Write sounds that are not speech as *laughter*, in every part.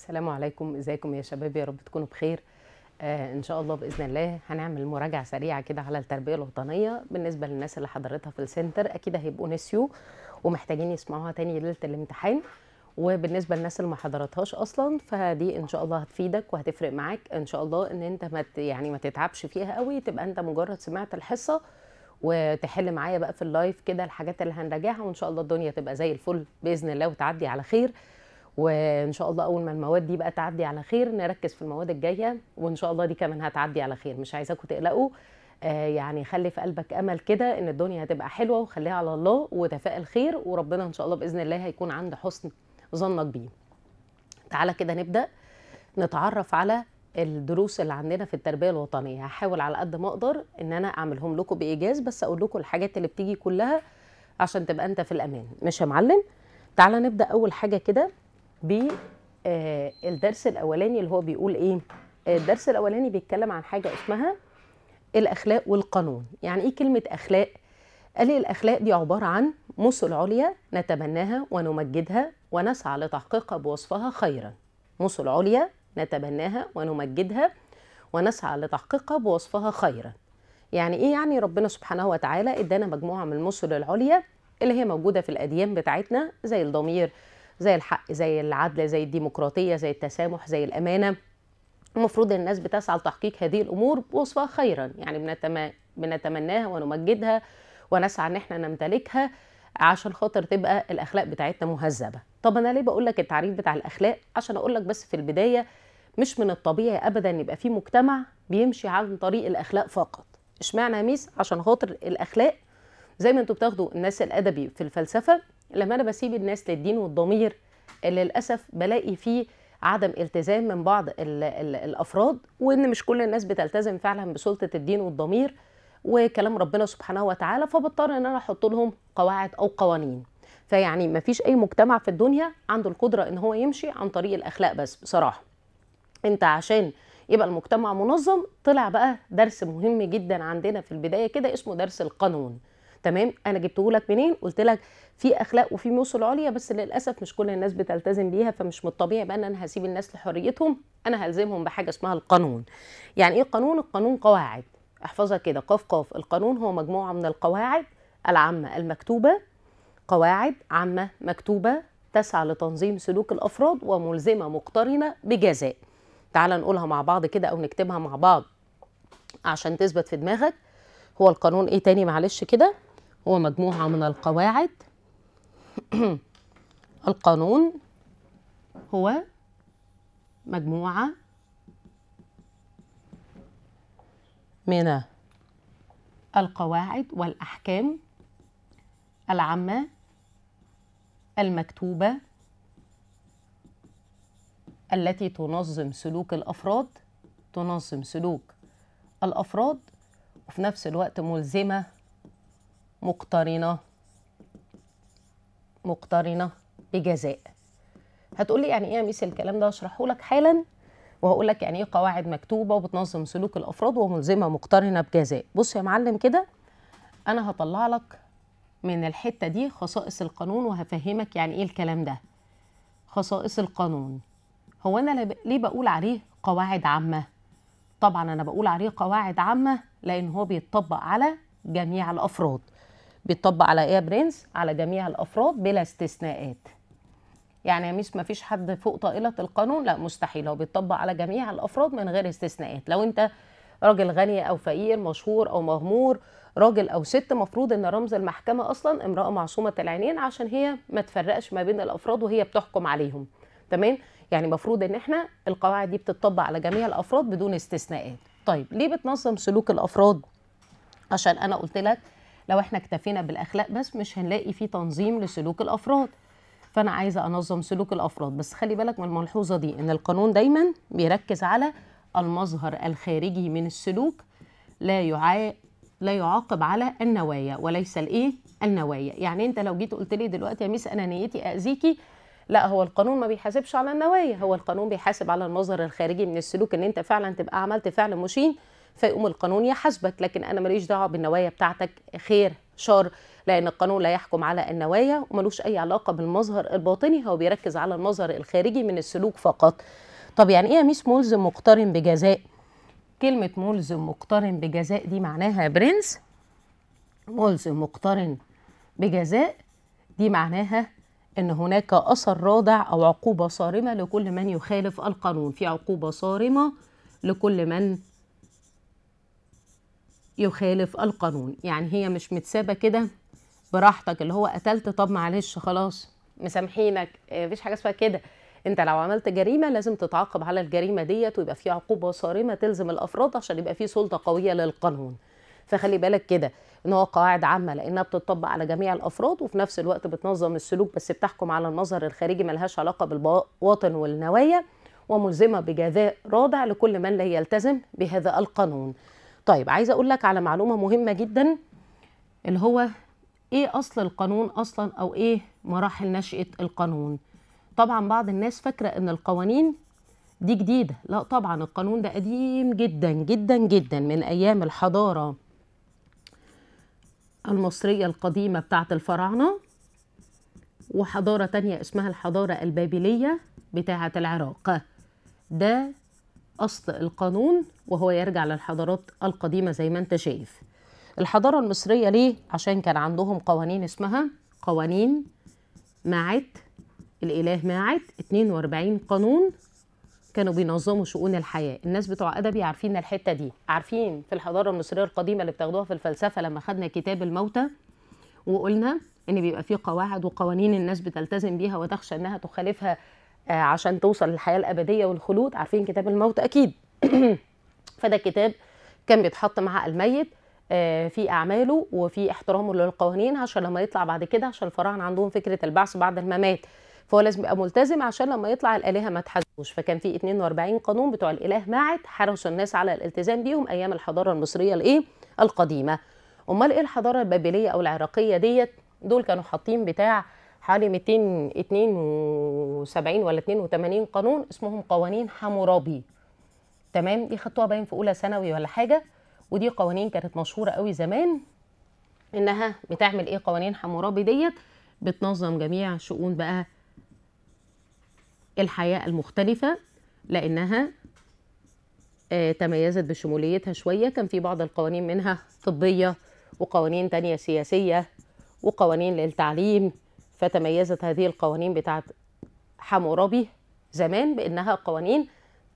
السلام عليكم ازيكم يا شباب يا رب تكونوا بخير آه ان شاء الله باذن الله هنعمل مراجعه سريعه كده على التربيه الوطنيه بالنسبه للناس اللي حضرتها في السنتر اكيد هيبقوا نسيوا ومحتاجين يسمعوها تاني ليله الامتحان وبالنسبه للناس اللي ما حضرتهاش اصلا فدي ان شاء الله هتفيدك وهتفرق معاك ان شاء الله ان انت ما يعني ما تتعبش فيها قوي تبقى انت مجرد سمعت الحصه وتحل معايا بقى في اللايف كده الحاجات اللي هنراجعها وان شاء الله الدنيا تبقى زي الفل باذن الله وتعدي على خير وان شاء الله اول ما المواد دي بقى تعدي على خير نركز في المواد الجايه وان شاء الله دي كمان هتعدي على خير مش عايزاكم تقلقوا آه، يعني خلي في قلبك امل كده ان الدنيا هتبقى حلوه وخليها على الله وتفائل خير وربنا ان شاء الله باذن الله هيكون عند حسن ظنك بيه تعالى كده نبدا نتعرف على الدروس اللي عندنا في التربيه الوطنيه هحاول على قد ما اقدر ان انا اعملهم لكم بايجاز بس اقول لكم الحاجات اللي بتيجي كلها عشان تبقى انت في الامان مش يا معلم تعالى نبدا اول حاجه كده بالدرس آه، الاولاني اللي هو بيقول ايه الدرس الاولاني بيتكلم عن حاجه اسمها الاخلاق والقانون يعني ايه كلمه اخلاق قال لي الاخلاق دي عباره عن مثل عليا نتبناها ونمجدها ونسعى لتحقيقها بوصفها خيرا مثل عليا نتبناها ونمجدها ونسعى لتحقيقها بوصفها خيرا يعني ايه يعني ربنا سبحانه وتعالى ادانا مجموعه من المثل العليا اللي هي موجوده في الاديان بتاعتنا زي الضمير زي الحق زي العدل زي الديمقراطيه زي التسامح زي الامانه المفروض الناس بتسعى لتحقيق هذه الامور بوصفها خيرا يعني بنتمناها ونمجدها ونسعى ان احنا نمتلكها عشان خاطر تبقى الاخلاق بتاعتنا مهذبه طب انا ليه بقول لك التعريف بتاع الاخلاق عشان اقول لك بس في البدايه مش من الطبيعي ابدا يبقى في مجتمع بيمشي عن طريق الاخلاق فقط اشمعنى يا ميس عشان خاطر الاخلاق زي ما انتوا بتاخدوا الناس الادبي في الفلسفه لما انا بسيب الناس للدين والضمير للاسف بلاقي فيه عدم التزام من بعض الـ الـ الافراد وان مش كل الناس بتلتزم فعلا بسلطه الدين والضمير وكلام ربنا سبحانه وتعالى فبضطر ان انا احط لهم قواعد او قوانين فيعني ما فيش اي مجتمع في الدنيا عنده القدره ان هو يمشي عن طريق الاخلاق بس بصراحه انت عشان يبقى المجتمع منظم طلع بقى درس مهم جدا عندنا في البدايه كده اسمه درس القانون تمام انا جبته لك منين قلت لك في اخلاق وفي موصل عليا بس للاسف مش كل الناس بتلتزم بيها فمش من الطبيعي بقى ان انا هسيب الناس لحريتهم انا هلزمهم بحاجه اسمها القانون يعني ايه قانون القانون قواعد احفظها كده قاف قاف القانون هو مجموعه من القواعد العامه المكتوبه قواعد عامه مكتوبه تسعى لتنظيم سلوك الافراد وملزمه مقترنه بجزاء تعال نقولها مع بعض كده او نكتبها مع بعض عشان تثبت في دماغك هو القانون ايه تاني معلش كده هو مجموعة من القواعد *clears throat* القانون هو مجموعة من القواعد والأحكام العامة المكتوبة التي تنظم سلوك الأفراد تنظم سلوك الأفراد وفي نفس الوقت ملزمة مقترنة مقترنة بجزاء هتقولي يعني ايه يا ميس الكلام ده اشرحه لك حالا وهقول لك يعني ايه قواعد مكتوبه وبتنظم سلوك الافراد وملزمه مقترنه بجزاء بص يا معلم كده انا هطلع لك من الحته دي خصائص القانون وهفهمك يعني ايه الكلام ده خصائص القانون هو انا ليه بقول عليه قواعد عامه طبعا انا بقول عليه قواعد عامه لان هو بيتطبق على جميع الافراد بيطبق على ايه برنس على جميع الافراد بلا استثناءات يعني يا ميس مفيش حد فوق طائله القانون لا مستحيل هو بيطبق على جميع الافراد من غير استثناءات لو انت راجل غني او فقير مشهور او مغمور راجل او ست مفروض ان رمز المحكمه اصلا امراه معصومه العينين عشان هي ما تفرقش ما بين الافراد وهي بتحكم عليهم تمام يعني المفروض ان احنا القواعد دي بتطبق على جميع الافراد بدون استثناءات طيب ليه بتنظم سلوك الافراد عشان انا قلت لك لو احنا اكتفينا بالاخلاق بس مش هنلاقي في تنظيم لسلوك الافراد فانا عايزه انظم سلوك الافراد بس خلي بالك من الملحوظه دي ان القانون دايما بيركز على المظهر الخارجي من السلوك لا يعا لا يعاقب على النوايا وليس الايه النوايا يعني انت لو جيت قلت لي دلوقتي يا ميس انا نيتي اذيكي لا هو القانون ما بيحاسبش على النوايا هو القانون بيحاسب على المظهر الخارجي من السلوك ان انت فعلا تبقى عملت فعل مشين فيقوم القانون يحاسبك لكن انا ماليش دعوه بالنوايا بتاعتك خير شر لان القانون لا يحكم على النوايا وملوش اي علاقه بالمظهر الباطني هو بيركز على المظهر الخارجي من السلوك فقط طب يعني ايه ميس ملزم مقترن بجزاء كلمه ملزم مقترن بجزاء دي معناها برنس ملزم مقترن بجزاء دي معناها ان هناك اثر رادع او عقوبه صارمه لكل من يخالف القانون في عقوبه صارمه لكل من يخالف القانون يعني هي مش متسابه كده براحتك اللي هو قتلت طب معلش خلاص مسامحينك آه، مفيش حاجه اسمها كده انت لو عملت جريمه لازم تتعاقب على الجريمه ديت ويبقى في عقوبه صارمه تلزم الافراد عشان يبقى في سلطه قويه للقانون فخلي بالك كده ان هو قواعد عامه لانها بتطبق على جميع الافراد وفي نفس الوقت بتنظم السلوك بس بتحكم على المظهر الخارجي ملهاش علاقه بالباطن والنوايا وملزمه بجزاء رادع لكل من لا يلتزم بهذا القانون طيب عايزه اقول لك على معلومه مهمه جدا اللي هو ايه اصل القانون اصلا او ايه مراحل نشاه القانون طبعا بعض الناس فاكره ان القوانين دي جديده لا طبعا القانون ده قديم جدا جدا جدا من ايام الحضاره المصريه القديمه بتاعه الفراعنه وحضاره تانية اسمها الحضاره البابليه بتاعه العراق ده أصل القانون وهو يرجع للحضارات القديمة زي ما أنت شايف الحضارة المصرية ليه؟ عشان كان عندهم قوانين اسمها قوانين ماعت الإله ماعت 42 قانون كانوا بينظموا شؤون الحياة الناس بتوع أدبي عارفين الحتة دي عارفين في الحضارة المصرية القديمة اللي بتاخدوها في الفلسفة لما خدنا كتاب الموتى وقلنا ان بيبقى فيه قواعد وقوانين الناس بتلتزم بيها وتخشى انها تخالفها آه، عشان توصل للحياه الابديه والخلود عارفين كتاب الموت اكيد *clears throat* فده كتاب كان بيتحط مع الميت آه، في اعماله وفي احترامه للقوانين عشان لما يطلع بعد كده عشان الفراعنه عندهم فكره البعث بعد الممات فهو لازم يبقى ملتزم عشان لما يطلع الالهه ما تحزوش فكان في 42 قانون بتوع الاله ماعت حرصوا الناس على الالتزام بيهم ايام الحضاره المصريه الايه القديمه امال ايه الحضاره البابليه او العراقيه ديت دول كانوا حاطين بتاع حوالي 272 ولا 82 قانون اسمهم قوانين حمورابي تمام دي خدتوها باين في اولى ثانوي ولا حاجه ودي قوانين كانت مشهوره قوي زمان انها بتعمل ايه قوانين حمورابي ديت بتنظم جميع شؤون بقى الحياه المختلفه لانها آه تميزت بشموليتها شويه كان في بعض القوانين منها طبيه وقوانين تانية سياسيه وقوانين للتعليم فتميزت هذه القوانين بتاعت حمورابي زمان بانها قوانين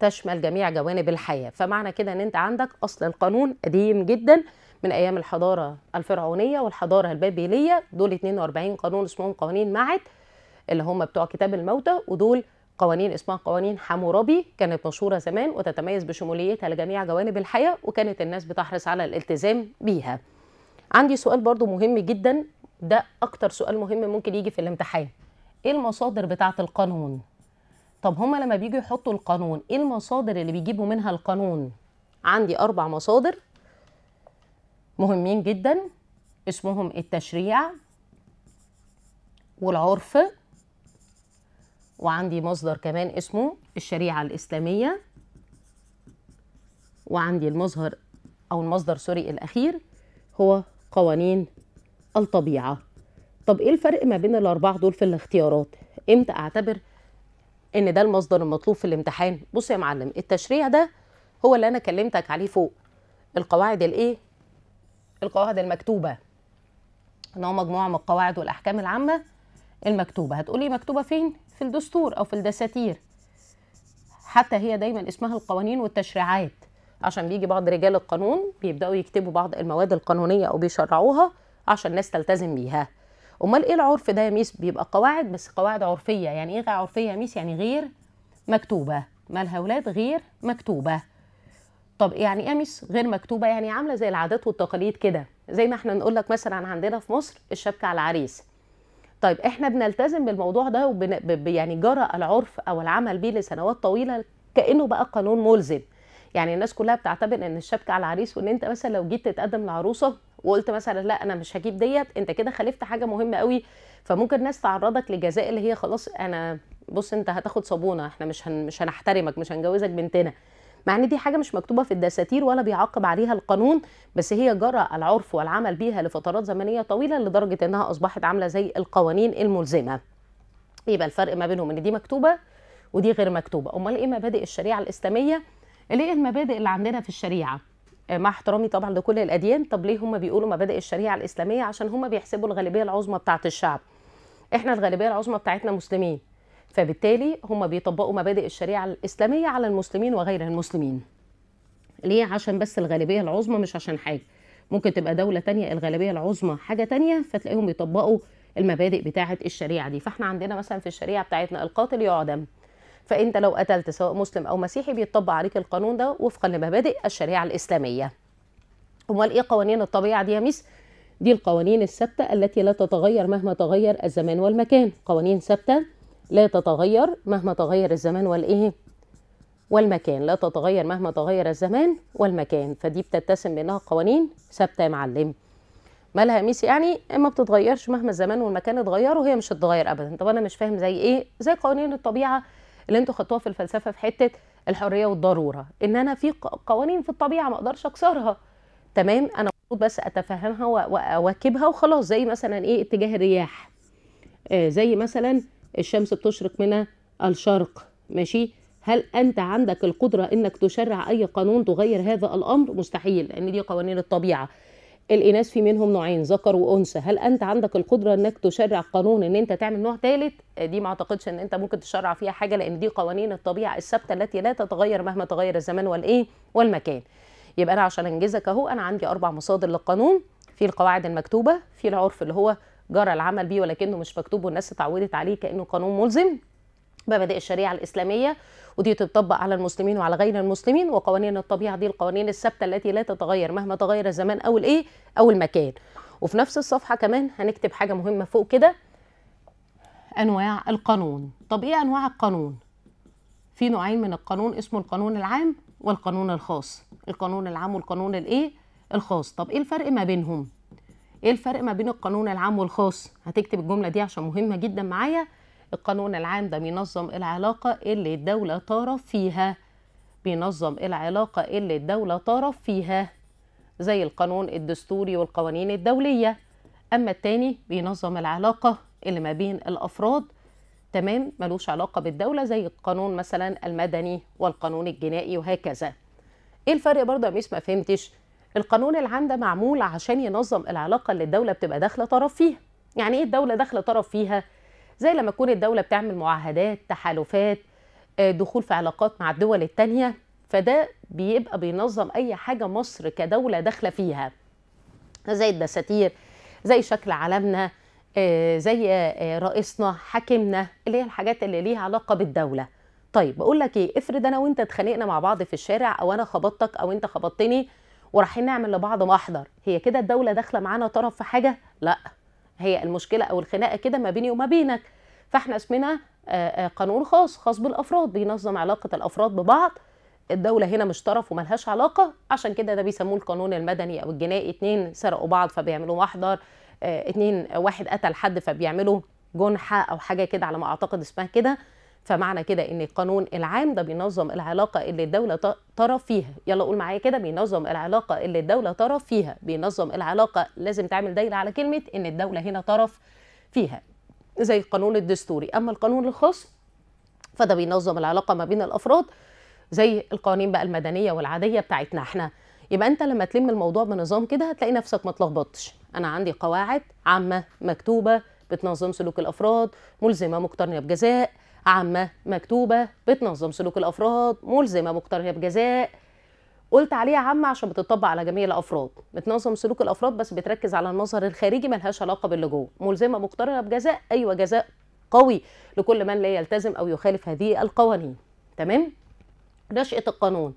تشمل جميع جوانب الحياه فمعنى كده ان انت عندك اصل القانون قديم جدا من ايام الحضاره الفرعونيه والحضاره البابليه دول 42 قانون اسمهم قوانين معت اللي هم بتوع كتاب الموتى ودول قوانين اسمها قوانين حمورابي كانت مشهوره زمان وتتميز بشموليتها لجميع جوانب الحياه وكانت الناس بتحرص على الالتزام بيها عندي سؤال برضو مهم جدا ده اكتر سؤال مهم ممكن يجي في الامتحان ايه المصادر بتاعه القانون طب هما لما بيجوا يحطوا القانون ايه المصادر اللي بيجيبوا منها القانون عندي اربع مصادر مهمين جدا اسمهم التشريع والعرف وعندي مصدر كمان اسمه الشريعة الإسلامية وعندي المظهر أو المصدر سوري الأخير هو قوانين الطبيعة طب ايه الفرق ما بين الاربعه دول في الاختيارات امتى اعتبر ان ده المصدر المطلوب في الامتحان بص يا معلم التشريع ده هو اللي انا كلمتك عليه فوق القواعد الايه القواعد المكتوبه ان هو مجموعه من القواعد والاحكام العامه المكتوبه هتقولي مكتوبه فين في الدستور او في الدساتير حتى هي دايما اسمها القوانين والتشريعات عشان بيجي بعض رجال القانون بيبداوا يكتبوا بعض المواد القانونيه او بيشرعوها عشان الناس تلتزم بيها امال ايه العرف ده يا ميس بيبقى قواعد بس قواعد عرفيه يعني ايه عرفيه يا ميس يعني غير مكتوبه مالها ولاد غير مكتوبه طب يعني ايه يا ميس غير مكتوبه يعني عامله زي العادات والتقاليد كده زي ما احنا نقول لك مثلا عندنا في مصر الشبكه على العريس طيب احنا بنلتزم بالموضوع ده وبن... يعني جرى العرف او العمل بيه لسنوات طويله كانه بقى قانون ملزم يعني الناس كلها بتعتبر ان الشبكه على العريس وان انت مثلا لو جيت تتقدم لعروسه وقلت مثلا لا انا مش هجيب ديت انت كده خالفت حاجه مهمه قوي فممكن ناس تعرضك لجزاء اللي هي خلاص انا بص انت هتاخد صابونه احنا مش هن مش هنحترمك مش هنجوزك بنتنا مع ان دي حاجه مش مكتوبه في الدساتير ولا بيعاقب عليها القانون بس هي جرى العرف والعمل بيها لفترات زمنيه طويله لدرجه انها اصبحت عامله زي القوانين الملزمه يبقى الفرق ما بينهم ان دي مكتوبه ودي غير مكتوبه امال ايه مبادئ الشريعه الاسلاميه اللي ايه المبادئ اللي عندنا في الشريعه آه، مع احترامي طبعا لكل الاديان طب ليه هم بيقولوا مبادئ الشريعه الاسلاميه عشان هم بيحسبوا الغالبيه العظمى بتاعه الشعب احنا الغالبيه العظمى بتاعتنا مسلمين فبالتالي هم بيطبقوا مبادئ الشريعه الاسلاميه على المسلمين وغير المسلمين ليه عشان بس الغالبيه العظمى مش عشان حاجه ممكن تبقى دولة تانية الغالبية العظمى حاجة تانية فتلاقيهم بيطبقوا المبادئ بتاعة الشريعة دي فاحنا عندنا مثلا في الشريعة بتاعتنا القاتل يعدم فانت لو قتلت سواء مسلم او مسيحي بيطبق عليك القانون ده وفقا لمبادئ الشريعه الاسلاميه امال ايه قوانين الطبيعه دي يا ميس دي القوانين الثابته التي لا تتغير مهما تغير الزمان والمكان قوانين ثابته لا تتغير مهما تغير الزمان والايه والمكان لا تتغير مهما تغير الزمان والمكان فدي بتتسم بانها قوانين ثابته يا معلم مالها ميس يعني ما بتتغيرش مهما الزمان والمكان اتغيروا هي مش هتتغير ابدا طب انا مش فاهم زي ايه زي قوانين الطبيعه اللي انتوا خدتوها في الفلسفه في حته الحريه والضروره ان انا في قوانين في الطبيعه ما اقدرش اكسرها تمام انا المفروض بس اتفهمها واواكبها وخلاص زي مثلا ايه اتجاه الرياح آه زي مثلا الشمس بتشرق من الشرق ماشي هل انت عندك القدره انك تشرع اي قانون تغير هذا الامر مستحيل لان دي قوانين الطبيعه الاناث في منهم نوعين ذكر وانثى هل انت عندك القدره انك تشرع قانون ان انت تعمل نوع ثالث آه، دي ما اعتقدش ان انت ممكن تشرع فيها حاجه لان دي قوانين الطبيعه الثابته التي لا تتغير مهما تغير الزمان والايه والمكان يبقى انا عشان انجزك اهو انا عندي اربع مصادر للقانون في القواعد المكتوبه في العرف اللي هو جرى العمل بيه ولكنه مش مكتوب والناس اتعودت عليه كانه قانون ملزم مبادئ الشريعة الإسلامية ودي تطبق على المسلمين وعلى غير المسلمين وقوانين الطبيعة دي القوانين الثابتة التي لا تتغير مهما تغير الزمان أو الإيه أو المكان وفي نفس الصفحة كمان هنكتب حاجة مهمة فوق كده أنواع القانون طب إيه أنواع القانون؟ في نوعين من القانون اسمه القانون العام والقانون الخاص القانون العام والقانون الإيه الخاص طب إيه الفرق ما بينهم؟ إيه الفرق ما بين القانون العام والخاص؟ هتكتب الجملة دي عشان مهمة جدا معايا القانون العام ده بينظم العلاقة اللي الدولة طرف فيها بينظم العلاقة اللي الدولة طرف فيها زي القانون الدستوري والقوانين الدولية أما التاني بينظم العلاقة اللي ما بين الأفراد تمام ملوش علاقة بالدولة زي القانون مثلا المدني والقانون الجنائي وهكذا ايه الفرق برضه يا ميس ما فهمتش القانون العام ده معمول عشان ينظم العلاقة اللي الدولة بتبقى داخلة طرف فيها يعني ايه الدولة داخلة طرف فيها زي لما تكون الدولة بتعمل معاهدات تحالفات آه، دخول في علاقات مع الدول التانية فده بيبقى بينظم أي حاجة مصر كدولة داخلة فيها زي الدساتير زي شكل علمنا آه، زي آه، رئيسنا حاكمنا اللي هي الحاجات اللي ليها علاقة بالدولة طيب بقول لك ايه افرض انا وانت اتخانقنا مع بعض في الشارع او انا خبطتك او انت خبطتني ورايحين نعمل لبعض محضر هي كده الدوله داخله معانا طرف في حاجه لا هي المشكله او الخناقه كده ما بيني وما بينك فاحنا اسمنا آه، آه، قانون خاص خاص بالافراد بينظم علاقه الافراد ببعض الدولة هنا مش طرف وملهاش علاقة عشان كده ده بيسموه القانون المدني أو الجنائي اتنين سرقوا بعض فبيعملوا محضر آه، اتنين واحد قتل حد فبيعملوا جنحة أو حاجة كده على ما أعتقد اسمها كده فمعنى كده ان القانون العام ده بينظم العلاقه اللي الدوله طرف فيها يلا قول معايا كده بينظم العلاقه اللي الدوله طرف فيها بينظم العلاقه لازم تعمل دايره على كلمه ان الدوله هنا طرف فيها زي القانون الدستوري اما القانون الخاص فده بينظم العلاقه ما بين الافراد زي القوانين بقى المدنيه والعاديه بتاعتنا احنا يبقى انت لما تلم الموضوع بنظام كده هتلاقي نفسك ما تلخبطش انا عندي قواعد عامه مكتوبه بتنظم سلوك الافراد ملزمه مقترنه بجزاء عامة مكتوبة بتنظم سلوك الأفراد ملزمة مقترنة بجزاء قلت عليها عامة عشان بتطبق على جميع الأفراد بتنظم سلوك الأفراد بس بتركز على المظهر الخارجي ملهاش علاقة باللي جوه ملزمة مقترنة بجزاء أيوة جزاء قوي لكل من لا يلتزم أو يخالف هذه القوانين تمام نشأة القانون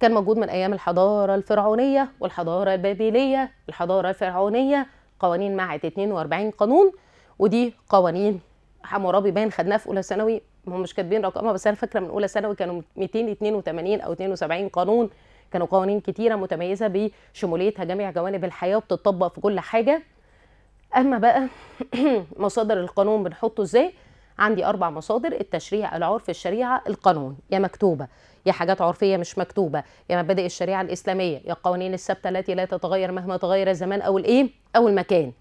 كان موجود من أيام الحضارة الفرعونية والحضارة البابلية الحضارة الفرعونية قوانين معهد 42 قانون ودي قوانين حمورابي باين خدناها في اولى ثانوي هم مش كاتبين رقمها بس انا فاكره من اولى ثانوي كانوا 282 او 72 قانون كانوا قوانين كتيره متميزه بشموليتها جميع جوانب الحياه وبتطبق في كل حاجه اما بقى *clears throat* مصادر القانون بنحطه ازاي عندي اربع مصادر التشريع العرف الشريعه القانون يا مكتوبه يا حاجات عرفيه مش مكتوبه يا مبادئ الشريعه الاسلاميه يا القوانين الثابته التي لا تتغير مهما تغير الزمان او الايه او المكان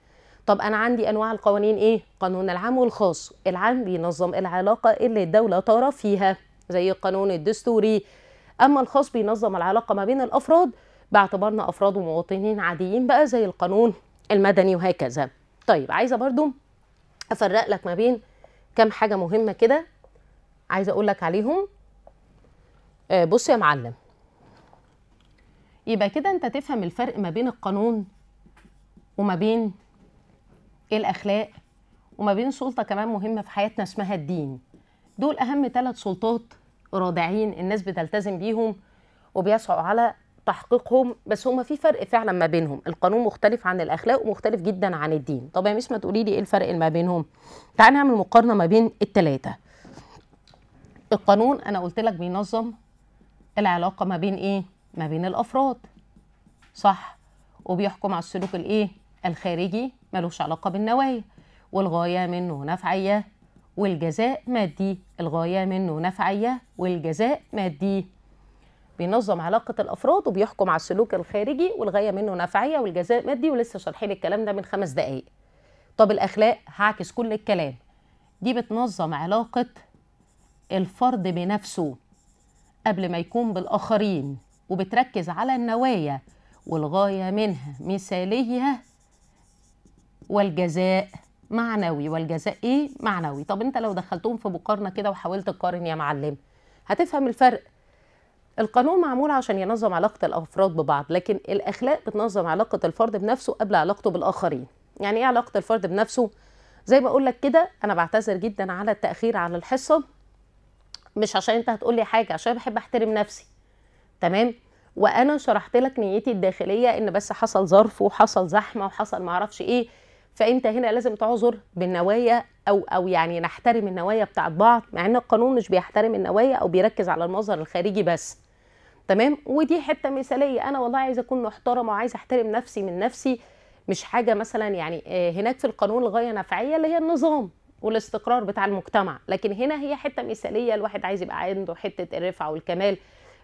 طب انا عندي انواع القوانين ايه القانون العام والخاص العام بينظم العلاقه اللي الدوله طرف فيها زي القانون الدستوري اما الخاص بينظم العلاقه ما بين الافراد باعتبارنا افراد ومواطنين عاديين بقى زي القانون المدني وهكذا طيب عايزه برضو افرق لك ما بين كام حاجه مهمه كده عايزه اقول لك عليهم آه، بص يا معلم يبقى كده انت تفهم الفرق ما بين القانون وما بين ايه الاخلاق وما بين سلطه كمان مهمه في حياتنا اسمها الدين دول اهم ثلاث سلطات رادعين الناس بتلتزم بيهم وبيسعوا على تحقيقهم بس هما في فرق فعلا ما بينهم القانون مختلف عن الاخلاق ومختلف جدا عن الدين طب يا مش ما تقولي لي ايه الفرق ما بينهم تعالى نعمل مقارنه ما بين الثلاثه القانون انا قلت لك بينظم العلاقه ما بين ايه ما بين الافراد صح وبيحكم على السلوك الايه الخارجي ملوش علاقة بالنوايا والغاية منه نفعية والجزاء مادي الغاية منه نفعية والجزاء مادي بينظم علاقة الأفراد وبيحكم على السلوك الخارجي والغاية منه نفعية والجزاء مادي ولسه شارحين الكلام ده من خمس دقايق طب الأخلاق هعكس كل الكلام دي بتنظم علاقة الفرد بنفسه قبل ما يكون بالآخرين وبتركز على النوايا والغاية منها مثالية والجزاء معنوي والجزاء ايه معنوي طب انت لو دخلتهم في مقارنه كده وحاولت تقارن يا معلم هتفهم الفرق القانون معمول عشان ينظم علاقه الافراد ببعض لكن الاخلاق بتنظم علاقه الفرد بنفسه قبل علاقته بالاخرين يعني ايه علاقه الفرد بنفسه زي ما اقول لك كده انا بعتذر جدا على التاخير على الحصه مش عشان انت هتقول لي حاجه عشان بحب احترم نفسي تمام وانا شرحت لك نيتي الداخليه ان بس حصل ظرف وحصل زحمه وحصل معرفش ايه فانت هنا لازم تعذر بالنوايا او او يعني نحترم النوايا بتاعت بعض مع ان القانون مش بيحترم النوايا او بيركز على المظهر الخارجي بس تمام ودي حته مثاليه انا والله عايزه اكون محترمه وعايزه احترم نفسي من نفسي مش حاجه مثلا يعني آه، هناك في القانون الغايه نفعيه اللي هي النظام والاستقرار بتاع المجتمع لكن هنا هي حته مثاليه الواحد عايز يبقى عنده حته الرفعه والكمال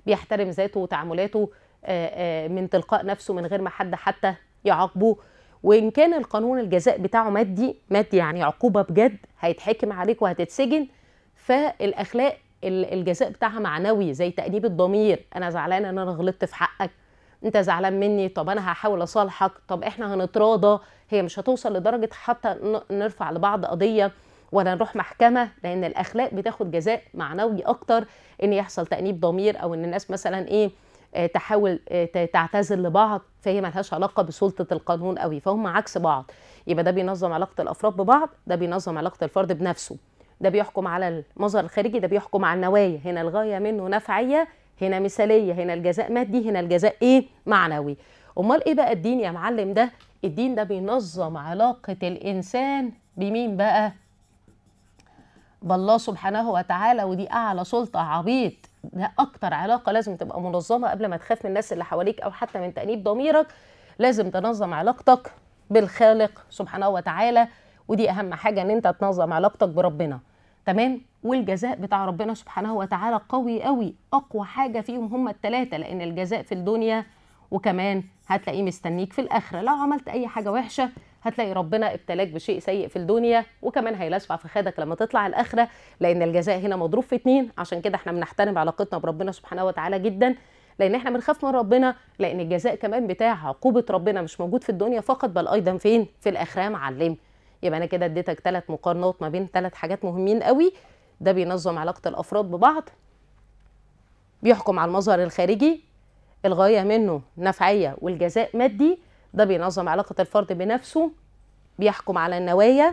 بيحترم ذاته وتعاملاته آه، آه، من تلقاء نفسه من غير ما حد حتى يعاقبه وان كان القانون الجزاء بتاعه مادي مادي يعني عقوبه بجد هيتحكم عليك وهتتسجن فالاخلاق الجزاء بتاعها معنوي زي تأنيب الضمير انا زعلان ان انا غلطت في حقك انت زعلان مني طب انا هحاول اصالحك طب احنا هنتراضى هي مش هتوصل لدرجه حتى نرفع لبعض قضيه ولا نروح محكمه لان الاخلاق بتاخد جزاء معنوي اكتر ان يحصل تانيب ضمير او ان الناس مثلا ايه آه، تحاول آه، تعتذر لبعض فهي ملهاش علاقه بسلطه القانون قوي فهم عكس بعض يبقى ده بينظم علاقه الافراد ببعض ده بينظم علاقه الفرد بنفسه ده بيحكم على المظهر الخارجي ده بيحكم على النوايا هنا الغايه منه نفعيه هنا مثاليه هنا الجزاء مادي هنا الجزاء ايه معنوي امال ايه بقى الدين يا معلم ده الدين ده بينظم علاقه الانسان بمين بقى بالله سبحانه وتعالى ودي اعلى سلطه عبيط ده اكتر علاقه لازم تبقى منظمه قبل ما تخاف من الناس اللي حواليك او حتى من تانيب ضميرك لازم تنظم علاقتك بالخالق سبحانه وتعالى ودي اهم حاجه ان انت تنظم علاقتك بربنا تمام والجزاء بتاع ربنا سبحانه وتعالى قوي قوي اقوى حاجه فيهم هم الثلاثه لان الجزاء في الدنيا وكمان هتلاقيه مستنيك في الاخره لو عملت اي حاجه وحشه هتلاقي ربنا ابتلاك بشيء سيء في الدنيا وكمان هيلاشفع في خدك لما تطلع الاخره لان الجزاء هنا مضروب في اتنين عشان كده احنا بنحترم علاقتنا بربنا سبحانه وتعالى جدا لان احنا بنخاف من ربنا لان الجزاء كمان بتاع عقوبه ربنا مش موجود في الدنيا فقط بل ايضا فين في الاخره معلم يبقى انا كده اديتك ثلاث مقارنات ما بين ثلاث حاجات مهمين قوي ده بينظم علاقه الافراد ببعض بيحكم على المظهر الخارجي الغايه منه نفعيه والجزاء مادي ده بينظم علاقة الفرد بنفسه بيحكم على النوايا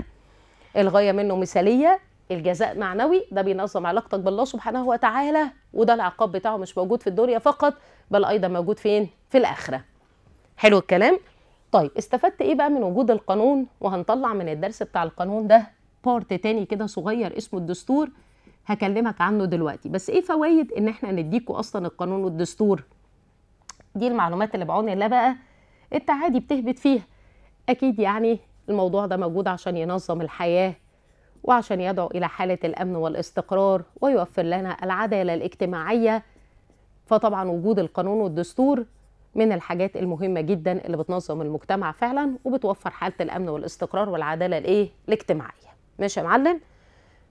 الغاية منه مثالية الجزاء معنوي ده بينظم علاقتك بالله سبحانه وتعالى وده العقاب بتاعه مش موجود في الدنيا فقط بل أيضا موجود فين؟ في الآخرة حلو الكلام؟ طيب استفدت ايه بقى من وجود القانون وهنطلع من الدرس بتاع القانون ده بارت تاني كده صغير اسمه الدستور هكلمك عنه دلوقتي بس ايه فوائد ان احنا نديكوا اصلا القانون والدستور دي المعلومات اللي بعون الله بقى انت عادي بتهبط فيها اكيد يعني الموضوع ده موجود عشان ينظم الحياه وعشان يدعو الى حاله الامن والاستقرار ويوفر لنا العداله الاجتماعيه فطبعا وجود القانون والدستور من الحاجات المهمه جدا اللي بتنظم المجتمع فعلا وبتوفر حاله الامن والاستقرار والعداله الايه الاجتماعيه ماشي يا معلم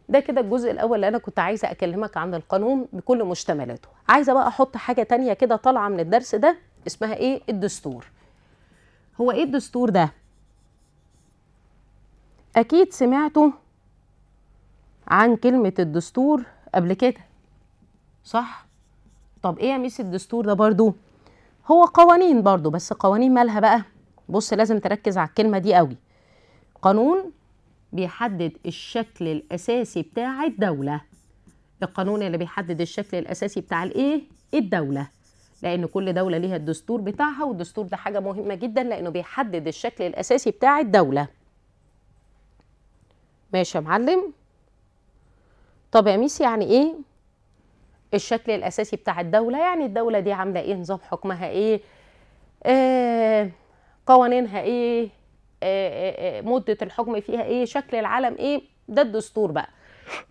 ده كده الجزء الاول اللي انا كنت عايزه اكلمك عن القانون بكل مشتملاته عايزه بقى احط حاجه تانية كده طالعه من الدرس ده اسمها ايه الدستور هو ايه الدستور ده اكيد سمعتوا عن كلمه الدستور قبل كده صح طب ايه يا ميس الدستور ده برضو هو قوانين برضو بس قوانين مالها بقى بص لازم تركز على الكلمه دي قوي قانون بيحدد الشكل الاساسي بتاع الدوله القانون اللي بيحدد الشكل الاساسي بتاع الايه الدوله لان كل دوله ليها الدستور بتاعها والدستور ده حاجه مهمه جدا لانه بيحدد الشكل الاساسي بتاع الدوله ماشي يا معلم طب يا ميس يعني ايه الشكل الاساسي بتاع الدوله يعني الدوله دي عامله ايه نظام حكمها ايه آه قوانينها ايه آه،, آه آه مده الحكم فيها ايه شكل العالم ايه ده الدستور بقى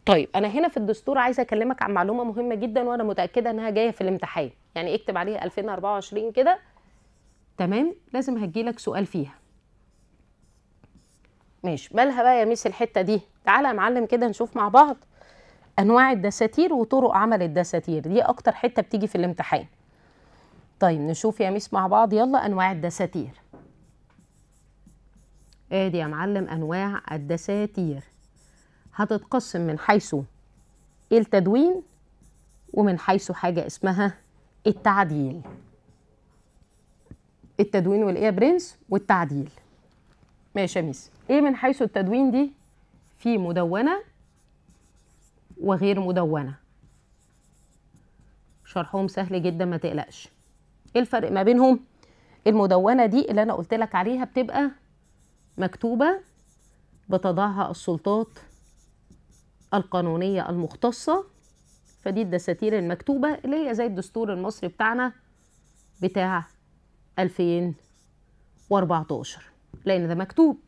طيب انا هنا في الدستور عايزه اكلمك عن معلومه مهمه جدا وانا متاكده انها جايه في الامتحان يعني اكتب عليها 2024 كده تمام لازم هتجيلك سؤال فيها ماشي مالها بقى يا ميس الحته دي تعالى يا معلم كده نشوف مع بعض انواع الدساتير وطرق عمل الدساتير دي اكتر حته بتيجي في الامتحان طيب نشوف يا ميس مع بعض يلا انواع الدساتير ادي يا معلم انواع الدساتير هتتقسم من حيث التدوين ومن حيث حاجه اسمها التعديل التدوين والايه يا برنس والتعديل ماشي يا شميس ايه من حيث التدوين دي في مدونه وغير مدونه شرحهم سهل جدا ما تقلقش ايه الفرق ما بينهم المدونه دي اللي انا قلت لك عليها بتبقى مكتوبه بتضعها السلطات القانونيه المختصه فدي الدساتير المكتوبة اللي هي زي الدستور المصري بتاعنا بتاع 2014 لأن ده مكتوب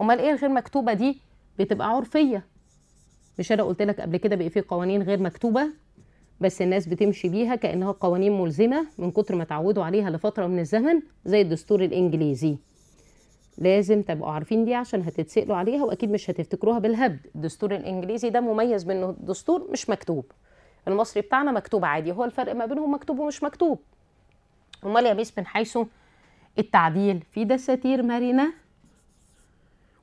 أمال إيه الغير مكتوبة دي بتبقى عرفية مش أنا قلت لك قبل كده بقى في قوانين غير مكتوبة بس الناس بتمشي بيها كأنها قوانين ملزمة من كتر ما اتعودوا عليها لفترة من الزمن زي الدستور الإنجليزي لازم تبقوا عارفين دي عشان هتتسألوا عليها واكيد مش هتفتكروها بالهبد الدستور الانجليزي ده مميز بانه الدستور مش مكتوب المصري بتاعنا مكتوب عادي هو الفرق ما بينهم مكتوب ومش مكتوب امال يا ميس من حيث التعديل في دساتير مرنه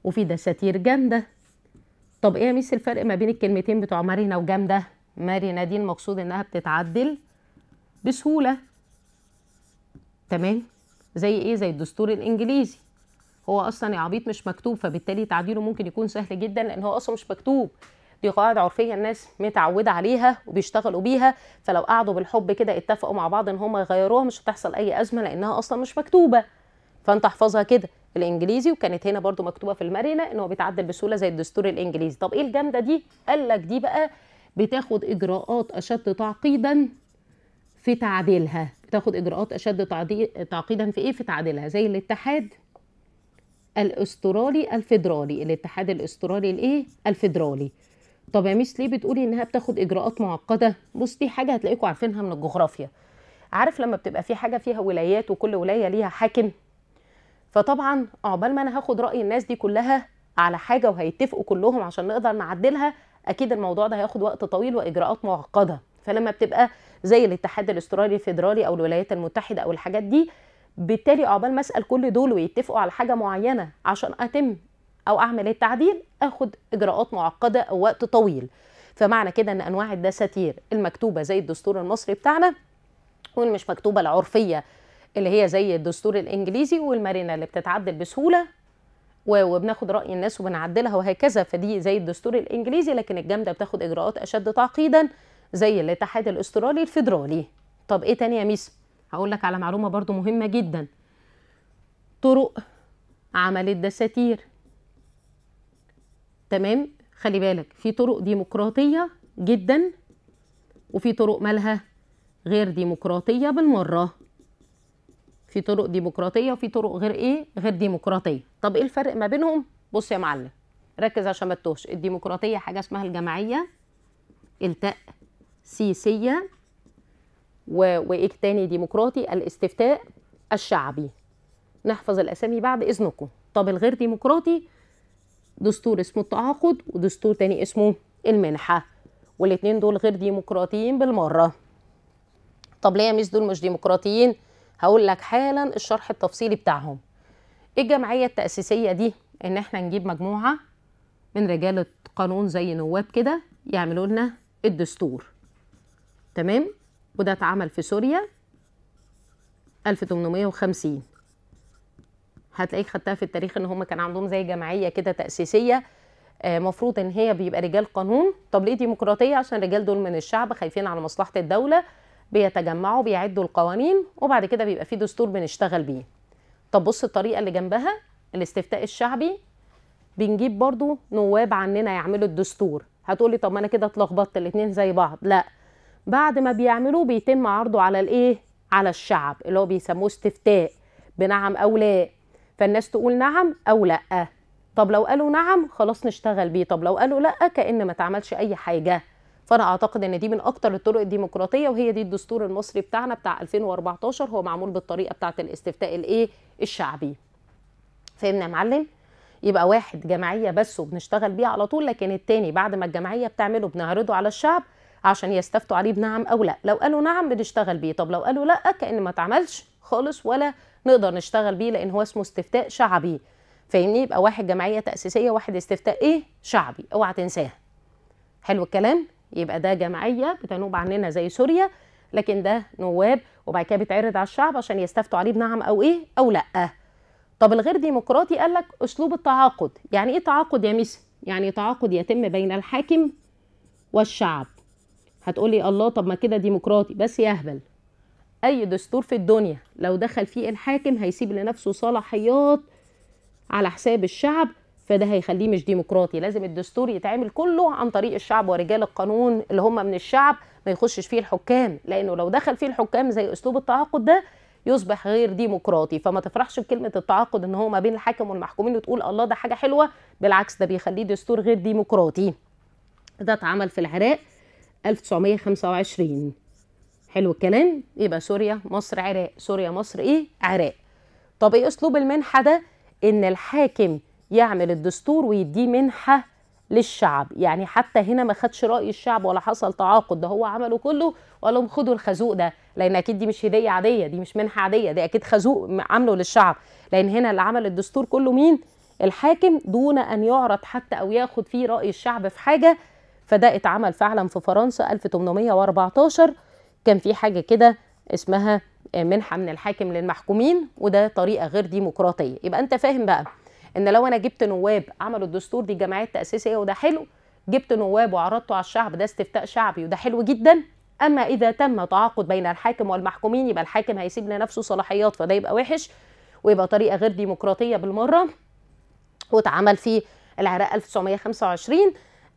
وفي دساتير جامده طب ايه يا ميس الفرق ما بين الكلمتين بتوع مرنه وجامده مرنه دي المقصود انها بتتعدل بسهوله تمام زي ايه زي الدستور الانجليزي هو اصلا يا عبيط مش مكتوب فبالتالي تعديله ممكن يكون سهل جدا لان هو اصلا مش مكتوب دي قواعد عرفيه الناس متعوده عليها وبيشتغلوا بيها فلو قعدوا بالحب كده اتفقوا مع بعض ان هم يغيروها مش هتحصل اي ازمه لانها اصلا مش مكتوبه فانت احفظها كده الانجليزي وكانت هنا برضو مكتوبه في المرنه ان هو بيتعدل بسهوله زي الدستور الانجليزي طب ايه الجامده دي قال لك دي بقى بتاخد اجراءات اشد تعقيدا في تعديلها بتاخد اجراءات اشد تعقيدا في ايه في تعديلها زي الاتحاد الاسترالي الفيدرالي الاتحاد الاسترالي الايه الفيدرالي طب يا ميس ليه بتقولي انها بتاخد اجراءات معقده بص دي حاجه هتلاقيكم عارفينها من الجغرافيا عارف لما بتبقى في حاجه فيها ولايات وكل ولايه ليها حاكم فطبعا عقبال ما انا هاخد راي الناس دي كلها على حاجه وهيتفقوا كلهم عشان نقدر نعدلها اكيد الموضوع ده هياخد وقت طويل واجراءات معقده فلما بتبقى زي الاتحاد الاسترالي الفيدرالي او الولايات المتحده او الحاجات دي بالتالي عقبال ما اسال كل دول ويتفقوا على حاجه معينه عشان اتم او اعمل التعديل اخد اجراءات معقده او وقت طويل فمعنى كده ان انواع الدساتير المكتوبه زي الدستور المصري بتاعنا والمش مكتوبه العرفيه اللي هي زي الدستور الانجليزي والمرنة اللي بتتعدل بسهوله وبناخد راي الناس وبنعدلها وهكذا فدي زي الدستور الانجليزي لكن الجامده بتاخد اجراءات اشد تعقيدا زي الاتحاد الاسترالي الفيدرالي طب ايه تاني يا ميسم هقول لك على معلومه برضو مهمه جدا طرق عمل الدساتير تمام خلي بالك في طرق ديمقراطيه جدا وفي طرق مالها غير ديمقراطيه بالمره في طرق ديمقراطيه وفي طرق غير ايه غير ديمقراطيه طب ايه الفرق ما بينهم بص يا معلم ركز عشان ما تتوهش الديمقراطيه حاجه اسمها الجماعيه التأسيسيه وايه تاني ديمقراطي الاستفتاء الشعبي نحفظ الاسامي بعد اذنكم طب الغير ديمقراطي دستور اسمه التعاقد ودستور تاني اسمه المنحه والاتنين دول غير ديمقراطيين بالمره طب ليه يا ميس دول مش ديمقراطيين هقول لك حالا الشرح التفصيلي بتاعهم إيه الجمعيه التاسيسيه دي ان احنا نجيب مجموعه من رجاله قانون زي نواب كده يعملوا لنا الدستور تمام وده اتعمل في سوريا 1850 هتلاقيك خدتها في التاريخ ان هم كان عندهم زي جمعيه كده تاسيسيه آه، مفروض ان هي بيبقى رجال قانون طب ليه ديمقراطيه عشان الرجال دول من الشعب خايفين على مصلحه الدوله بيتجمعوا بيعدوا القوانين وبعد كده بيبقى في دستور بنشتغل بيه طب بص الطريقه اللي جنبها الاستفتاء الشعبي بنجيب برضو نواب عننا يعملوا الدستور هتقولي طب ما انا كده اتلخبطت الاتنين زي بعض لا بعد ما بيعملوه بيتم عرضه على الايه على الشعب اللي هو بيسموه استفتاء بنعم او لا فالناس تقول نعم او لا طب لو قالوا نعم خلاص نشتغل بيه طب لو قالوا لا كأن ما تعملش اي حاجه فانا اعتقد ان دي من اكتر الطرق الديمقراطيه وهي دي الدستور المصري بتاعنا بتاع 2014 هو معمول بالطريقه بتاعه الاستفتاء الايه الشعبي فهمنا يا معلم يبقى واحد جمعيه بس وبنشتغل بيه على طول لكن التاني بعد ما الجمعيه بتعمله بنعرضه على الشعب عشان يستفتوا عليه بنعم او لا لو قالوا نعم بنشتغل بيه طب لو قالوا لا كان ما تعملش خالص ولا نقدر نشتغل بيه لان هو اسمه استفتاء شعبي فاهمني يبقى واحد جمعيه تاسيسيه واحد استفتاء ايه شعبي اوعى تنساها حلو الكلام يبقى ده جمعيه بتنوب عننا زي سوريا لكن ده نواب وبعد كده بيتعرض على الشعب عشان يستفتوا عليه بنعم او ايه او لا طب الغير ديمقراطي قال لك اسلوب التعاقد يعني ايه تعاقد يا ميس يعني تعاقد يتم بين الحاكم والشعب هتقولي الله طب ما كده ديمقراطي بس يهبل اي دستور في الدنيا لو دخل فيه الحاكم هيسيب لنفسه صلاحيات على حساب الشعب فده هيخليه مش ديمقراطي لازم الدستور يتعمل كله عن طريق الشعب ورجال القانون اللي هم من الشعب ما يخشش فيه الحكام لانه لو دخل فيه الحكام زي اسلوب التعاقد ده يصبح غير ديمقراطي فما تفرحش بكلمه التعاقد ان هو ما بين الحاكم والمحكومين وتقول الله ده حاجه حلوه بالعكس ده بيخليه دستور غير ديمقراطي ده اتعمل في العراق 1925 حلو الكلام يبقى سوريا مصر عراق سوريا مصر ايه عراق طب ايه اسلوب المنحه ده ان الحاكم يعمل الدستور ويديه منحه للشعب يعني حتى هنا ما خدش راي الشعب ولا حصل تعاقد ده هو عمله كله وقال لهم خدوا الخازوق ده لان اكيد دي مش هديه عاديه دي مش منحه عاديه دي اكيد خازوق عامله للشعب لان هنا اللي عمل الدستور كله مين الحاكم دون ان يعرض حتى او ياخد فيه راي الشعب في حاجه فده اتعمل فعلا في فرنسا 1814 كان في حاجه كده اسمها منحه من الحاكم للمحكومين وده طريقه غير ديمقراطيه يبقى انت فاهم بقى ان لو انا جبت نواب عملوا الدستور دي جمعيات تاسيسيه وده حلو جبت نواب وعرضته على الشعب ده استفتاء شعبي وده حلو جدا اما اذا تم تعاقد بين الحاكم والمحكومين يبقى الحاكم هيسيب لنفسه صلاحيات فده يبقى وحش ويبقى طريقه غير ديمقراطيه بالمره واتعمل في العراق 1925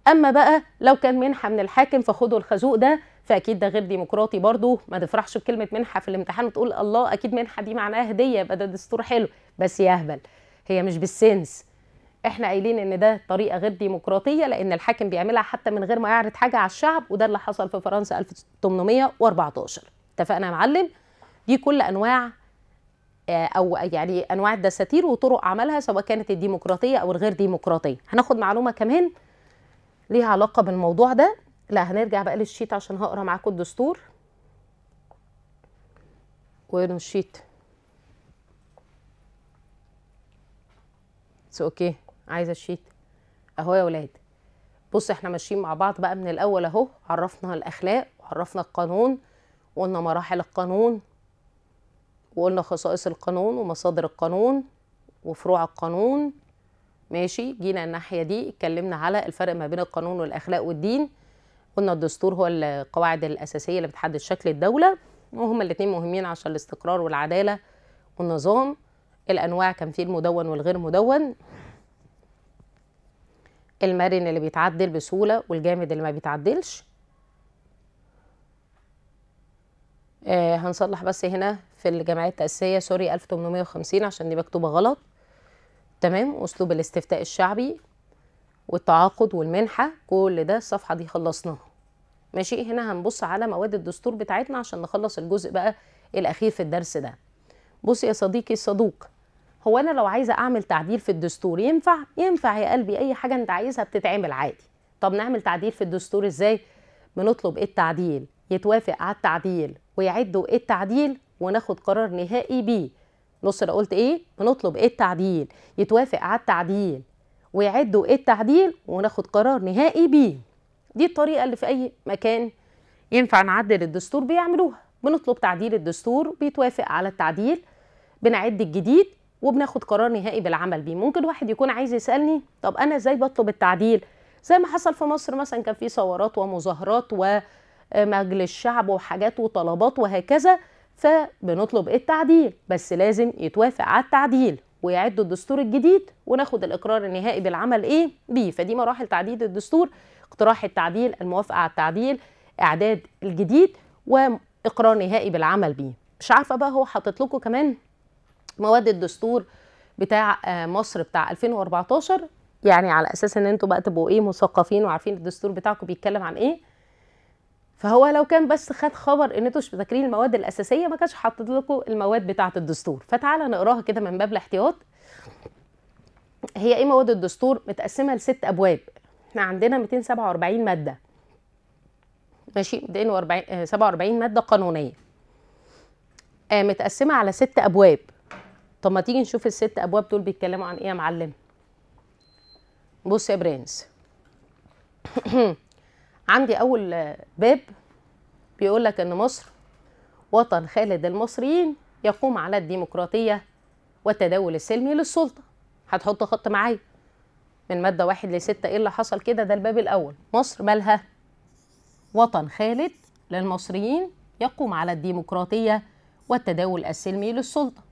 اما بقى لو كان منحه من الحاكم فخدوا الخازوق ده فاكيد ده غير ديمقراطي برضه ما تفرحش بكلمه منحه في الامتحان وتقول الله اكيد منحه دي معناها هديه يبقى ده دستور حلو بس يهبل هي مش بالسنس احنا قايلين ان ده طريقه غير ديمقراطيه لان الحاكم بيعملها حتى من غير ما يعرض حاجه على الشعب وده اللي حصل في فرنسا 1814 اتفقنا يا معلم دي كل انواع آه، او يعني انواع الدساتير وطرق عملها سواء كانت الديمقراطيه او الغير ديمقراطيه هناخد معلومه كمان ليها علاقه بالموضوع ده لا هنرجع بقى للشيت عشان هقرا معاكم الدستور وين الشيت اتس اوكي عايزه الشيت اهو يا ولاد بص احنا ماشيين مع بعض بقى من الاول اهو عرفنا الاخلاق وعرفنا القانون وقلنا مراحل القانون وقلنا خصائص القانون ومصادر القانون وفروع القانون ماشي جينا الناحيه دي اتكلمنا على الفرق ما بين القانون والاخلاق والدين قلنا الدستور هو القواعد الاساسيه اللي بتحدد شكل الدوله وهما الاثنين مهمين عشان الاستقرار والعداله والنظام الانواع كان في المدون والغير مدون المرن اللي بيتعدل بسهوله والجامد اللي ما بيتعدلش آه هنصلح بس هنا في الجمعيه التاسيسيه سوري 1850 عشان دي مكتوبه غلط تمام اسلوب الاستفتاء الشعبي والتعاقد والمنحه كل ده الصفحه دي خلصناها ماشي هنا هنبص على مواد الدستور بتاعتنا عشان نخلص الجزء بقى الاخير في الدرس ده بص يا صديقي الصدوق هو انا لو عايزه اعمل تعديل في الدستور ينفع ينفع يا قلبي اي حاجه انت عايزها بتتعمل عادي طب نعمل تعديل في الدستور ازاي بنطلب التعديل يتوافق على التعديل ويعدوا التعديل وناخد قرار نهائي بيه بص انا قلت ايه بنطلب ايه التعديل يتوافق على التعديل ويعدوا ايه التعديل وناخد قرار نهائي بيه دي الطريقه اللي في اي مكان ينفع نعدل الدستور بيعملوها بنطلب تعديل الدستور بيتوافق على التعديل بنعد الجديد وبناخد قرار نهائي بالعمل بيه ممكن واحد يكون عايز يسالني طب انا ازاي بطلب التعديل زي ما حصل في مصر مثلا كان في ثورات ومظاهرات ومجلس شعب وحاجات وطلبات وهكذا فبنطلب التعديل بس لازم يتوافق على التعديل ويعدوا الدستور الجديد وناخد الاقرار النهائي بالعمل ايه بيه فدي مراحل تعديل الدستور اقتراح التعديل الموافقه على التعديل اعداد الجديد واقرار نهائي بالعمل بيه مش عارفه بقى هو حاطط لكم كمان مواد الدستور بتاع آه، مصر بتاع 2014 يعني على اساس ان انتوا بقى تبقوا ايه مثقفين وعارفين الدستور بتاعكم بيتكلم عن ايه فهو لو كان بس خد خبر ان انتوا مش مذاكرين المواد الاساسيه ما كانش حاطط لكم المواد بتاعه الدستور فتعالى نقراها كده من باب الاحتياط هي ايه مواد الدستور متقسمه لست ابواب احنا عندنا 247 ماده ماشي 247 آه، ماده قانونيه آه متقسمه على ست ابواب طب ما تيجي نشوف الست ابواب دول بيتكلموا عن ايه يا معلم بص يا برنس *clears throat* عندي اول باب بيقول لك ان مصر وطن خالد المصريين يقوم على الديمقراطيه والتداول السلمي للسلطه هتحط خط معايا من ماده واحد لستة ايه اللي حصل كده ده الباب الاول مصر مالها وطن خالد للمصريين يقوم على الديمقراطيه والتداول السلمي للسلطه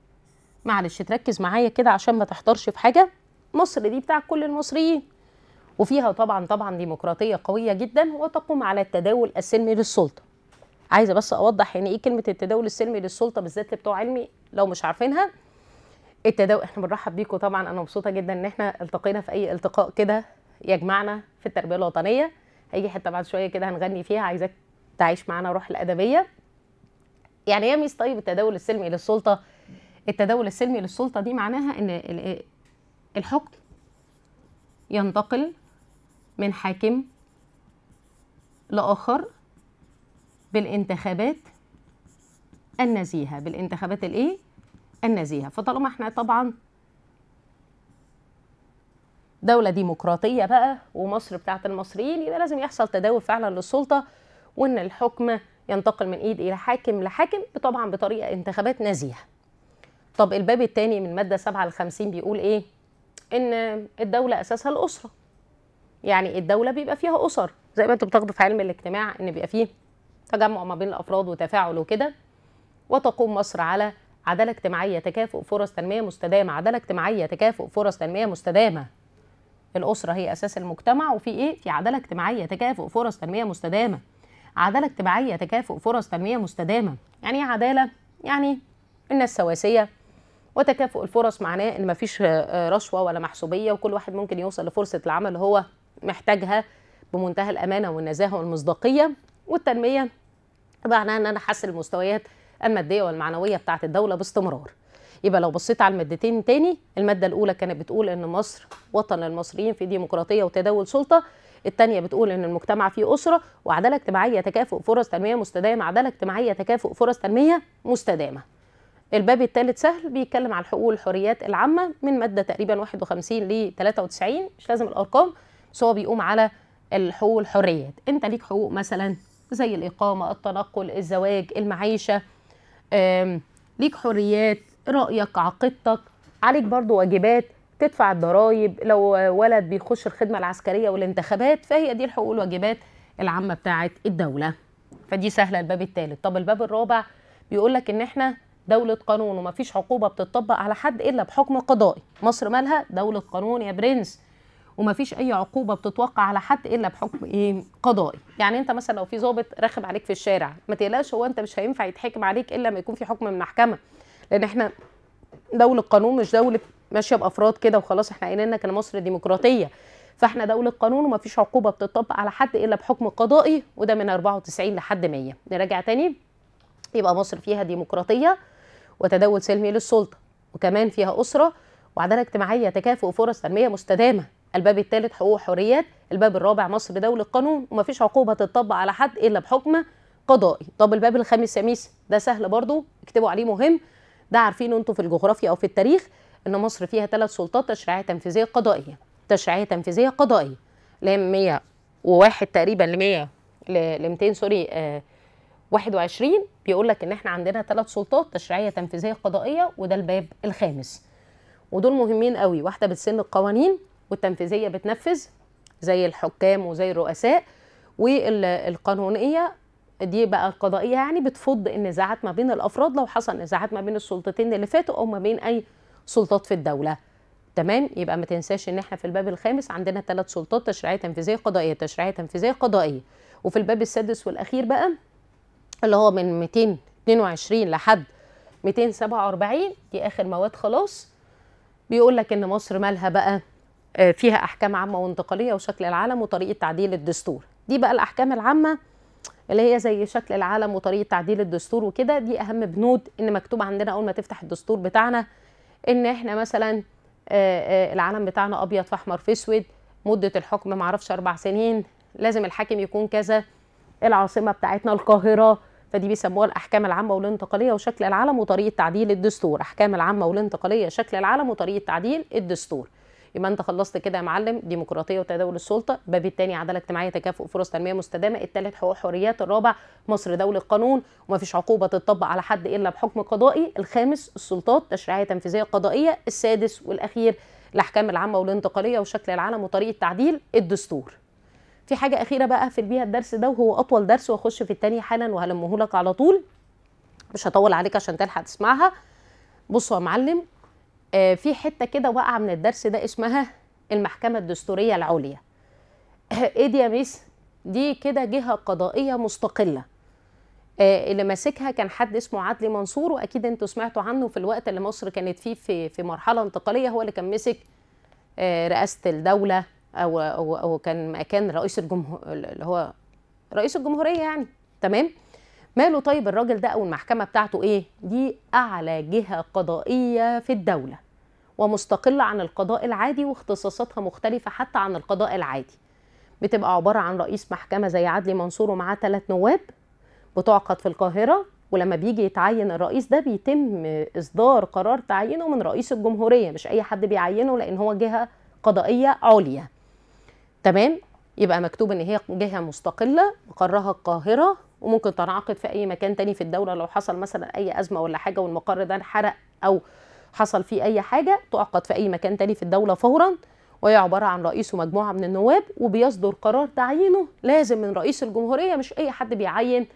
معلش تركز معايا كده عشان ما تحضرش في حاجه مصر دي بتاع كل المصريين وفيها طبعا طبعا ديمقراطيه قويه جدا وتقوم على التداول السلمي للسلطه عايزه بس اوضح يعني ايه كلمه التداول السلمي للسلطه بالذات اللي بتوع علمي لو مش عارفينها التداول احنا بنرحب بيكم طبعا انا مبسوطه جدا ان احنا التقينا في اي التقاء كده يجمعنا في التربيه الوطنيه هيجي حته بعد شويه كده هنغني فيها عايزاك تعيش معانا روح الادبيه يعني ايه ميس طيب التداول السلمي للسلطه التداول السلمي للسلطه دي معناها ان الحكم ينتقل من حاكم لآخر بالانتخابات النزيهة بالانتخابات الايه النزيهة فطالما احنا طبعا دولة ديمقراطية بقى ومصر بتاعة المصريين يبقى لازم يحصل تداول فعلا للسلطة وان الحكم ينتقل من ايد الى حاكم لحاكم طبعا بطريقة انتخابات نزيهة طب الباب الثاني من مادة 57 بيقول ايه ان الدولة اساسها الاسرة يعني الدوله بيبقى فيها اسر زي ما انتم بتاخدوا في علم الاجتماع ان بيبقى فيه تجمع ما بين الافراد وتفاعل وكده وتقوم مصر على عداله اجتماعيه تكافؤ فرص تنميه مستدامه عداله اجتماعيه تكافؤ فرص تنميه مستدامه الاسره هي اساس المجتمع وفي ايه في عداله اجتماعيه تكافؤ فرص تنميه مستدامه عداله اجتماعيه تكافؤ فرص تنميه مستدامه يعني ايه عداله يعني الناس سواسيه وتكافؤ الفرص معناه ان مفيش آه، رشوه ولا محسوبيه وكل واحد ممكن يوصل لفرصه العمل اللي هو محتاجها بمنتهى الامانه والنزاهه والمصداقيه والتنميه معناها ان انا احسن المستويات الماديه والمعنويه بتاعه الدوله باستمرار يبقى لو بصيت على المادتين تاني الماده الاولى كانت بتقول ان مصر وطن للمصريين في ديمقراطيه وتداول سلطه الثانيه بتقول ان المجتمع فيه اسره وعداله اجتماعيه تكافؤ فرص تنميه مستدامه عداله اجتماعيه تكافؤ فرص تنميه مستدامه الباب الثالث سهل بيتكلم على الحقوق والحريات العامه من ماده تقريبا 51 ل 93 مش لازم الارقام بس هو بيقوم على الحقوق والحريات انت ليك حقوق مثلا زي الاقامه التنقل الزواج المعيشه ليك حريات رايك عقيدتك عليك برضو واجبات تدفع الضرايب لو ولد بيخش الخدمه العسكريه والانتخابات فهي دي الحقوق والواجبات العامه بتاعه الدوله فدي سهله الباب الثالث طب الباب الرابع بيقول لك ان احنا دولة قانون ومفيش عقوبة بتطبق على حد إلا بحكم قضائي مصر مالها دولة قانون يا برنس وما فيش اي عقوبه بتتوقع على حد الا بحكم ايه قضائي يعني انت مثلا لو في ضابط راخب عليك في الشارع ما تقلقش هو انت مش هينفع يتحكم عليك الا ما يكون في حكم من محكمه لان احنا دوله قانون مش دوله ماشيه بافراد كده وخلاص احنا قايلين انك ان مصر ديمقراطيه فاحنا دوله قانون وما فيش عقوبه بتطبق على حد الا بحكم قضائي وده من 94 لحد 100 نراجع تاني يبقى مصر فيها ديمقراطيه وتداول سلمي للسلطه وكمان فيها اسره وعداله اجتماعيه تكافؤ فرص تنميه مستدامه الباب الثالث حقوق وحريات الباب الرابع مصر دولة قانون ومفيش عقوبة تطبق على حد إلا بحكم قضائي طب الباب الخامس يا ميس ده سهل برضو اكتبوا عليه مهم ده عارفين انتوا في الجغرافيا أو في التاريخ إن مصر فيها ثلاث سلطات تشريعية تنفيذية قضائية تشريعية تنفيذية قضائية اللي 101 تقريبا ل 100 ل 200 سوري آه 21 بيقول لك ان احنا عندنا ثلاث سلطات تشريعيه تنفيذيه قضائيه وده الباب الخامس ودول مهمين قوي واحده بتسن القوانين والتنفيذيه بتنفذ زي الحكام وزي الرؤساء والقانونيه دي بقى القضائيه يعني بتفض النزاعات ما بين الافراد لو حصل نزاعات ما بين السلطتين اللي فاتوا او ما بين اي سلطات في الدوله تمام يبقى ما تنساش ان احنا في الباب الخامس عندنا ثلاث سلطات تشريعيه تنفيذيه قضائيه تشريعيه تنفيذيه قضائيه وفي الباب السادس والاخير بقى اللي هو من 222 لحد 247 دي اخر مواد خلاص بيقول لك ان مصر مالها بقى آه، فيها احكام عامه وانتقاليه وشكل العالم وطريقه تعديل الدستور دي بقى الاحكام العامه اللي هي زي شكل العالم وطريقه تعديل الدستور وكده دي اهم بنود ان مكتوب عندنا اول ما تفتح الدستور بتاعنا ان احنا مثلا آه، آه، العالم بتاعنا ابيض في احمر في اسود مده الحكم ما اعرفش اربع سنين لازم الحاكم يكون كذا العاصمه بتاعتنا القاهره فدي بيسموها الاحكام العامه والانتقاليه وشكل العالم وطريقه تعديل الدستور احكام العامه والانتقاليه شكل العالم وطريقه تعديل الدستور يبقى انت خلصت كده يا معلم ديمقراطيه وتداول السلطه الباب الثاني عداله اجتماعيه تكافؤ فرص تنميه مستدامه الثالث حقوق حريات الرابع مصر دوله قانون ومفيش عقوبه تطبق على حد الا بحكم قضائي الخامس السلطات تشريعيه تنفيذيه قضائيه السادس والاخير الاحكام العامه والانتقاليه وشكل العالم وطريقه تعديل الدستور في حاجه اخيره بقى في بيها الدرس ده وهو اطول درس واخش في الثاني حالا وهلمهولك على طول مش هطول عليك عشان تلحق تسمعها بصوا يا معلم آه، في حته كده واقعه من الدرس ده اسمها المحكمه الدستوريه العليا *laughs* ايه دي يا ميس دي كده جهه قضائيه مستقله آه، اللي ماسكها كان حد اسمه عدلي منصور واكيد انتوا سمعتوا عنه في الوقت اللي مصر كانت فيه في في مرحله انتقاليه هو اللي كان مسك آه، رئاسه الدوله او او, أو كان مكان رئيس الجمهور اللي هو رئيس الجمهوريه يعني تمام ماله طيب الراجل ده او المحكمه بتاعته ايه دي اعلى جهه قضائيه في الدوله ومستقلة عن القضاء العادي واختصاصاتها مختلفة حتى عن القضاء العادي بتبقى عبارة عن رئيس محكمة زي عدلي منصور ومعاه ثلاث نواب بتعقد في القاهرة ولما بيجي يتعين الرئيس ده بيتم إصدار قرار تعيينه من رئيس الجمهورية مش أي حد بيعينه لأن هو جهة قضائية عليا تمام يبقى مكتوب ان هي جهه مستقله مقرها القاهره وممكن تنعقد في اي مكان تاني في الدوله لو حصل مثلا اي ازمه ولا حاجه والمقر ده انحرق او حصل فيه اي حاجه تعقد في اي مكان تاني في الدوله فورا وهي عباره عن رئيس ومجموعه من النواب وبيصدر قرار تعيينه لازم من رئيس الجمهوريه مش اي حد بيعين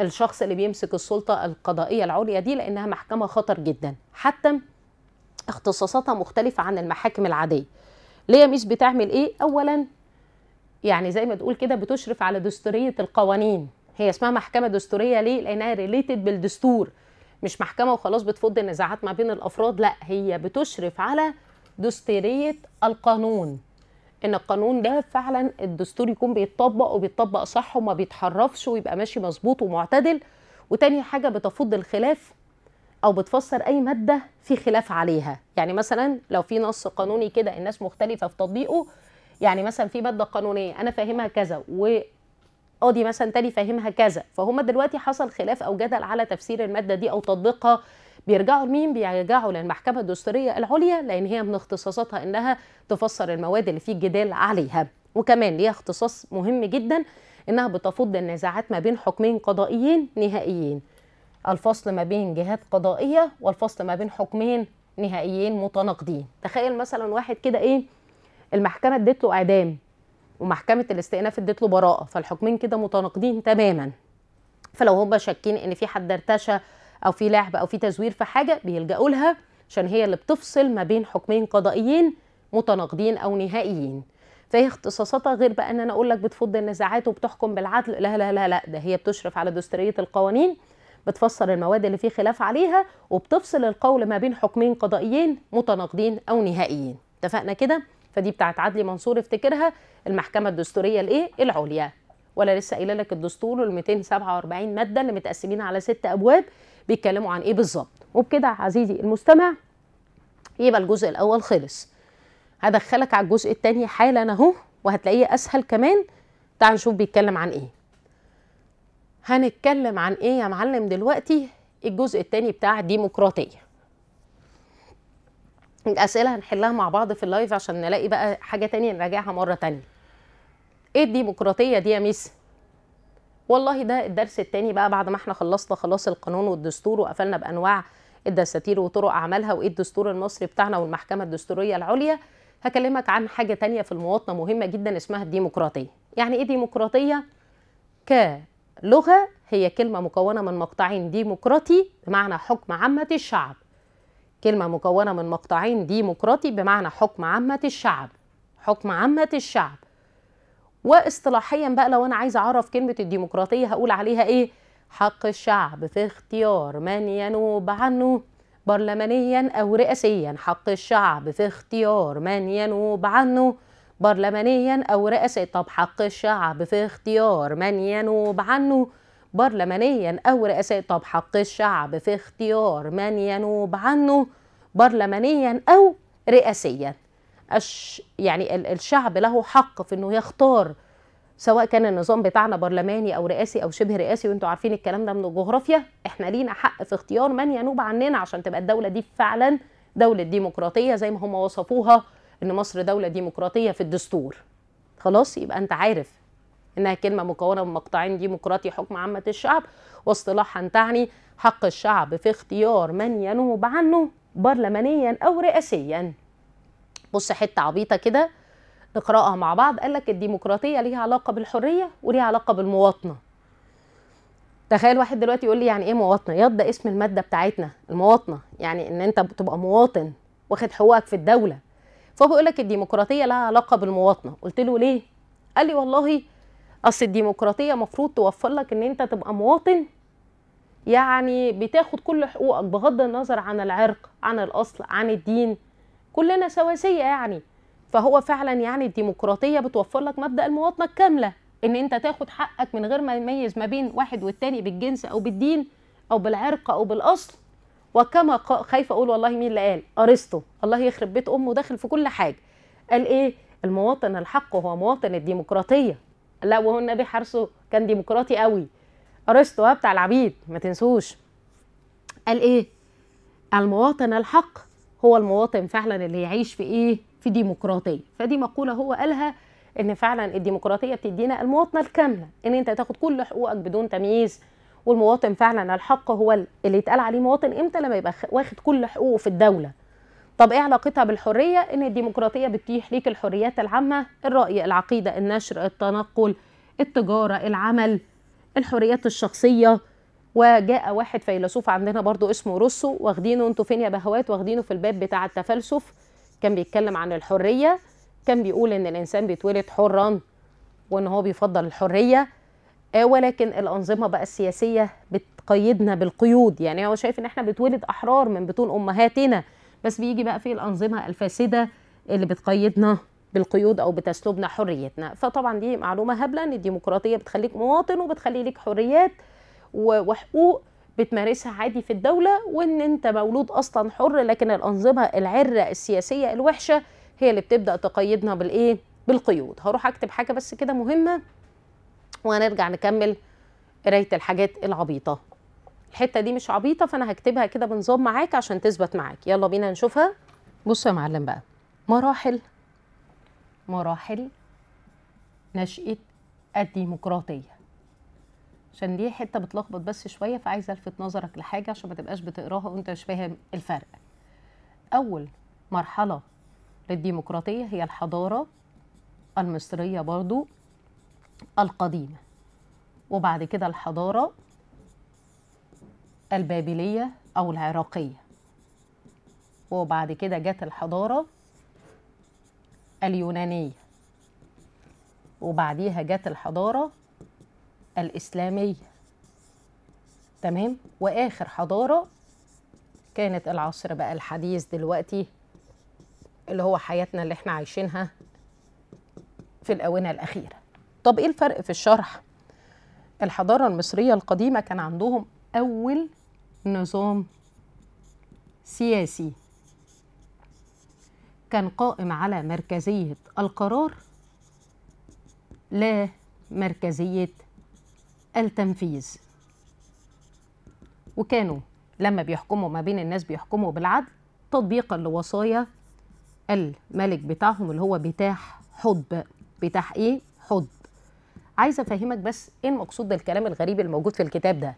الشخص اللي بيمسك السلطه القضائيه العليا دي لانها محكمه خطر جدا حتى اختصاصاتها مختلفه عن المحاكم العاديه ليه ميس بتعمل ايه اولا يعني زي ما تقول كده بتشرف على دستوريه القوانين هي اسمها محكمه دستوريه ليه لانها ريليتد بالدستور مش محكمه وخلاص بتفض النزاعات ما بين الافراد لا هي بتشرف على دستوريه القانون ان القانون ده فعلا الدستور يكون بيتطبق وبيتطبق صح وما بيتحرفش ويبقى ماشي مظبوط ومعتدل وتاني حاجه بتفض الخلاف او بتفسر اي ماده في خلاف عليها يعني مثلا لو في نص قانوني كده الناس مختلفه في تطبيقه يعني مثلا في ماده قانونيه انا فاهمها كذا اه دي مثلا تاني فاهمها كذا فهم دلوقتي حصل خلاف او جدل على تفسير الماده دي او تطبيقها بيرجعوا لمين بيرجعوا للمحكمه الدستوريه العليا لان هي من اختصاصاتها انها تفسر المواد اللي فيه جدال عليها وكمان ليها اختصاص مهم جدا انها بتفض النزاعات ما بين حكمين قضائيين نهائيين الفصل ما بين جهات قضائيه والفصل ما بين حكمين نهائيين متناقضين تخيل مثلا واحد كده ايه المحكمه اديت له اعدام ومحكمه الاستئناف ادت له براءه فالحكمين كده متناقضين تماما فلو هم شاكين ان في حد ارتشى او في لعب او في تزوير في حاجه بيلجأوا لها عشان هي اللي بتفصل ما بين حكمين قضائيين متناقضين او نهائيين فهي اختصاصاتها غير بقى ان انا اقول لك بتفض النزاعات وبتحكم بالعدل لا لا لا لا ده هي بتشرف على دستوريه القوانين بتفسر المواد اللي في خلاف عليها وبتفصل القول ما بين حكمين قضائيين متناقضين او نهائيين اتفقنا كده فدي بتاعت عدلي منصور افتكرها المحكمه الدستوريه الايه العليا ولا لسه قايله لك الدستور وال 247 ماده اللي متقسمين على ست ابواب بيتكلموا عن ايه بالظبط وبكده عزيزي المستمع يبقى الجزء الاول خلص هدخلك على الجزء الثاني حالا اهو وهتلاقيه اسهل كمان تعال نشوف بيتكلم عن ايه هنتكلم عن ايه يا معلم دلوقتي الجزء الثاني بتاع الديمقراطيه الاسئله هنحلها مع بعض في اللايف عشان نلاقي بقى حاجه تانية نراجعها مره تانية ايه الديمقراطيه دي يا ميس والله ده الدرس التاني بقى بعد ما احنا خلصنا خلاص القانون والدستور وقفلنا بانواع الدساتير وطرق اعمالها وايه الدستور المصري بتاعنا والمحكمه الدستوريه العليا هكلمك عن حاجه تانية في المواطنه مهمه جدا اسمها الديمقراطيه يعني ايه ديمقراطيه كلغه هي كلمه مكونه من مقطعين ديمقراطي بمعنى حكم عامه الشعب كلمة مكونة من مقطعين ديمقراطي بمعنى حكم عامة الشعب حكم عامة الشعب واصطلاحيا بقى لو أنا عايزة أعرف كلمة الديمقراطية هقول عليها إيه حق الشعب في اختيار من ينوب عنه برلمانيا أو رئاسيا حق الشعب في اختيار من ينوب عنه برلمانيا أو رئاسيا طب حق الشعب في اختيار من ينوب عنه برلمانيا أو رئاسة طب حق الشعب في اختيار من ينوب عنه برلمانيا أو رئاسيا أش يعني الشعب له حق في أنه يختار سواء كان النظام بتاعنا برلماني او رئاسي او شبه رئاسي وانتوا عارفين الكلام ده من الجغرافيا احنا لينا حق في اختيار من ينوب عننا عشان تبقى الدوله دي فعلا دوله ديمقراطيه زي ما هم وصفوها ان مصر دوله ديمقراطيه في الدستور خلاص يبقى انت عارف انها كلمه مكونه من مقطعين ديمقراطي حكم عامه الشعب واصطلاحا تعني حق الشعب في اختيار من ينوب عنه برلمانيا او رئاسيا بص حته عبيطه كده نقراها مع بعض قال لك الديمقراطيه ليها علاقه بالحريه وليها علاقه بالمواطنه تخيل واحد دلوقتي يقول لي يعني ايه مواطنه يا ده اسم الماده بتاعتنا المواطنه يعني ان انت بتبقى مواطن واخد حقوقك في الدوله فبيقول لك الديمقراطيه لها علاقه بالمواطنه قلت له ليه قال لي والله اصل الديمقراطيه مفروض توفر لك ان انت تبقى مواطن يعني بتاخد كل حقوقك بغض النظر عن العرق عن الاصل عن الدين كلنا سواسيه يعني فهو فعلا يعني الديمقراطيه بتوفر لك مبدا المواطنه الكامله ان انت تاخد حقك من غير ما يميز ما بين واحد والتاني بالجنس او بالدين او بالعرق او بالاصل وكما خايف اقول والله مين اللي قال ارسطو الله يخرب بيت امه داخل في كل حاجه قال ايه المواطن الحق هو مواطن الديمقراطيه لا وهو النبي حرسه كان ديمقراطي قوي ارسطو بتاع العبيد ما تنسوش قال ايه المواطن الحق هو المواطن فعلا اللي يعيش في ايه في ديمقراطيه فدي مقوله هو قالها ان فعلا الديمقراطيه بتدينا المواطنه الكامله ان انت تاخد كل حقوقك بدون تمييز والمواطن فعلا الحق هو اللي يتقال عليه مواطن امتى لما يبقى واخد كل حقوقه في الدوله طب ايه علاقتها بالحريه ان الديمقراطيه بتتيح ليك الحريات العامه الراي العقيده النشر التنقل التجاره العمل الحريات الشخصيه وجاء واحد فيلسوف عندنا برضو اسمه روسو واخدينه انتوا فين يا بهوات واخدينه في الباب بتاع التفلسف كان بيتكلم عن الحريه كان بيقول ان الانسان بيتولد حرا وان هو بيفضل الحريه آه، ولكن الانظمه بقى السياسيه بتقيدنا بالقيود يعني هو شايف ان احنا بنتولد احرار من بطون امهاتنا بس بيجي بقى في الانظمه الفاسده اللي بتقيدنا بالقيود او بتسلبنا حريتنا فطبعا دي معلومه هبله ان الديمقراطيه بتخليك مواطن وبتخلي لك حريات وحقوق بتمارسها عادي في الدوله وان انت مولود اصلا حر لكن الانظمه العره السياسيه الوحشه هي اللي بتبدا تقيدنا بالايه بالقيود هروح اكتب حاجه بس كده مهمه وهنرجع نكمل قرايه الحاجات العبيطه الحته دي مش عبيطه فانا هكتبها كده بنظام معاك عشان تثبت معاك يلا بينا نشوفها بصوا يا معلم بقى مراحل مراحل نشأة الديمقراطية عشان دي حته بتلخبط بس شويه فعايزه الفت نظرك لحاجه عشان ما تبقاش بتقراها وانت مش فاهم الفرق اول مرحله للديمقراطيه هي الحضاره المصريه برضو القديمه وبعد كده الحضاره البابلية أو العراقية وبعد كده جت الحضارة اليونانية وبعديها جت الحضارة الإسلامية تمام وآخر حضارة كانت العصر بقى الحديث دلوقتي اللي هو حياتنا اللي احنا عايشينها في الآونة الأخيرة طب إيه الفرق في الشرح؟ الحضارة المصرية القديمة كان عندهم أول نظام سياسي كان قائم على مركزية القرار لا مركزية التنفيذ وكانوا لما بيحكموا ما بين الناس بيحكموا بالعدل تطبيقا لوصايا الملك بتاعهم اللي هو بتاح حب بتاح ايه حب عايزه افهمك بس ايه المقصود بالكلام الغريب الموجود في الكتاب ده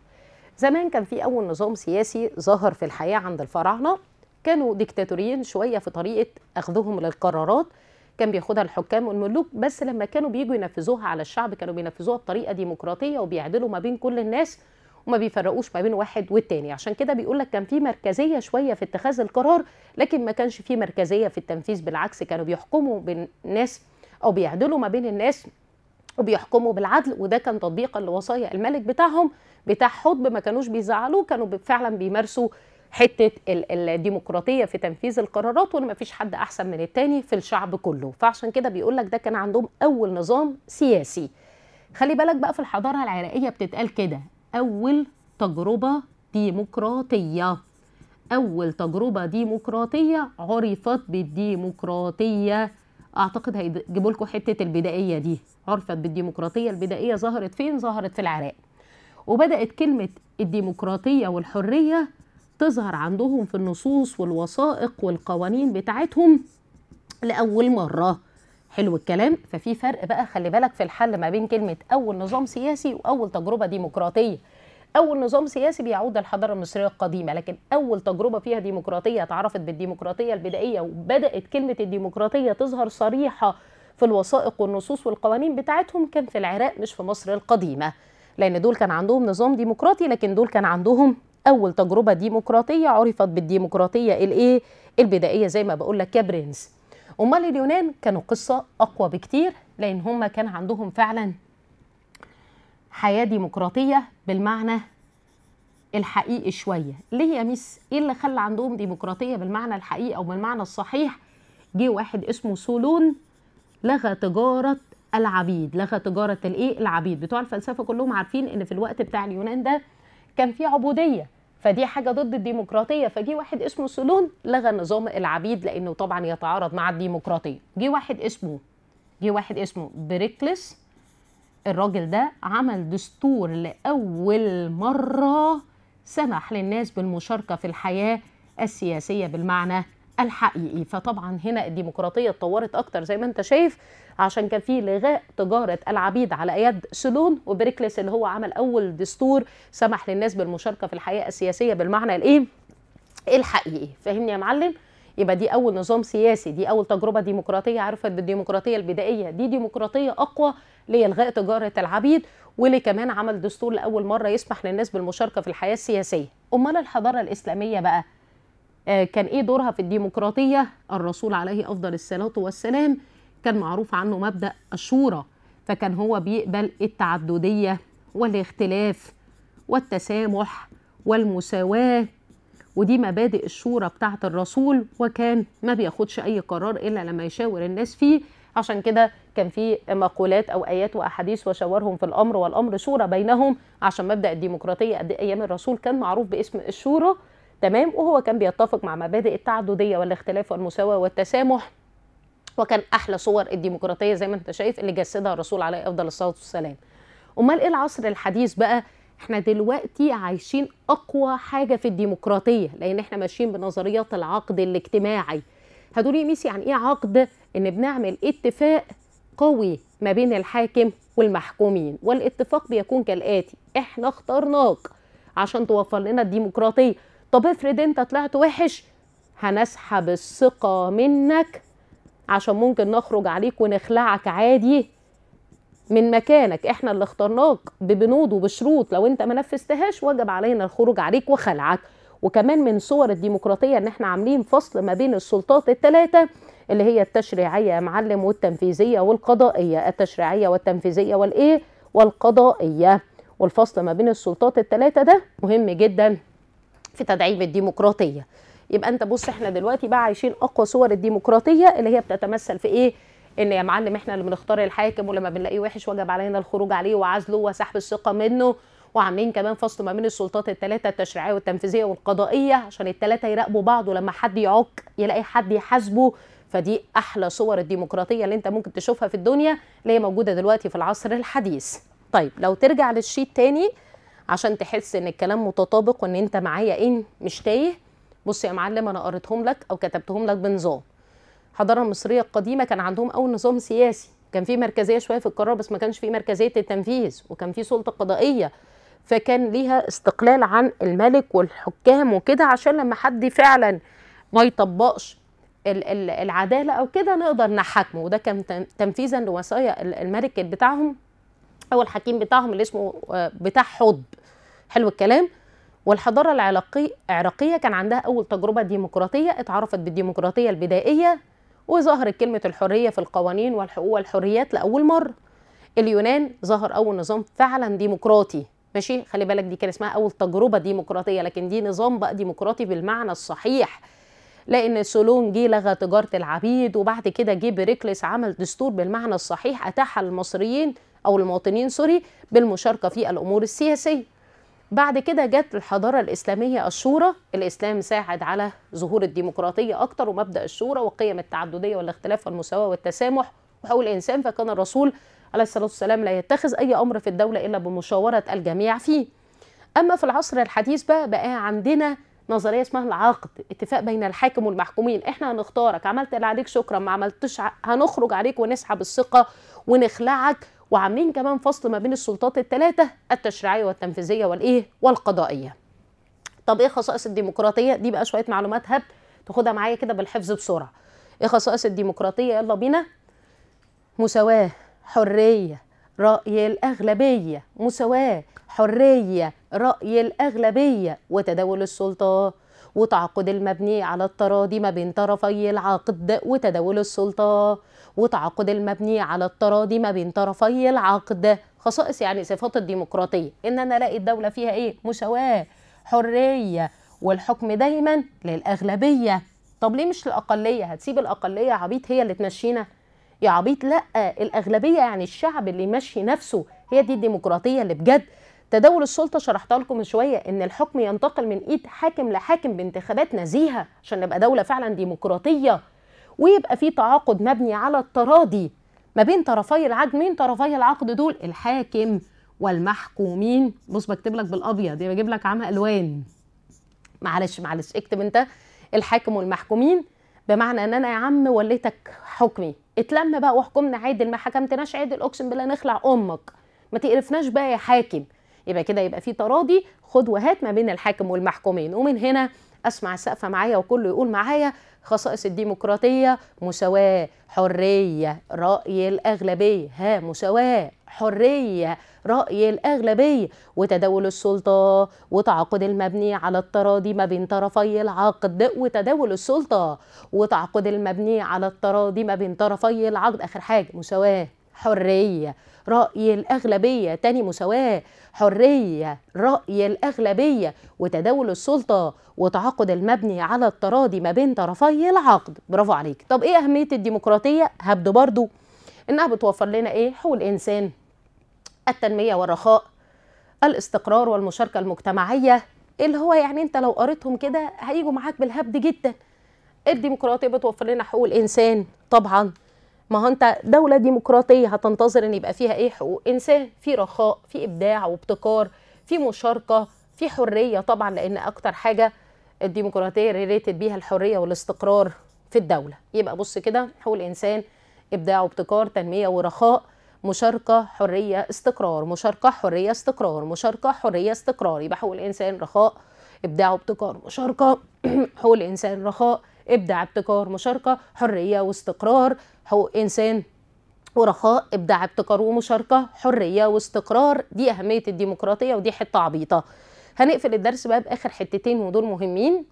زمان كان في اول نظام سياسي ظهر في الحياه عند الفراعنه كانوا ديكتاتوريين شويه في طريقه اخذهم للقرارات كان بياخدها الحكام والملوك بس لما كانوا بيجوا ينفذوها على الشعب كانوا بينفذوها بطريقه ديمقراطيه وبيعدلوا ما بين كل الناس وما بيفرقوش ما بين واحد والتاني عشان كده بيقول لك كان في مركزيه شويه في اتخاذ القرار لكن ما كانش في مركزيه في التنفيذ بالعكس كانوا بيحكموا بالناس او بيعدلوا ما بين الناس وبيحكموا بالعدل وده كان تطبيقا لوصايا الملك بتاعهم بتاع حطب ما كانوش بيزعلوه كانوا فعلا بيمارسوا حته الديمقراطيه في تنفيذ القرارات وان مفيش حد احسن من التاني في الشعب كله فعشان كده بيقول لك ده كان عندهم اول نظام سياسي خلي بالك بقى في الحضاره العراقيه بتتقال كده اول تجربه ديمقراطيه اول تجربه ديمقراطيه عرفت بالديمقراطيه اعتقد هيجيبوا لكم حته البدائيه دي عرفت بالديمقراطيه البدائيه ظهرت فين ظهرت في العراق وبدات كلمه الديمقراطيه والحريه تظهر عندهم في النصوص والوثائق والقوانين بتاعتهم لاول مره حلو الكلام ففي فرق بقى خلي بالك في الحل ما بين كلمه اول نظام سياسي واول تجربه ديمقراطيه اول نظام سياسي بيعود للحضاره المصريه القديمه لكن اول تجربه فيها ديمقراطيه اتعرفت بالديمقراطيه البدائيه وبدات كلمه الديمقراطيه تظهر صريحه في الوثائق والنصوص والقوانين بتاعتهم كان في العراق مش في مصر القديمه لان دول كان عندهم نظام ديمقراطي لكن دول كان عندهم اول تجربه ديمقراطيه عرفت بالديمقراطيه الايه البدائيه زي ما بقول لك يا برنس امال اليونان كانوا قصه اقوى بكتير لان هم كان عندهم فعلا حياه ديمقراطيه بالمعنى الحقيقي شويه ليه يا ميس ايه اللي خلى عندهم ديمقراطيه بالمعنى الحقيقي او بالمعنى الصحيح جه واحد اسمه سولون لغى تجاره العبيد لغى تجاره الايه العبيد بتوع الفلسفه كلهم عارفين ان في الوقت بتاع اليونان ده كان في عبوديه فدي حاجه ضد الديمقراطيه فجي واحد اسمه سولون لغى نظام العبيد لانه طبعا يتعارض مع الديمقراطيه جه واحد اسمه جه واحد اسمه بريكلس الراجل ده عمل دستور لأول مرة سمح للناس بالمشاركة في الحياة السياسية بالمعنى الحقيقي فطبعا هنا الديمقراطية اتطورت أكتر زي ما أنت شايف عشان كان في لغاء تجارة العبيد على يد سلون وبريكليس اللي هو عمل أول دستور سمح للناس بالمشاركة في الحياة السياسية بالمعنى الإيه؟ الحقيقي فاهمني يا معلم؟ يبقى دي اول نظام سياسي دي اول تجربه ديمقراطيه عرفت بالديمقراطيه البدائيه دي ديمقراطيه اقوى لالغاء تجاره العبيد واللي كمان عمل دستور لاول مره يسمح للناس بالمشاركه في الحياه السياسيه امال الحضاره الاسلاميه بقى آه كان ايه دورها في الديمقراطيه الرسول عليه افضل الصلاه والسلام كان معروف عنه مبدا الشورى فكان هو بيقبل التعدديه والاختلاف والتسامح والمساواه ودي مبادئ الشورى بتاعة الرسول وكان ما بياخدش أي قرار إلا لما يشاور الناس فيه عشان كده كان في مقولات او ايات واحاديث وشاورهم في الامر والامر شورى بينهم عشان مبدا الديمقراطيه قد إيه ايام الرسول كان معروف باسم الشورى تمام وهو كان بيتفق مع مبادئ التعدديه والاختلاف والمساواه والتسامح وكان احلى صور الديمقراطيه زي ما انت شايف اللي جسدها الرسول عليه افضل الصلاه والسلام امال ايه العصر الحديث بقى احنا دلوقتي عايشين اقوى حاجه في الديمقراطيه لان احنا ماشيين بنظريات العقد الاجتماعي هدول يا ميسي يعني ايه عقد ان بنعمل اتفاق قوي ما بين الحاكم والمحكومين والاتفاق بيكون كالاتي احنا اخترناك عشان توفر لنا الديمقراطيه طب افرض انت طلعت وحش هنسحب الثقه منك عشان ممكن نخرج عليك ونخلعك عادي من مكانك احنا اللي اخترناك ببنود وبشروط لو انت ما نفذتهاش وجب علينا الخروج عليك وخلعك وكمان من صور الديمقراطيه ان احنا عاملين فصل ما بين السلطات الثلاثه اللي هي التشريعيه يا معلم والتنفيذيه والقضائيه التشريعيه والتنفيذيه والايه والقضائيه والفصل ما بين السلطات الثلاثه ده مهم جدا في تدعيم الديمقراطيه يبقى انت بص احنا دلوقتي بقى عايشين اقوى صور الديمقراطيه اللي هي بتتمثل في ايه ان يا معلم احنا اللي بنختار الحاكم ولما بنلاقيه وحش وجب علينا الخروج عليه وعزله وسحب الثقه منه وعاملين كمان فصل ما بين السلطات الثلاثه التشريعيه والتنفيذيه والقضائيه عشان الثلاثه يراقبوا بعض ولما حد يعك يلاقي حد يحاسبه فدي احلى صور الديمقراطيه اللي انت ممكن تشوفها في الدنيا اللي هي موجوده دلوقتي في العصر الحديث طيب لو ترجع للشيت تاني عشان تحس ان الكلام متطابق وان انت معايا ايه مش تايه بص يا معلم انا قريتهم لك او كتبتهم لك بنظام حضاره مصريه القديمه كان عندهم اول نظام سياسي كان في مركزيه شويه في القرار بس ما كانش في مركزيه التنفيذ وكان في سلطه قضائيه فكان ليها استقلال عن الملك والحكام وكده عشان لما حد فعلا ما يطبقش العداله او كده نقدر نحاكمه وده كان تنفيذا لوصايا الملك بتاعهم او الحكيم بتاعهم اللي اسمه آه، بتاع حضب حلو الكلام والحضاره العراقيه كان عندها اول تجربه ديمقراطيه اتعرفت بالديمقراطيه البدائيه وظهرت كلمة الحرية في القوانين والحقوق والحريات لأول مرة اليونان ظهر أول نظام فعلا ديمقراطي ماشي خلي بالك دي كان اسمها أول تجربة ديمقراطية لكن دي نظام بقى ديمقراطي بالمعنى الصحيح لأن سولون جه لغى تجارة العبيد وبعد كده جه بريكلس عمل دستور بالمعنى الصحيح أتاح المصريين أو المواطنين سوري بالمشاركة في الأمور السياسية بعد كده جت الحضارة الإسلامية الشورى الإسلام ساعد على ظهور الديمقراطية أكتر ومبدأ الشورى وقيم التعددية والاختلاف والمساواة والتسامح وحقوق الإنسان فكان الرسول عليه الصلاة والسلام لا يتخذ أي أمر في الدولة إلا بمشاورة الجميع فيه أما في العصر الحديث بقى بقى عندنا نظرية اسمها العقد اتفاق بين الحاكم والمحكومين احنا هنختارك عملت اللي عليك شكرا ما عملتش هنخرج عليك ونسحب الثقة ونخلعك وعاملين كمان فصل ما بين السلطات الثلاثه التشريعيه والتنفيذيه والايه والقضائيه طب ايه خصائص الديمقراطيه دي بقى شويه معلومات هب تاخدها معايا كده بالحفظ بسرعه ايه خصائص الديمقراطيه يلا بينا مساواه حريه راي الاغلبيه مساواه حريه راي الاغلبيه وتداول السلطه وتعاقد المبني على التراضي ما بين طرفي العقد وتداول السلطة وتعاقد المبني على التراضي ما بين طرفي العقد خصائص يعني صفات الديمقراطية إن أنا ألاقي الدولة فيها إيه مساواة حرية والحكم دايما للأغلبية طب ليه مش الأقلية هتسيب الأقلية عبيط هي اللي تمشينا يا عبيط لا الأغلبية يعني الشعب اللي يمشي نفسه هي دي الديمقراطية اللي بجد تداول السلطه شرحتها لكم من شويه ان الحكم ينتقل من ايد حاكم لحاكم بانتخابات نزيهه عشان نبقى دوله فعلا ديمقراطيه ويبقى في تعاقد مبني على التراضي ما بين طرفي العقد مين طرفي العقد دول الحاكم والمحكومين بص بكتب لك بالابيض بجيب لك عام الوان معلش معلش اكتب انت الحاكم والمحكومين بمعنى ان انا يا عم وليتك حكمي اتلم بقى وحكمنا عادل ما حكمتناش عادل اقسم بالله نخلع امك ما تقرفناش بقى يا حاكم يبقى كده يبقى في تراضي خد وهات ما بين الحاكم والمحكومين ومن هنا اسمع السقفه معايا وكله يقول معايا خصائص الديمقراطيه مساواه حريه راي الاغلبيه ها مساواه حريه راي الاغلبيه وتداول السلطه وتعاقد المبني على التراضي ما بين طرفي العقد وتداول السلطه وتعاقد المبني على التراضي ما بين طرفي العقد اخر حاجه مساواه حرية رأي الأغلبية تاني مساواة حرية رأي الأغلبية وتداول السلطة وتعاقد المبني على التراضي ما بين طرفي العقد برافو عليك طب إيه أهمية الديمقراطية هبدو برضو إنها بتوفر لنا إيه حقوق الإنسان التنمية والرخاء الاستقرار والمشاركة المجتمعية اللي هو يعني انت لو قريتهم كده هيجوا معاك بالهبد جدا الديمقراطية بتوفر لنا حقوق الإنسان طبعا ما هو انت دوله ديمقراطيه هتنتظر ان يبقى فيها ايه حقوق انسان في رخاء في ابداع وابتكار في مشاركه في حريه طبعا لان اكتر حاجه الديمقراطيه ريليتد بيها الحريه والاستقرار في الدوله يبقى بص كده حقوق الانسان ابداع وابتكار تنميه ورخاء مشاركة حرية استقرار مشاركة حرية استقرار مشاركة حرية استقرار يبقى حقوق الإنسان رخاء إبداع وابتكار مشاركة *clears throat* حقوق الإنسان رخاء ابداع ابتكار مشاركه حريه واستقرار حقوق انسان ورخاء ابداع ابتكار ومشاركه حريه واستقرار دي اهميه الديمقراطيه ودي حته عبيطه هنقفل الدرس بقى باخر حتتين ودول مهمين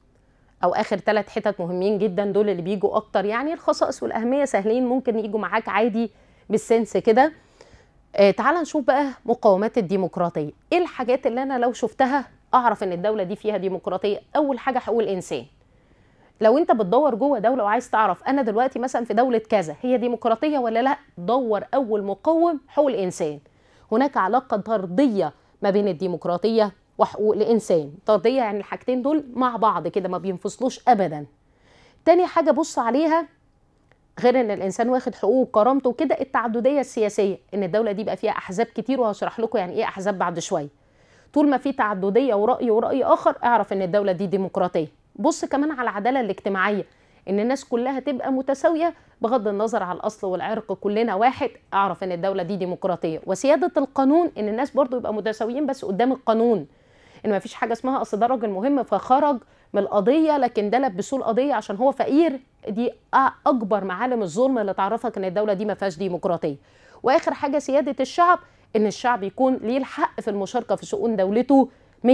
او اخر ثلاث حتت مهمين جدا دول اللي بيجوا اكتر يعني الخصائص والاهميه سهلين ممكن يجوا معاك عادي بالسنس كده آه تعال نشوف بقى مقاومات الديمقراطيه ايه الحاجات اللي انا لو شفتها اعرف ان الدوله دي فيها ديمقراطيه اول حاجه حقوق الانسان لو انت بتدور جوه دوله وعايز تعرف انا دلوقتي مثلا في دوله كذا هي ديمقراطيه ولا لا دور اول مقوم حقوق الانسان هناك علاقه طرديه ما بين الديمقراطيه وحقوق الانسان طرديه يعني الحاجتين دول مع بعض كده ما بينفصلوش ابدا تاني حاجه بص عليها غير ان الانسان واخد حقوقه وكرامته وكده التعدديه السياسيه ان الدوله دي بقى فيها احزاب كتير وهشرح لكم يعني ايه احزاب بعد شويه طول ما في تعدديه وراي وراي اخر اعرف ان الدوله دي ديمقراطيه بص كمان على العداله الاجتماعيه ان الناس كلها تبقى متساويه بغض النظر على الاصل والعرق كلنا واحد اعرف ان الدوله دي ديمقراطيه وسياده القانون ان الناس برضو يبقى متساويين بس قدام القانون ان ما فيش حاجه اسمها اصل ده راجل مهم فخرج من القضيه لكن ده لبسوه القضيه عشان هو فقير دي اكبر معالم الظلم اللي تعرفك ان الدوله دي ما فيهاش ديمقراطيه واخر حاجه سياده الشعب ان الشعب يكون ليه الحق في المشاركه في شؤون دولته 100%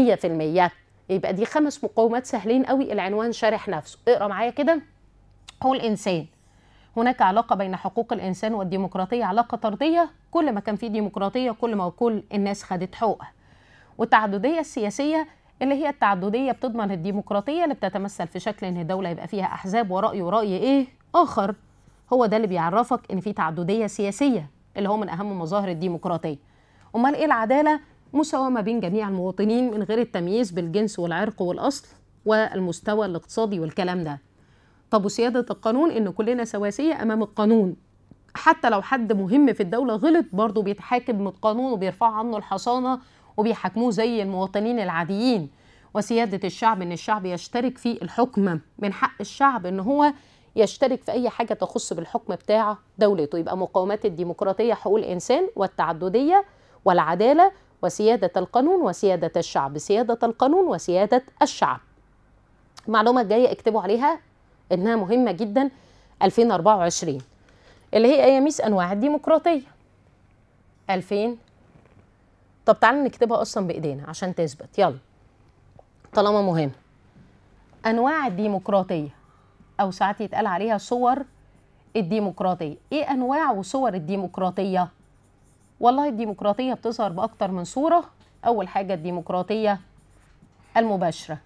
يبقى دي خمس مقومات سهلين قوي العنوان شارح نفسه اقرا معايا كده هو الانسان هناك علاقه بين حقوق الانسان والديمقراطيه علاقه طرديه كل ما كان في ديمقراطيه كل ما كل الناس خدت حقوقها والتعدديه السياسيه اللي هي التعدديه بتضمن الديمقراطيه اللي بتتمثل في شكل ان الدوله يبقى فيها احزاب وراي وراي ايه اخر هو ده اللي بيعرفك ان في تعدديه سياسيه اللي هو من اهم مظاهر الديمقراطيه امال ايه العداله مساومه بين جميع المواطنين من غير التمييز بالجنس والعرق والاصل والمستوى الاقتصادي والكلام ده طب وسياده القانون ان كلنا سواسيه امام القانون حتى لو حد مهم في الدوله غلط برضه بيتحاكم من القانون وبيرفع عنه الحصانه وبيحاكموه زي المواطنين العاديين وسياده الشعب ان الشعب يشترك في الحكم من حق الشعب ان هو يشترك في اي حاجه تخص بالحكم بتاع دولته يبقى مقاومات الديمقراطيه حقوق الانسان والتعدديه والعداله وسيادة القانون وسيادة الشعب سيادة القانون وسيادة الشعب معلومة جاية اكتبوا عليها إنها مهمة جدا 2024 اللي هي أياميس أنواع الديمقراطية 2000 طب تعالوا نكتبها أصلا بإيدينا عشان تثبت يلا طالما مهم أنواع الديمقراطية أو ساعات يتقال عليها صور الديمقراطية إيه أنواع وصور الديمقراطية والله الديمقراطية بتظهر بأكتر من صورة أول حاجة الديمقراطية المباشرة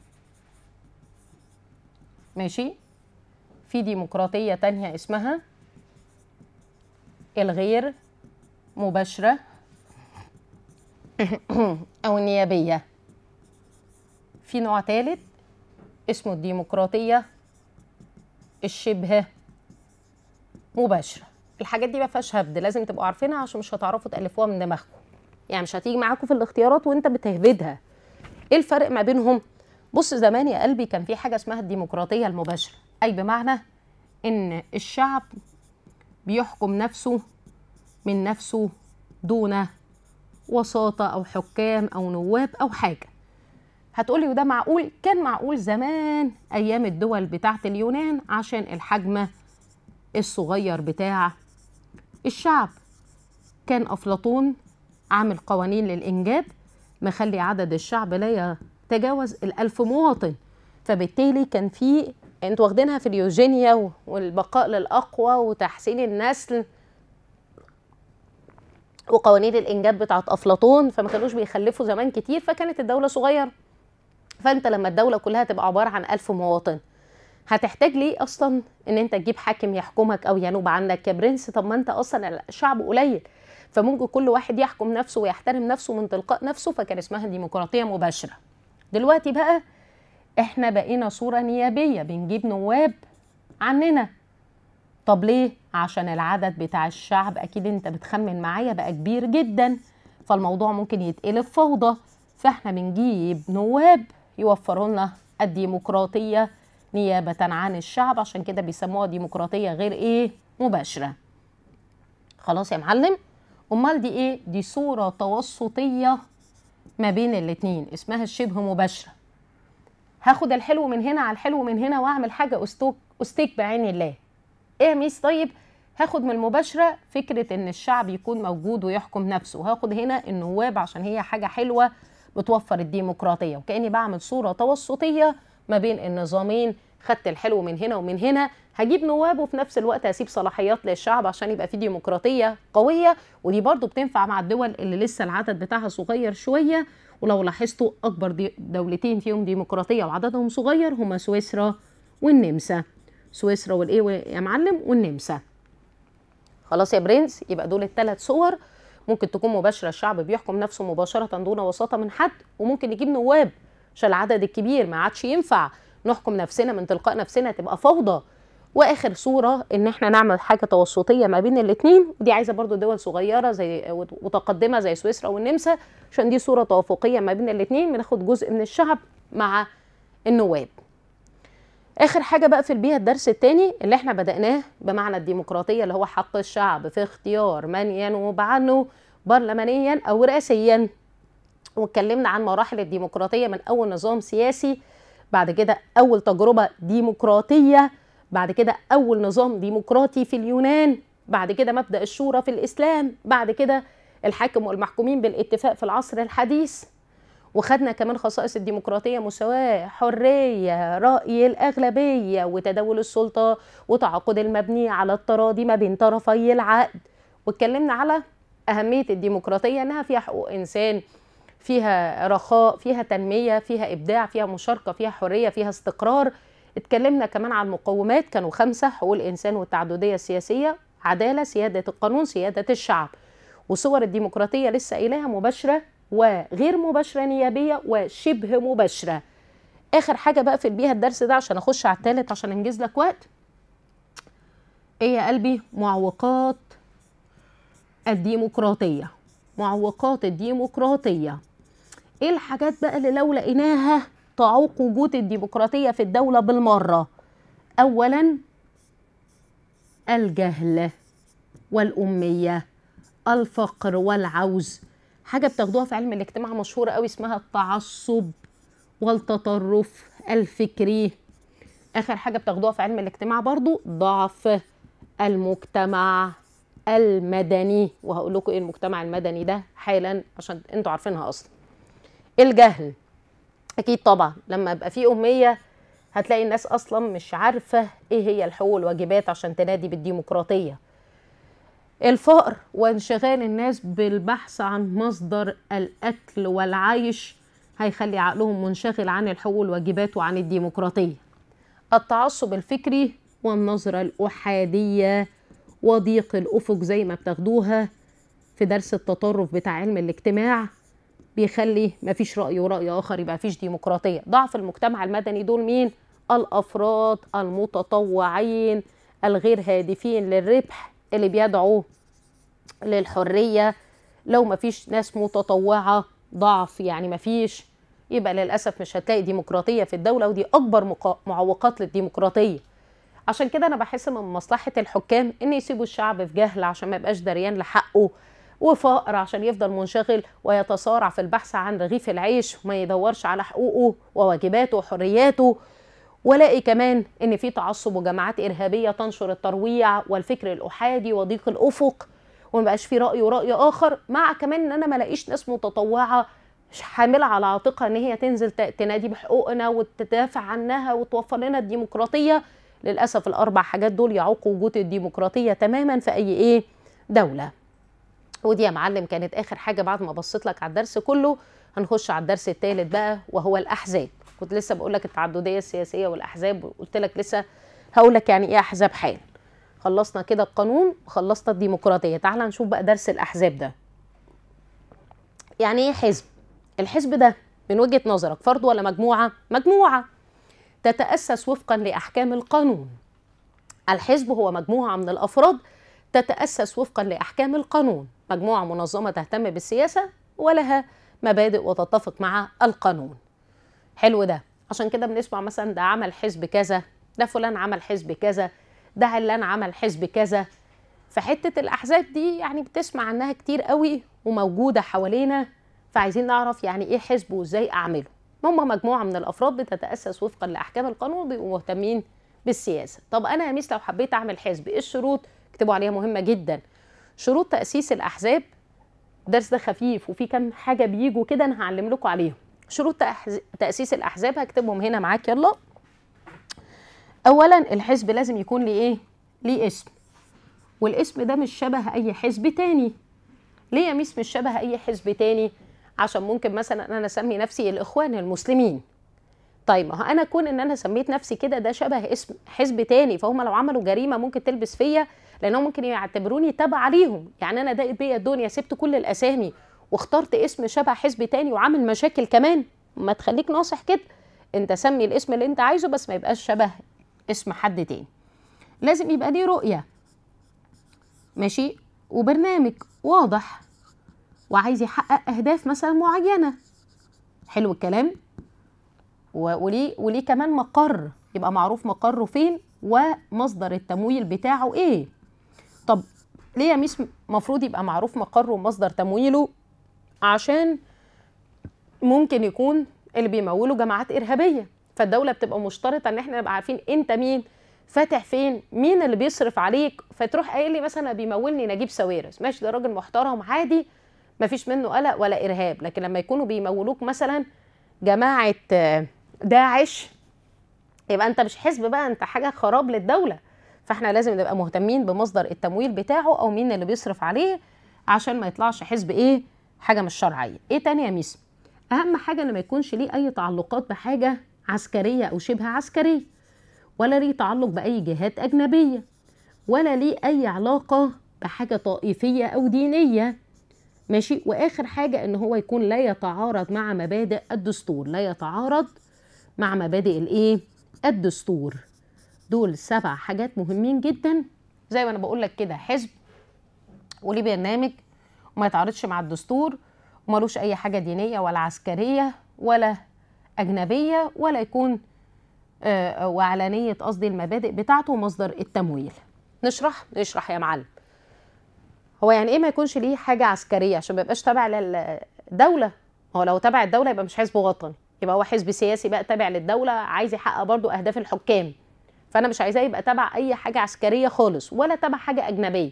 ماشي في ديمقراطية تانية اسمها الغير مباشرة *coughs* أو النيابية في نوع ثالث اسمه الديمقراطية الشبه مباشرة الحاجات دي ما فيهاش هبد لازم تبقوا عارفينها عشان مش هتعرفوا تالفوها من دماغكم يعني مش هتيجي معاكم في الاختيارات وانت بتهبدها ايه الفرق ما بينهم بص زمان يا قلبي كان في حاجه اسمها الديمقراطيه المباشره اي بمعنى ان الشعب بيحكم نفسه من نفسه دون وساطه او حكام او نواب او حاجه هتقولي وده معقول كان معقول زمان ايام الدول بتاعه اليونان عشان الحجم الصغير بتاع الشعب كان أفلاطون عامل قوانين للإنجاب مخلي عدد الشعب لا يتجاوز الألف مواطن فبالتالي كان في انتوا واخدينها في اليوجينيا والبقاء للأقوى وتحسين النسل وقوانين الإنجاب بتاعت أفلاطون فما كانوش بيخلفوا زمان كتير فكانت الدولة صغيرة فأنت لما الدولة كلها تبقى عبارة عن ألف مواطن هتحتاج ليه اصلا ان انت تجيب حاكم يحكمك او ينوب عنك يا برنس طب ما انت اصلا الشعب قليل فممكن كل واحد يحكم نفسه ويحترم نفسه من تلقاء نفسه فكان اسمها ديمقراطيه مباشره دلوقتي بقى احنا بقينا صوره نيابيه بنجيب نواب عننا طب ليه عشان العدد بتاع الشعب اكيد انت بتخمن معايا بقى كبير جدا فالموضوع ممكن يتقلب فوضى فاحنا بنجيب نواب يوفروا لنا الديمقراطيه نيابة عن الشعب عشان كده بيسموها ديمقراطية غير إيه مباشرة خلاص يا معلم أمال دي إيه دي صورة توسطية ما بين الاتنين اسمها الشبه مباشرة هاخد الحلو من هنا على الحلو من هنا واعمل حاجة أستوك أستيك بعين الله إيه يا ميس طيب هاخد من المباشرة فكرة إن الشعب يكون موجود ويحكم نفسه هاخد هنا النواب عشان هي حاجة حلوة بتوفر الديمقراطية وكأني بعمل صورة توسطية ما بين النظامين خدت الحلو من هنا ومن هنا هجيب نواب وفي نفس الوقت هسيب صلاحيات للشعب عشان يبقى في ديمقراطيه قويه ودي برضو بتنفع مع الدول اللي لسه العدد بتاعها صغير شويه ولو لاحظتوا اكبر دولتين فيهم ديمقراطيه وعددهم صغير هما سويسرا والنمسا سويسرا والايه يا معلم والنمسا خلاص يا برنس يبقى دول الثلاث صور ممكن تكون مباشره الشعب بيحكم نفسه مباشره دون وساطه من حد وممكن نجيب نواب عشان العدد الكبير ما عادش ينفع نحكم نفسنا من تلقاء نفسنا تبقى فوضى واخر صوره ان احنا نعمل حاجه توسطيه ما بين الاثنين ودي عايزه برضو دول صغيره زي متقدمه زي سويسرا والنمسا عشان دي صوره توافقيه ما بين الاثنين بناخد جزء من الشعب مع النواب اخر حاجه بقى في البيئه الدرس الثاني اللي احنا بداناه بمعنى الديمقراطيه اللي هو حق الشعب في اختيار من ينوب عنه برلمانيا او رئاسيا واتكلمنا عن مراحل الديمقراطيه من اول نظام سياسي بعد كده اول تجربه ديمقراطيه بعد كده اول نظام ديمقراطي في اليونان بعد كده مبدا الشورى في الاسلام بعد كده الحاكم والمحكومين بالاتفاق في العصر الحديث وخدنا كمان خصائص الديمقراطية مساواة حرية رأي الأغلبية وتداول السلطة وتعاقد المبني على التراضي ما بين طرفي العقد واتكلمنا على أهمية الديمقراطية إنها فيها حقوق إنسان فيها رخاء فيها تنميه فيها ابداع فيها مشاركه فيها حريه فيها استقرار اتكلمنا كمان عن المقومات كانوا خمسه حقوق الانسان والتعدديه السياسيه عداله سياده القانون سياده الشعب وصور الديمقراطيه لسه إليها مباشره وغير مباشره نيابيه وشبه مباشره اخر حاجه بقى في بيها الدرس ده عشان اخش على الثالث عشان انجز لك وقت ايه يا قلبي معوقات الديمقراطيه معوقات الديمقراطيه ايه الحاجات بقى اللي لو لقيناها تعوق وجود الديمقراطية في الدولة بالمرة أولا الجهل والأمية الفقر والعوز حاجة بتاخدوها في علم الاجتماع مشهورة قوي اسمها التعصب والتطرف الفكري آخر حاجة بتاخدوها في علم الاجتماع برضو ضعف المجتمع المدني وهقول لكم ايه المجتمع المدني ده حالا عشان انتوا عارفينها اصلا الجهل اكيد طبعا لما يبقى في اميه هتلاقي الناس اصلا مش عارفه ايه هي الحقوق والواجبات عشان تنادي بالديمقراطيه الفقر وانشغال الناس بالبحث عن مصدر الاكل والعيش هيخلي عقلهم منشغل عن الحقوق والواجبات وعن الديمقراطيه التعصب الفكري والنظره الاحاديه وضيق الافق زي ما بتاخدوها في درس التطرف بتاع علم الاجتماع بيخلي مفيش رأي ورأي آخر يبقى مفيش ديمقراطية ضعف المجتمع المدني دول مين؟ الأفراد المتطوعين الغير هادفين للربح اللي بيدعوا للحرية لو مفيش ناس متطوعة ضعف يعني مفيش يبقى للأسف مش هتلاقي ديمقراطية في الدولة ودي أكبر معوقات للديمقراطية عشان كده أنا بحس من مصلحة الحكام إن يسيبوا الشعب في جهل عشان ما يبقاش دريان لحقه وفقر عشان يفضل منشغل ويتصارع في البحث عن رغيف العيش وما يدورش على حقوقه وواجباته وحرياته ولاقي كمان ان في تعصب وجماعات ارهابيه تنشر الترويع والفكر الاحادي وضيق الافق وما بقاش في راي وراي اخر مع كمان ان انا ما لاقيش ناس متطوعه حامله على عاتقها ان هي تنزل تنادي بحقوقنا وتدافع عنها وتوفر لنا الديمقراطيه للاسف الاربع حاجات دول يعوقوا وجود الديمقراطيه تماما في اي ايه دوله ودي يا معلم كانت اخر حاجه بعد ما بصيت لك على الدرس كله هنخش على الدرس الثالث بقى وهو الاحزاب كنت لسه بقول لك التعدديه السياسيه والاحزاب وقلت لك لسه هقول لك يعني ايه احزاب حال خلصنا كده القانون خلصنا الديمقراطيه تعال نشوف بقى درس الاحزاب ده يعني ايه حزب الحزب ده من وجهه نظرك فرد ولا مجموعه مجموعه تتاسس وفقا لاحكام القانون الحزب هو مجموعه من الافراد تتاسس وفقا لاحكام القانون مجموعة منظمة تهتم بالسياسة ولها مبادئ وتتفق مع القانون حلو ده عشان كده بنسمع مثلا ده عمل حزب كذا ده فلان عمل حزب كذا ده علان عمل حزب كذا فحتة الأحزاب دي يعني بتسمع عنها كتير قوي وموجودة حوالينا فعايزين نعرف يعني إيه حزب وإزاي أعمله هم مجموعة من الأفراد بتتأسس وفقا لأحكام القانون بيبقوا مهتمين بالسياسة طب أنا يا ميس لو حبيت أعمل حزب إيه الشروط؟ اكتبوا عليها مهمة جدا شروط تأسيس الأحزاب درس ده خفيف وفي كام حاجة بيجوا كده أنا هعلم لكم عليهم شروط تأسيس الأحزاب هكتبهم هنا معاك يلا أولا الحزب لازم يكون ليه إيه؟ ليه اسم والاسم ده مش شبه أي حزب تاني ليه يا ميس مش شبه أي حزب تاني؟ عشان ممكن مثلا أنا أسمي نفسي الإخوان المسلمين طيب ما هو انا كون ان انا سميت نفسي كده ده شبه اسم حزب تاني فهم لو عملوا جريمه ممكن تلبس فيا لانهم ممكن يعتبروني تبع ليهم يعني انا ده بيا الدنيا سبت كل الاسامي واخترت اسم شبه حزب تاني وعامل مشاكل كمان ما تخليك ناصح كده انت سمي الاسم اللي انت عايزه بس ما يبقاش شبه اسم حد تاني لازم يبقى ليه رؤيه ماشي وبرنامج واضح وعايز يحقق اهداف مثلا معينه حلو الكلام وليه وليه كمان مقر يبقى معروف مقره فين ومصدر التمويل بتاعه ايه طب ليه يا ميس المفروض يبقى معروف مقره ومصدر تمويله عشان ممكن يكون اللي بيمولوا جماعات ارهابيه فالدوله بتبقى مشترطه ان احنا نبقى عارفين انت مين فاتح فين مين اللي بيصرف عليك فتروح قايل لي مثلا بيمولني نجيب ساويرس ماشي ده راجل محترم عادي مفيش منه قلق ولا ارهاب لكن لما يكونوا بيمولوك مثلا جماعه داعش يبقى انت مش حزب بقى انت حاجه خراب للدوله فاحنا لازم نبقى مهتمين بمصدر التمويل بتاعه او مين اللي بيصرف عليه عشان ما يطلعش حزب ايه حاجه مش شرعيه ايه تاني يا ميس اهم حاجه ان ما يكونش ليه اي تعلقات بحاجه عسكريه او شبه عسكريه ولا ليه تعلق باي جهات اجنبيه ولا ليه اي علاقه بحاجه طائفيه او دينيه ماشي واخر حاجه ان هو يكون لا يتعارض مع مبادئ الدستور لا يتعارض مع مبادئ الايه الدستور دول سبع حاجات مهمين جدا زي ما انا بقول لك كده حزب وليه برنامج وما يتعارضش مع الدستور ومالوش اي حاجه دينيه ولا عسكريه ولا اجنبيه ولا يكون آه، آه، وعلانيه قصدي المبادئ بتاعته مصدر التمويل نشرح نشرح يا معلم هو يعني ايه ما يكونش ليه حاجه عسكريه عشان ما يبقاش تابع للدوله هو لو تابع الدوله يبقى مش حزب وطني يبقى هو حزب سياسي بقى تابع للدوله عايز يحقق برضو اهداف الحكام فانا مش عايزاه يبقى تبع اي حاجه عسكريه خالص ولا تبع حاجه اجنبيه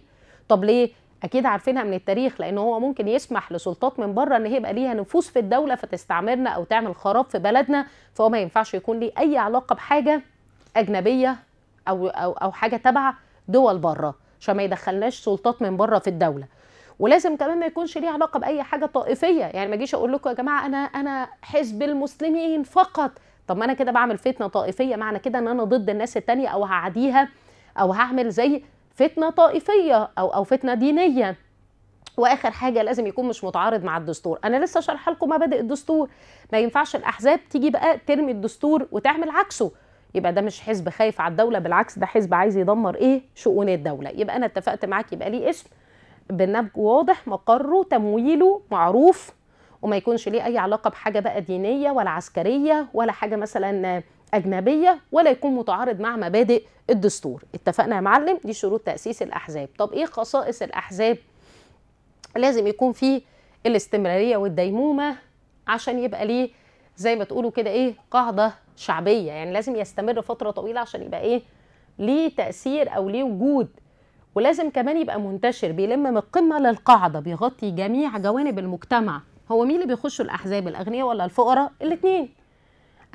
طب ليه اكيد عارفينها من التاريخ لان هو ممكن يسمح لسلطات من بره ان هي يبقى ليها نفوذ في الدوله فتستعمرنا او تعمل خراب في بلدنا فهو ما ينفعش يكون ليه اي علاقه بحاجه اجنبيه او او او حاجه تبع دول بره عشان ما يدخلناش سلطات من بره في الدوله ولازم كمان ما يكونش ليه علاقه باي حاجه طائفيه يعني ما اجيش اقول لكم يا جماعه انا انا حزب المسلمين فقط طب ما انا كده بعمل فتنه طائفيه معنى كده ان انا ضد الناس الثانيه او هعديها او هعمل زي فتنه طائفيه او او فتنه دينيه واخر حاجه لازم يكون مش متعارض مع الدستور انا لسه شارحه لكم مبادئ الدستور ما ينفعش الاحزاب تيجي بقى ترمي الدستور وتعمل عكسه يبقى ده مش حزب خايف على الدوله بالعكس ده حزب عايز يدمر ايه شؤون الدوله يبقى انا اتفقت معاك يبقى ليه اسم بنبج واضح مقره تمويله معروف وما يكونش ليه اي علاقه بحاجه بقى دينيه ولا عسكريه ولا حاجه مثلا اجنبيه ولا يكون متعارض مع مبادئ الدستور اتفقنا يا معلم دي شروط تاسيس الاحزاب طب ايه خصائص الاحزاب لازم يكون في الاستمراريه والديمومه عشان يبقى ليه زي ما تقولوا كده ايه قاعده شعبيه يعني لازم يستمر فتره طويله عشان يبقى ايه ليه تاثير او ليه وجود ولازم كمان يبقى منتشر بيلم من القمه للقاعده بيغطي جميع جوانب المجتمع هو مين اللي بيخشوا الاحزاب الاغنياء ولا الفقراء الاثنين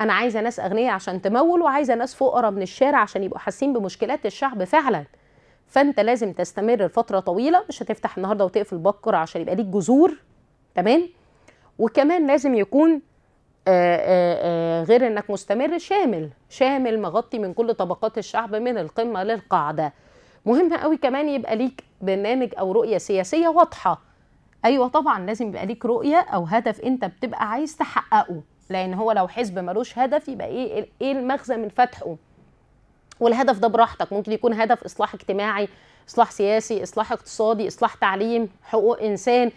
انا عايزه ناس اغنياء عشان تمول وعايزه ناس فقراء من الشارع عشان يبقوا حاسين بمشكلات الشعب فعلا فانت لازم تستمر لفتره طويله مش هتفتح النهارده وتقفل بكره عشان يبقى ليك جذور تمام وكمان لازم يكون آآ آه، آآ آه، آه، غير انك مستمر شامل شامل مغطي من كل طبقات الشعب من القمه للقاعده مهم قوي كمان يبقى ليك برنامج او رؤيه سياسيه واضحه ايوه طبعا لازم يبقى ليك رؤيه او هدف انت بتبقى عايز تحققه لان هو لو حزب ملوش هدف يبقى ايه ايه المغزى من فتحه والهدف ده براحتك ممكن يكون هدف اصلاح اجتماعي اصلاح سياسي اصلاح اقتصادي اصلاح تعليم حقوق انسان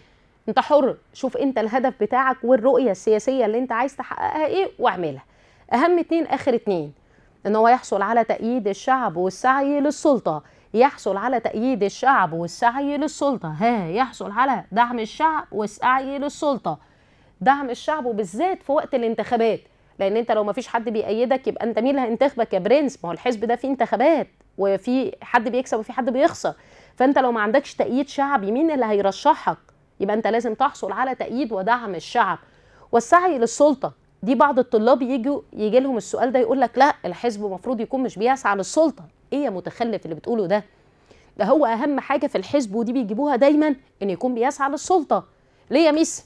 انت حر شوف انت الهدف بتاعك والرؤيه السياسيه اللي انت عايز تحققها ايه واعملها اهم اتنين اخر اتنين ان هو يحصل على تأييد الشعب والسعي للسلطه يحصل على تأييد الشعب والسعي للسلطة ها يحصل على دعم الشعب والسعي للسلطة دعم الشعب وبالذات في وقت الانتخابات لان انت لو ما فيش حد بيأيدك يبقى انت مين اللي هينتخبك يا برنس ما هو الحزب ده فيه انتخابات وفي حد بيكسب وفي حد بيخسر فانت لو ما عندكش تأييد شعبي مين اللي هيرشحك يبقى انت لازم تحصل على تأييد ودعم الشعب والسعي للسلطة دي بعض الطلاب يجوا يجي لهم السؤال ده يقول لك لا الحزب المفروض يكون مش بيسعى للسلطة ايه يا متخلف اللي بتقوله ده ده هو اهم حاجه في الحزب ودي بيجيبوها دايما ان يكون بيسعى للسلطه ليه يا ميس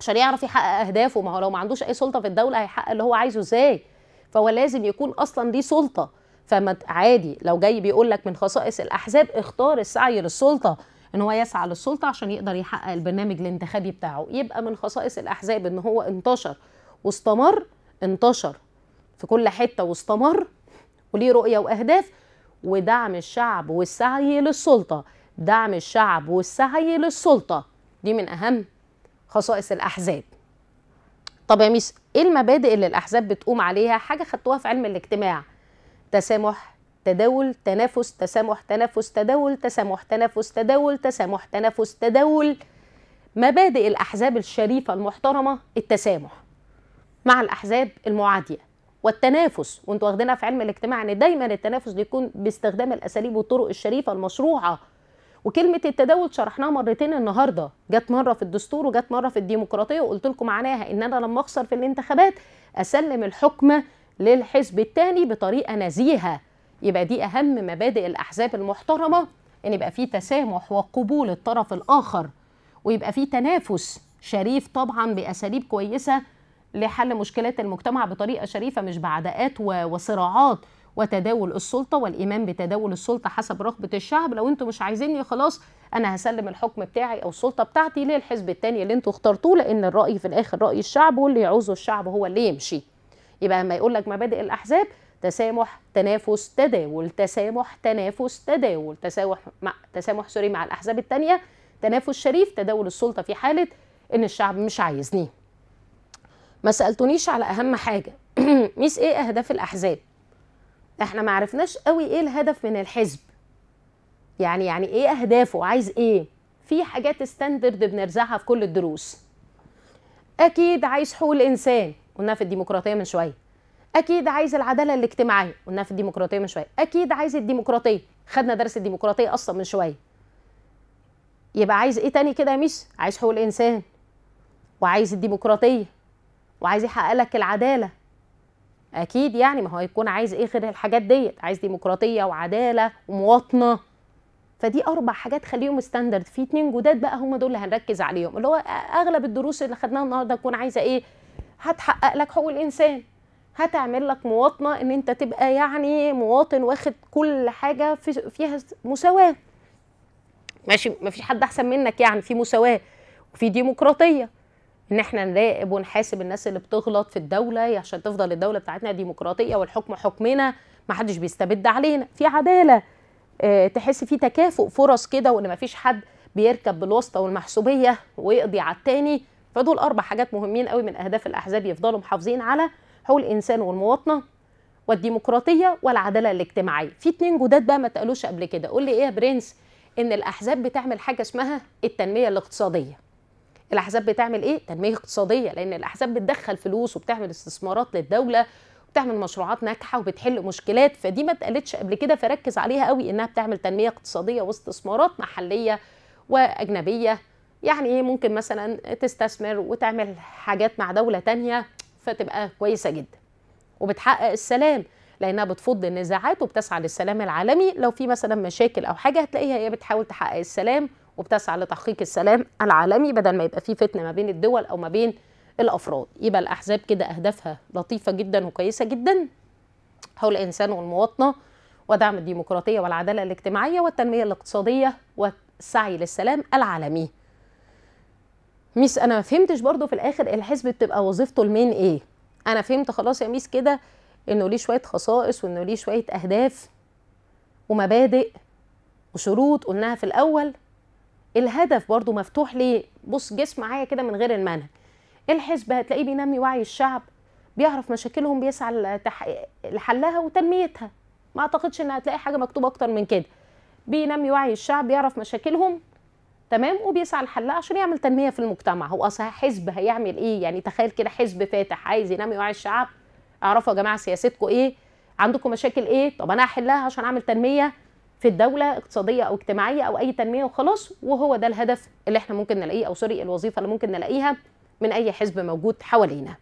عشان يعرف يحقق اهدافه ما هو لو ما عندوش اي سلطه في الدوله هيحقق اللي هو عايزه ازاي فهو لازم يكون اصلا دي سلطه فما عادي لو جاي بيقول لك من خصائص الاحزاب اختار السعي للسلطه ان هو يسعى للسلطه عشان يقدر يحقق البرنامج الانتخابي بتاعه يبقى من خصائص الاحزاب ان هو انتشر واستمر انتشر في كل حته واستمر وليه رؤية وأهداف ودعم الشعب والسعي للسلطة دعم الشعب والسعي للسلطة دي من أهم خصائص الأحزاب طب يا ميس إيه المبادئ اللي الأحزاب بتقوم عليها حاجة خدتوها في علم الاجتماع تسامح تداول تنافس تسامح تنافس تداول تسامح تنافس تداول تسامح تنافس تداول مبادئ الأحزاب الشريفة المحترمة التسامح مع الأحزاب المعادية والتنافس وانتوا واخدينها في علم الاجتماع ان دايما التنافس بيكون باستخدام الاساليب والطرق الشريفه المشروعه وكلمه التداول شرحناها مرتين النهارده جت مره في الدستور وجت مره في الديمقراطيه وقلت لكم معناها ان انا لما اخسر في الانتخابات اسلم الحكم للحزب الثاني بطريقه نزيهه يبقى دي اهم مبادئ الاحزاب المحترمه ان يبقى في تسامح وقبول الطرف الاخر ويبقى في تنافس شريف طبعا باساليب كويسه لحل مشكلات المجتمع بطريقه شريفه مش بعداءات وصراعات وتداول السلطه والايمان بتداول السلطه حسب رغبه الشعب لو أنتم مش عايزيني خلاص انا هسلم الحكم بتاعي او السلطه بتاعتي للحزب التاني اللي أنتم اخترتوه لان الراي في الاخر راي الشعب واللي يعوزه الشعب هو اللي يمشي يبقى لما يقول لك مبادئ الاحزاب تسامح تنافس تداول تسامح تنافس تداول تسامح مع تسامح سوري مع الاحزاب التانيه تنافس شريف تداول السلطه في حاله ان الشعب مش عايزني ما سالتونيش على اهم حاجه *clears throat* ميس ايه اهداف الاحزاب احنا ما عرفناش قوي ايه الهدف من الحزب يعني يعني ايه اهدافه عايز ايه في حاجات ستاندرد بنرزعها في كل الدروس اكيد عايز حقوق الانسان قلنا في الديمقراطيه من شويه اكيد عايز العداله الاجتماعيه قلنا في الديمقراطيه من شويه اكيد عايز الديمقراطيه خدنا درس الديمقراطيه اصلا من شويه يبقى عايز ايه تاني كده يا ميس عايز حقوق الانسان وعايز الديمقراطيه وعايز يحقق لك العداله اكيد يعني ما هو هيكون عايز ايه غير الحاجات ديت عايز ديمقراطيه وعداله ومواطنه فدي اربع حاجات خليهم ستاندرد في اتنين جداد بقى هم دول اللي هنركز عليهم اللي هو اغلب الدروس اللي خدناها النهارده تكون عايزه ايه هتحقق لك حقوق الانسان هتعمل لك مواطنه ان انت تبقى يعني مواطن واخد كل حاجه في فيها مساواه ماشي ما فيش حد احسن منك يعني في مساواه وفي ديمقراطيه ان احنا نراقب ونحاسب الناس اللي بتغلط في الدوله عشان تفضل الدوله بتاعتنا ديمقراطيه والحكم حكمنا ما حدش بيستبد علينا في عداله آه، تحس في تكافؤ فرص كده وان ما فيش حد بيركب بالواسطه والمحسوبيه ويقضي على التاني فدول اربع حاجات مهمين قوي من اهداف الاحزاب يفضلوا محافظين على حقوق الانسان والمواطنه والديمقراطيه والعداله الاجتماعيه في اتنين جداد بقى ما اتقالوش قبل كده قول لي ايه يا برنس ان الاحزاب بتعمل حاجه اسمها التنميه الاقتصاديه الاحزاب بتعمل ايه تنميه اقتصاديه لان الاحزاب بتدخل فلوس وبتعمل استثمارات للدوله وبتعمل مشروعات ناجحه وبتحل مشكلات فدي ما اتقالتش قبل كده فركز عليها قوي انها بتعمل تنميه اقتصاديه واستثمارات محليه واجنبيه يعني ايه ممكن مثلا تستثمر وتعمل حاجات مع دوله تانية فتبقى كويسه جدا وبتحقق السلام لانها بتفض النزاعات وبتسعى للسلام العالمي لو في مثلا مشاكل او حاجه هتلاقيها هي بتحاول تحقق السلام وبتسعى لتحقيق السلام العالمي بدل ما يبقى في فتنه ما بين الدول او ما بين الافراد يبقى الاحزاب كده اهدافها لطيفه جدا وكويسه جدا حول الانسان والمواطنه ودعم الديمقراطيه والعداله الاجتماعيه والتنميه الاقتصاديه والسعي للسلام العالمي ميس انا ما فهمتش برضو في الاخر الحزب بتبقى وظيفته لمين ايه انا فهمت خلاص يا ميس كده انه ليه شويه خصائص وانه ليه شويه اهداف ومبادئ وشروط قلناها في الاول الهدف برضو مفتوح ليه بص جسم معايا كده من غير المنهج الحزب هتلاقيه بينمي وعي الشعب بيعرف مشاكلهم بيسعى لحلها وتنميتها ما اعتقدش ان هتلاقي حاجه مكتوبه اكتر من كده بينمي وعي الشعب بيعرف مشاكلهم تمام وبيسعى لحلها عشان يعمل تنميه في المجتمع هو اصل حزب هيعمل ايه يعني تخيل كده حزب فاتح عايز ينمي وعي الشعب اعرفوا يا جماعه سياستكم ايه عندكم مشاكل ايه طب انا هحلها عشان اعمل تنميه في الدولة اقتصادية أو اجتماعية أو أي تنمية وخلاص وهو ده الهدف اللي احنا ممكن نلاقيه أو سوري الوظيفة اللي ممكن نلاقيها من أي حزب موجود حوالينا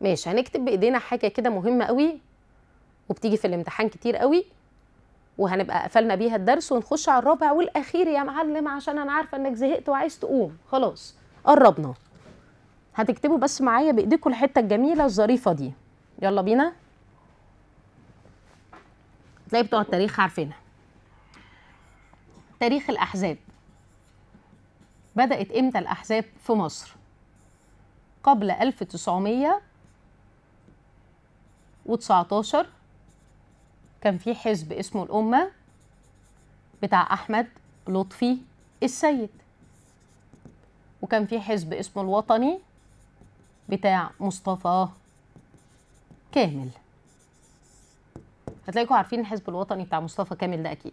ماشي هنكتب بإيدينا حاجة كده مهمة قوي وبتيجي في الامتحان كتير قوي وهنبقى قفلنا بيها الدرس ونخش على الرابع والأخير يا معلم عشان أنا عارفة إنك زهقت وعايز تقوم خلاص قربنا هتكتبوا بس معايا بإيديكم الحتة الجميلة الظريفة دي يلا بينا تلاقي بتوع التاريخ عارفينها تاريخ الأحزاب بدأت إمتى الأحزاب في مصر قبل 1919 كان في حزب اسمه الأمة بتاع أحمد لطفي السيد وكان في حزب اسمه الوطني بتاع مصطفى كامل هتلاقيكم عارفين الحزب الوطني بتاع مصطفى كامل ده اكيد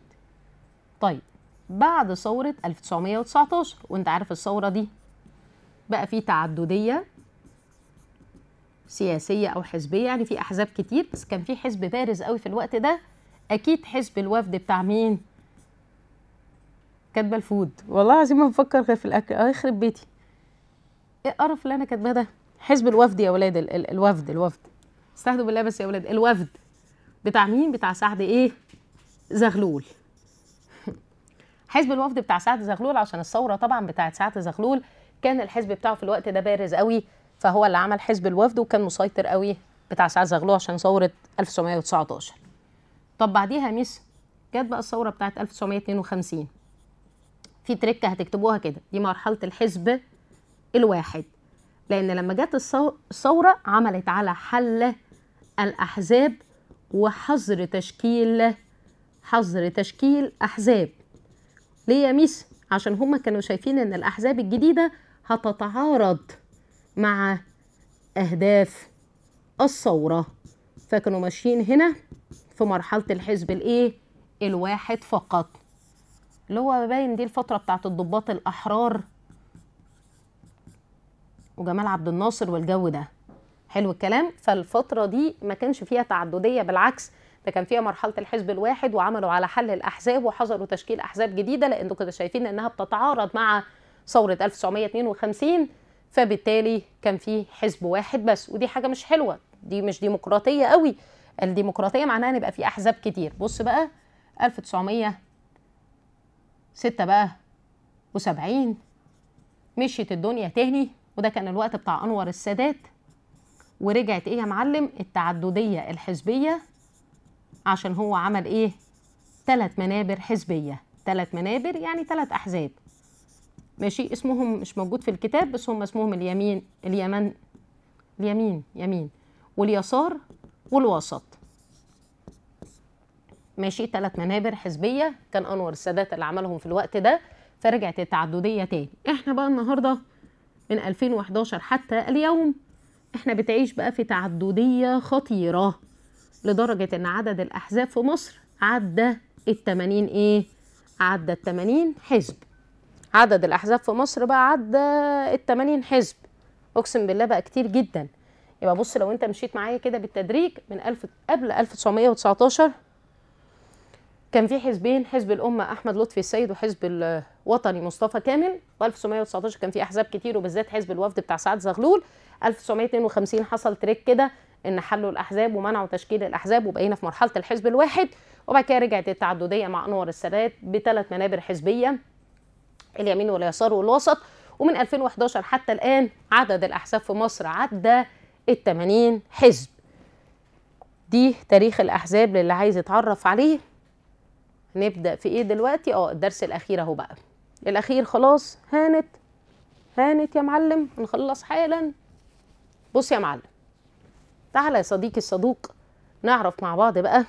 طيب بعد ثورة 1919 وانت عارف الثورة دي بقى في تعددية سياسية أو حزبية يعني في أحزاب كتير بس كان في حزب بارز قوي في الوقت ده أكيد حزب الوفد بتاع مين؟ كاتبة الفود والله العظيم ما بفكر غير في الأكل أه يخرب بيتي إيه القرف اللي أنا كاتباه ده؟ حزب الوفد يا ولاد ال ال الوفد الوفد استهدوا بالله بس يا ولاد الوفد بتاع مين بتاع سعد ايه زغلول حزب الوفد بتاع سعد زغلول عشان الثوره طبعا بتاعت سعد زغلول كان الحزب بتاعه في الوقت ده بارز قوي فهو اللي عمل حزب الوفد وكان مسيطر قوي بتاع سعد زغلول عشان ثوره 1919 طب بعديها مس جت بقى الثوره بتاعت 1952 في تركه هتكتبوها كده دي مرحله الحزب الواحد لان لما جت الثوره عملت على حل الاحزاب وحظر تشكيل حظر تشكيل أحزاب ليه يا ميس؟ عشان هما كانوا شايفين إن الأحزاب الجديدة هتتعارض مع أهداف الثورة فكانوا ماشيين هنا في مرحلة الحزب الإيه؟ الواحد فقط اللي هو باين دي الفترة بتاعت الضباط الأحرار وجمال عبد الناصر والجو ده حلو الكلام فالفترة دي ما كانش فيها تعددية بالعكس ده كان فيها مرحلة الحزب الواحد وعملوا على حل الأحزاب وحظروا تشكيل أحزاب جديدة لأنه كده شايفين إنها بتتعارض مع ثورة 1952 فبالتالي كان فيه حزب واحد بس ودي حاجة مش حلوة دي مش ديمقراطية قوي الديمقراطية معناها نبقى في أحزاب كتير بص بقى 1906 بقى و70 مشيت الدنيا تاني وده كان الوقت بتاع أنور السادات ورجعت ايه يا معلم التعدديه الحزبيه عشان هو عمل ايه ثلاث منابر حزبيه ثلاث منابر يعني ثلاث احزاب ماشي اسمهم مش موجود في الكتاب بس هم اسمهم اليمين اليمن اليمين يمين واليسار والوسط ماشي ثلاث منابر حزبيه كان انور السادات اللي عملهم في الوقت ده فرجعت التعدديه تاني احنا بقى النهارده من 2011 حتى اليوم احنا بتعيش بقى في تعددية خطيرة لدرجة ان عدد الاحزاب في مصر عدى التمانين ايه عدى التمانين حزب عدد الاحزاب في مصر بقى عدى التمانين حزب اقسم بالله بقى كتير جدا يبقى بص لو انت مشيت معايا كده بالتدريج من ألف قبل 1919 كان في حزبين حزب الأمة أحمد لطفي السيد وحزب الوطني مصطفى كامل و1919 كان في أحزاب كتير وبالذات حزب الوفد بتاع سعد زغلول 1952 حصل تريك كده ان حلوا الاحزاب ومنعوا تشكيل الاحزاب وبقينا في مرحله الحزب الواحد وبعد كده رجعت التعدديه مع انور السادات بثلاث منابر حزبيه اليمين واليسار والوسط ومن 2011 حتى الان عدد الاحزاب في مصر عدى ال 80 حزب دي تاريخ الاحزاب للي عايز يتعرف عليه نبدا في ايه دلوقتي اه الدرس الاخير اهو بقى الاخير خلاص هانت هانت يا معلم نخلص حالا بص يا معلم تعالى يا صديقي الصدوق نعرف مع بعض بقى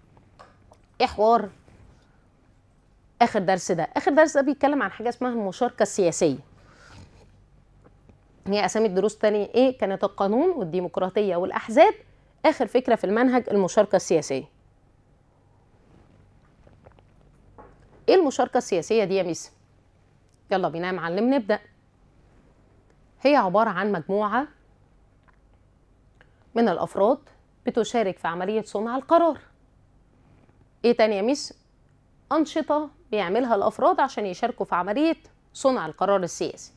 *coughs* ايه حوار اخر درس ده اخر درس ده بيتكلم عن حاجه اسمها المشاركه السياسيه هي اسامي الدروس تانية ايه كانت القانون والديمقراطيه والاحزاب اخر فكره في المنهج المشاركه السياسيه ايه المشاركه السياسيه دي يا ميس يلا بينا يا معلم نبدا هي عباره عن مجموعه من الأفراد بتشارك في عملية صنع القرار إيه تاني يا ميس؟ أنشطة بيعملها الأفراد عشان يشاركوا في عملية صنع القرار السياسي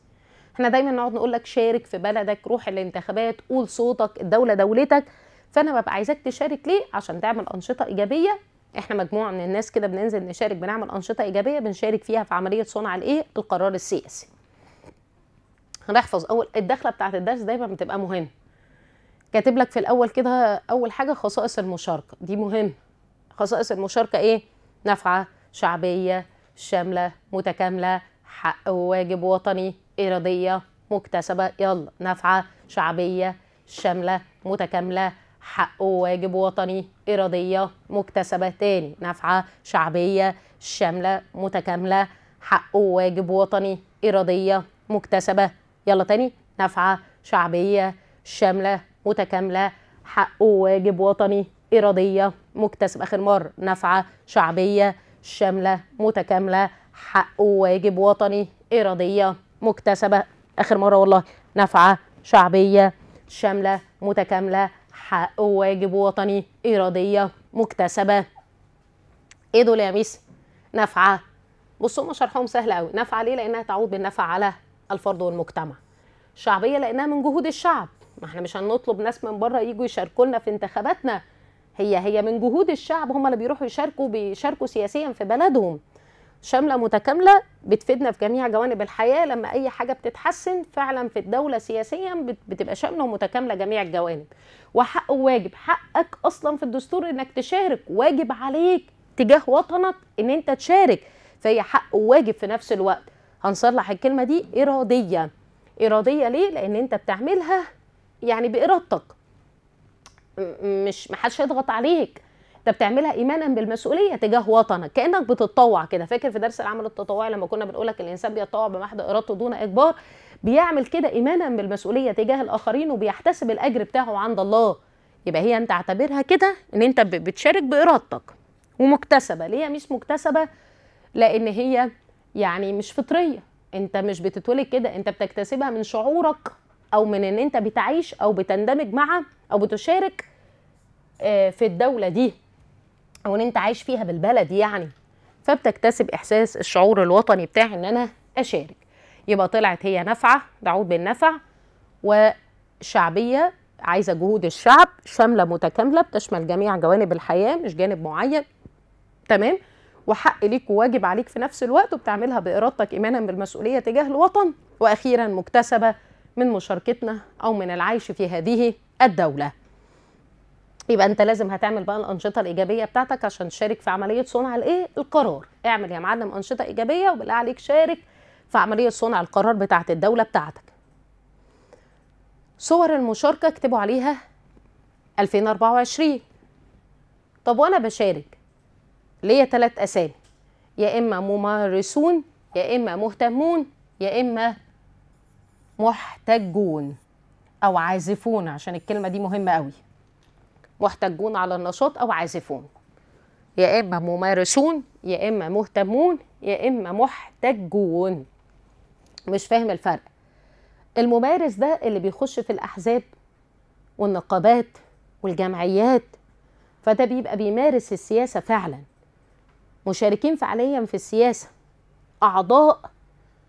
احنا دايما نقعد نقول لك شارك في بلدك روح الانتخابات قول صوتك الدولة دولتك فأنا ببقى عايزاك تشارك ليه عشان تعمل أنشطة إيجابية احنا مجموعة من الناس كده بننزل نشارك بنعمل أنشطة إيجابية بنشارك فيها في عملية صنع الإيه القرار السياسي هنحفظ أول الدخلة بتاعت الدرس دايما بتبقى مهمة كاتب لك في الاول كده اول حاجه خصائص المشاركه دي مهم خصائص المشاركه ايه نافعه شعبيه شامله متكامله حق وواجب وطني اراديه مكتسبه يلا نافعه شعبيه شامله متكامله حق وواجب وطني اراديه مكتسبه تاني نافعه شعبيه شامله متكامله حق وواجب وطني اراديه مكتسبه يلا تاني نافعه شعبيه شامله متكامله حق وواجب وطني اراديه مكتسب اخر مره نفعة شعبيه شامله متكامله حق وواجب وطني اراديه مكتسبه اخر مره والله نفعة شعبيه شامله متكامله حق وواجب وطني اراديه مكتسبه ايه دول يا ميس نفعة بصوا هما شرحهم سهل قوي نفعة ليه لانها تعود بالنفع على الفرد والمجتمع شعبيه لانها من جهود الشعب ما احنا مش هنطلب ناس من بره يجوا يشاركوا لنا في انتخاباتنا هي هي من جهود الشعب هم اللي بيروحوا يشاركوا بيشاركوا سياسيا في بلدهم شامله متكامله بتفيدنا في جميع جوانب الحياه لما اي حاجه بتتحسن فعلا في الدوله سياسيا بتبقى شامله ومتكامله جميع الجوانب وحق وواجب حقك اصلا في الدستور انك تشارك واجب عليك تجاه وطنك ان انت تشارك فهي حق وواجب في نفس الوقت هنصلح الكلمه دي اراديه اراديه ليه لان انت بتعملها يعني بإرادتك مش محدش هيضغط عليك انت بتعملها ايمانا بالمسؤوليه تجاه وطنك كانك بتتطوع كده فاكر في درس العمل التطوعي لما كنا بنقول لك الانسان بيتطوع بمحض ارادته دون اجبار بيعمل كده ايمانا بالمسؤوليه تجاه الاخرين وبيحتسب الاجر بتاعه عند الله يبقى هي انت اعتبرها كده ان انت بتشارك بارادتك ومكتسبه ليه مش مكتسبه لان هي يعني مش فطريه انت مش بتتولد كده انت بتكتسبها من شعورك او من ان انت بتعيش او بتندمج مع او بتشارك آه، في الدوله دي او ان انت عايش فيها بالبلد يعني فبتكتسب احساس الشعور الوطني بتاع ان انا اشارك يبقى طلعت هي نافعه دعوت بالنفع وشعبيه عايزه جهود الشعب شامله متكامله بتشمل جميع جوانب الحياه مش جانب معين تمام وحق ليك وواجب عليك في نفس الوقت وبتعملها بارادتك ايمانا بالمسؤوليه تجاه الوطن واخيرا مكتسبه من مشاركتنا او من العيش في هذه الدوله يبقى انت لازم هتعمل بقى الانشطه الايجابيه بتاعتك عشان تشارك في عمليه صنع الايه القرار اعمل يا معلم انشطه ايجابيه وبالله عليك شارك في عمليه صنع القرار بتاعت الدوله بتاعتك صور المشاركه اكتبوا عليها 2024 طب وانا بشارك ليا ثلاث اسامي يا اما ممارسون يا اما مهتمون يا اما محتجون او عازفون عشان الكلمه دي مهمه قوي محتجون على النشاط او عازفون يا اما ممارسون يا اما مهتمون يا اما محتجون مش فاهم الفرق الممارس ده اللي بيخش في الاحزاب والنقابات والجمعيات فده بيبقى بيمارس السياسه فعلا مشاركين فعليا في السياسه اعضاء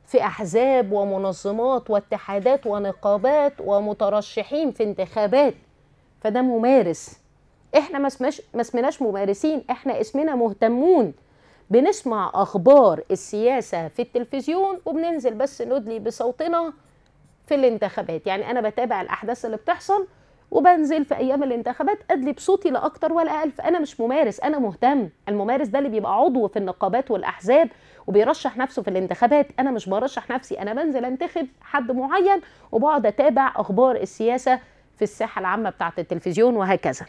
في احزاب ومنظمات واتحادات ونقابات ومترشحين في انتخابات فده ممارس احنا ما اسمناش ما ممارسين احنا اسمنا مهتمون بنسمع اخبار السياسه في التلفزيون وبننزل بس ندلي بصوتنا في الانتخابات يعني انا بتابع الاحداث اللي بتحصل وبنزل في ايام الانتخابات ادلي بصوتي لا ولا اقل فانا مش ممارس انا مهتم الممارس ده اللي بيبقى عضو في النقابات والاحزاب وبيرشح نفسه في الانتخابات انا مش برشح نفسي انا بنزل انتخب حد معين وبقعد اتابع اخبار السياسه في الساحه العامه بتاعه التلفزيون وهكذا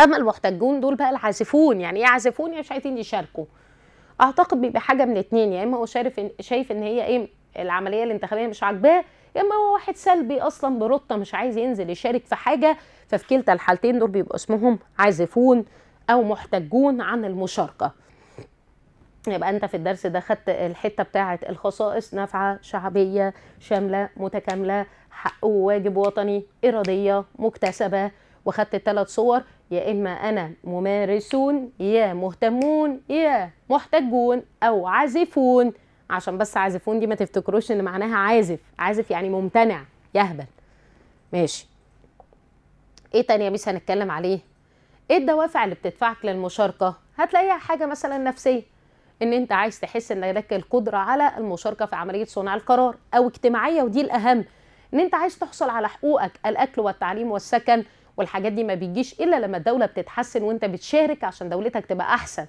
اما المحتجون دول بقى العازفون يعني ايه عازفون يعني مش عايزين يشاركوا اعتقد بيبقى حاجه من اتنين يا يعني اما هو شايف إن شايف ان هي ايه العمليه الانتخابيه مش عاجباه يا اما هو واحد سلبي اصلا برطه مش عايز ينزل يشارك في حاجه ففي كلتا الحالتين دول بيبقى اسمهم عازفون او محتجون عن المشاركه يبقى انت في الدرس ده خدت الحته بتاعه الخصائص نافعه شعبيه شامله متكامله حق وواجب وطني اراديه مكتسبه وخدت الثلاث صور يا اما انا ممارسون يا مهتمون يا محتجون او عازفون عشان بس عازفون دي ما تفتكروش ان معناها عازف عازف يعني ممتنع يهبل ماشي ايه تاني يا ميس هنتكلم عليه ايه الدوافع اللي بتدفعك للمشاركه هتلاقيها حاجه مثلا نفسيه ان انت عايز تحس ان لك القدره على المشاركه في عمليه صنع القرار او اجتماعيه ودي الاهم ان انت عايز تحصل على حقوقك الاكل والتعليم والسكن والحاجات دي ما بيجيش الا لما الدوله بتتحسن وانت بتشارك عشان دولتك تبقى احسن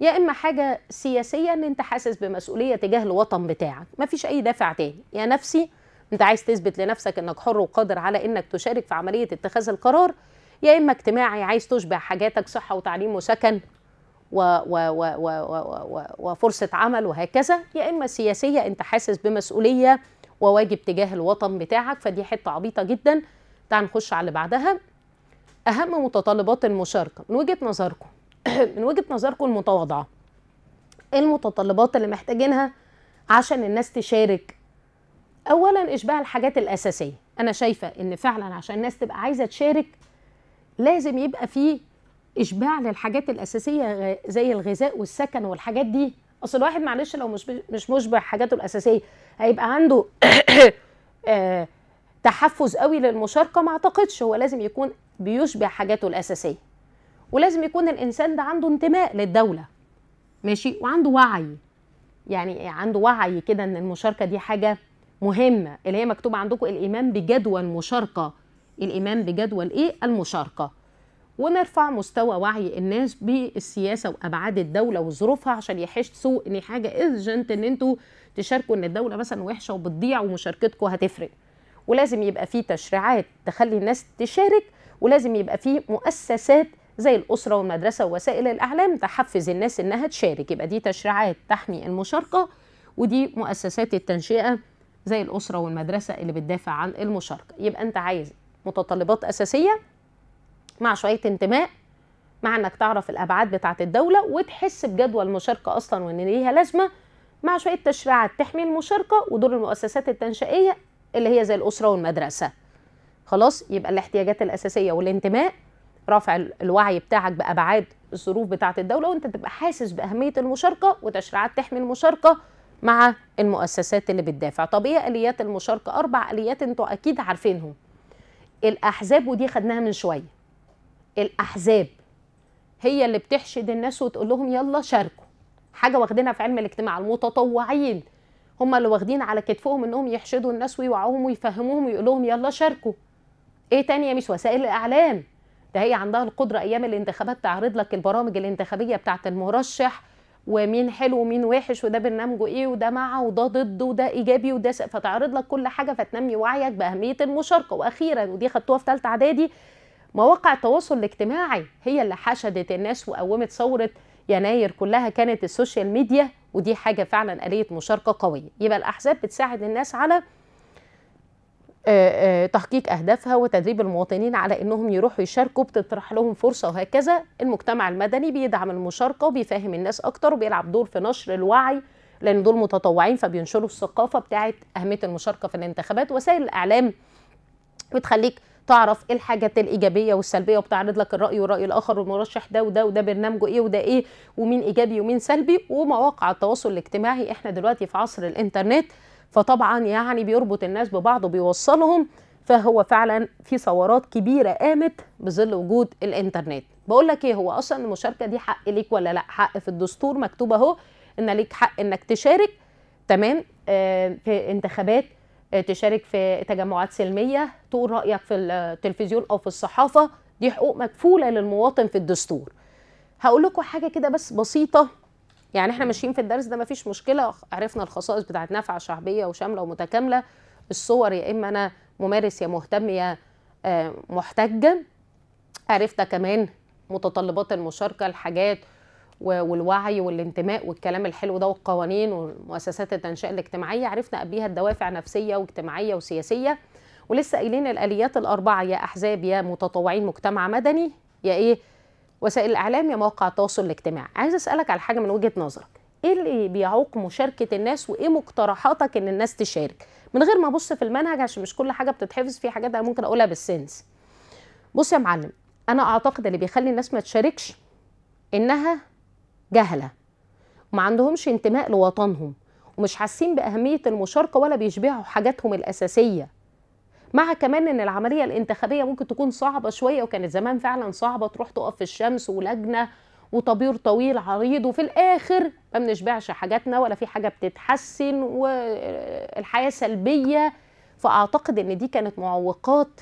يا اما حاجه سياسيه ان انت حاسس بمسؤوليه تجاه الوطن بتاعك مفيش اي دافع تاني يا نفسي انت عايز تثبت لنفسك انك حر وقادر على انك تشارك في عمليه اتخاذ القرار يا اما اجتماعي عايز تشبع حاجاتك صحه وتعليم وسكن و و و و و و وفرصة عمل وهكذا يا إما سياسية أنت حاسس بمسؤولية وواجب تجاه الوطن بتاعك فدي حتة عبيطة جدا تعال نخش على اللي بعدها أهم متطلبات المشاركة من وجهة نظركم *clears throat* من وجهة نظركم المتواضعة إيه المتطلبات اللي محتاجينها عشان الناس تشارك أولا إشباع الحاجات الأساسية أنا شايفة إن فعلا عشان الناس تبقى عايزة تشارك لازم يبقى فيه اشباع للحاجات الاساسيه زي الغذاء والسكن والحاجات دي اصل الواحد معلش لو مش مش مشبع حاجاته الاساسيه هيبقى عنده *coughs* آه، تحفز قوي للمشاركه ما اعتقدش هو لازم يكون بيشبع حاجاته الاساسيه ولازم يكون الانسان ده عنده انتماء للدوله ماشي وعنده وعي يعني عنده وعي كده ان المشاركه دي حاجه مهمه اللي هي مكتوبه عندكم الايمان بجدوى المشاركه الايمان بجدول ايه المشاركه ونرفع مستوى وعي الناس بالسياسه وابعاد الدوله وظروفها عشان يحسوا ان حاجه ارجنت ان انتوا تشاركوا ان الدوله مثلا وحشه وبتضيع ومشاركتكم هتفرق ولازم يبقى في تشريعات تخلي الناس تشارك ولازم يبقى في مؤسسات زي الاسره والمدرسه ووسائل الاعلام تحفز الناس انها تشارك يبقى دي تشريعات تحمي المشاركه ودي مؤسسات التنشئه زي الاسره والمدرسه اللي بتدافع عن المشاركه يبقى انت عايز متطلبات اساسيه مع شويه انتماء مع انك تعرف الابعاد بتاعه الدوله وتحس بجدوى المشاركه اصلا وان ليها لازمه مع شويه تشريعات تحمي المشاركه ودور المؤسسات التنشئيه اللي هي زي الاسره والمدرسه خلاص يبقى الاحتياجات الاساسيه والانتماء رفع الوعي بتاعك بابعاد الظروف بتاعه الدوله وانت تبقى حاسس باهميه المشاركه وتشريعات تحمي المشاركه مع المؤسسات اللي بتدافع طب ايه اليات المشاركه اربع اليات انتوا اكيد عارفينهم الاحزاب ودي خدناها من شويه الاحزاب هي اللي بتحشد الناس وتقول لهم يلا شاركوا حاجه واخدينها في علم الاجتماع المتطوعين هم اللي واخدين على كتفهم انهم يحشدوا الناس ويوعوهم ويفهموهم ويقول لهم يلا شاركوا ايه تاني يا مش وسائل الاعلام ده هي عندها القدره ايام الانتخابات تعرض لك البرامج الانتخابيه بتاعه المرشح ومين حلو ومين وحش وده برنامجه ايه وده معه وده ضده وده ايجابي وده فتعرض لك كل حاجه فتنمي وعيك باهميه المشاركه واخيرا ودي خدتوها في ثالثه اعدادي مواقع التواصل الاجتماعي هي اللي حشدت الناس وقومت ثوره يناير كلها كانت السوشيال ميديا ودي حاجه فعلا آلية مشاركه قويه يبقى الاحزاب بتساعد الناس على آه، آه، تحقيق اهدافها وتدريب المواطنين على انهم يروحوا يشاركوا بتطرح لهم فرصه وهكذا المجتمع المدني بيدعم المشاركه وبيفهم الناس اكتر وبيلعب دور في نشر الوعي لان دول متطوعين فبينشروا الثقافه بتاعه اهميه المشاركه في الانتخابات وسائل الاعلام بتخليك تعرف ايه الحاجات الايجابيه والسلبيه وبتعرض لك الراي والراي الاخر والمرشح ده وده وده برنامجه ايه وده ايه ومين ايجابي ومين سلبي ومواقع التواصل الاجتماعي احنا دلوقتي في عصر الانترنت فطبعا يعني بيربط الناس ببعض وبيوصلهم فهو فعلا في ثورات كبيره قامت بظل وجود الانترنت بقول لك ايه هو اصلا المشاركه دي حق ليك ولا لا حق في الدستور مكتوب اهو ان ليك حق انك تشارك تمام آه في انتخابات تشارك في تجمعات سلميه تقول رايك في التلفزيون او في الصحافه دي حقوق مكفوله للمواطن في الدستور هقول لكم حاجه كده بس بسيطه يعني احنا ماشيين في الدرس ده مفيش مشكله عرفنا الخصائص بتاعت نافعه شعبيه وشامله ومتكامله الصور يا اما انا ممارس يا مهتم يا آه، محتجه عرفت كمان متطلبات المشاركه الحاجات والوعي والانتماء والكلام الحلو ده والقوانين ومؤسسات التنشئه الاجتماعيه عرفنا قبليها الدوافع نفسيه واجتماعيه وسياسيه ولسه قايلين الاليات الاربعه يا احزاب يا متطوعين مجتمع مدني يا ايه وسائل الاعلام يا مواقع التواصل الاجتماعي عايز اسالك على حاجه من وجهه نظرك ايه اللي بيعوق مشاركه الناس وايه مقترحاتك ان الناس تشارك من غير ما ابص في المنهج عشان مش كل حاجه بتتحفظ في حاجات انا ممكن اقولها بالسنس بص يا معلم انا اعتقد اللي بيخلي الناس ما تشاركش انها جهله وما عندهمش انتماء لوطنهم ومش حاسين باهميه المشاركه ولا بيشبعوا حاجاتهم الاساسيه مع كمان ان العمليه الانتخابيه ممكن تكون صعبه شويه وكانت زمان فعلا صعبه تروح تقف في الشمس ولجنه وطبير طويل عريض وفي الاخر ما بنشبعش حاجاتنا ولا في حاجه بتتحسن والحياه سلبيه فاعتقد ان دي كانت معوقات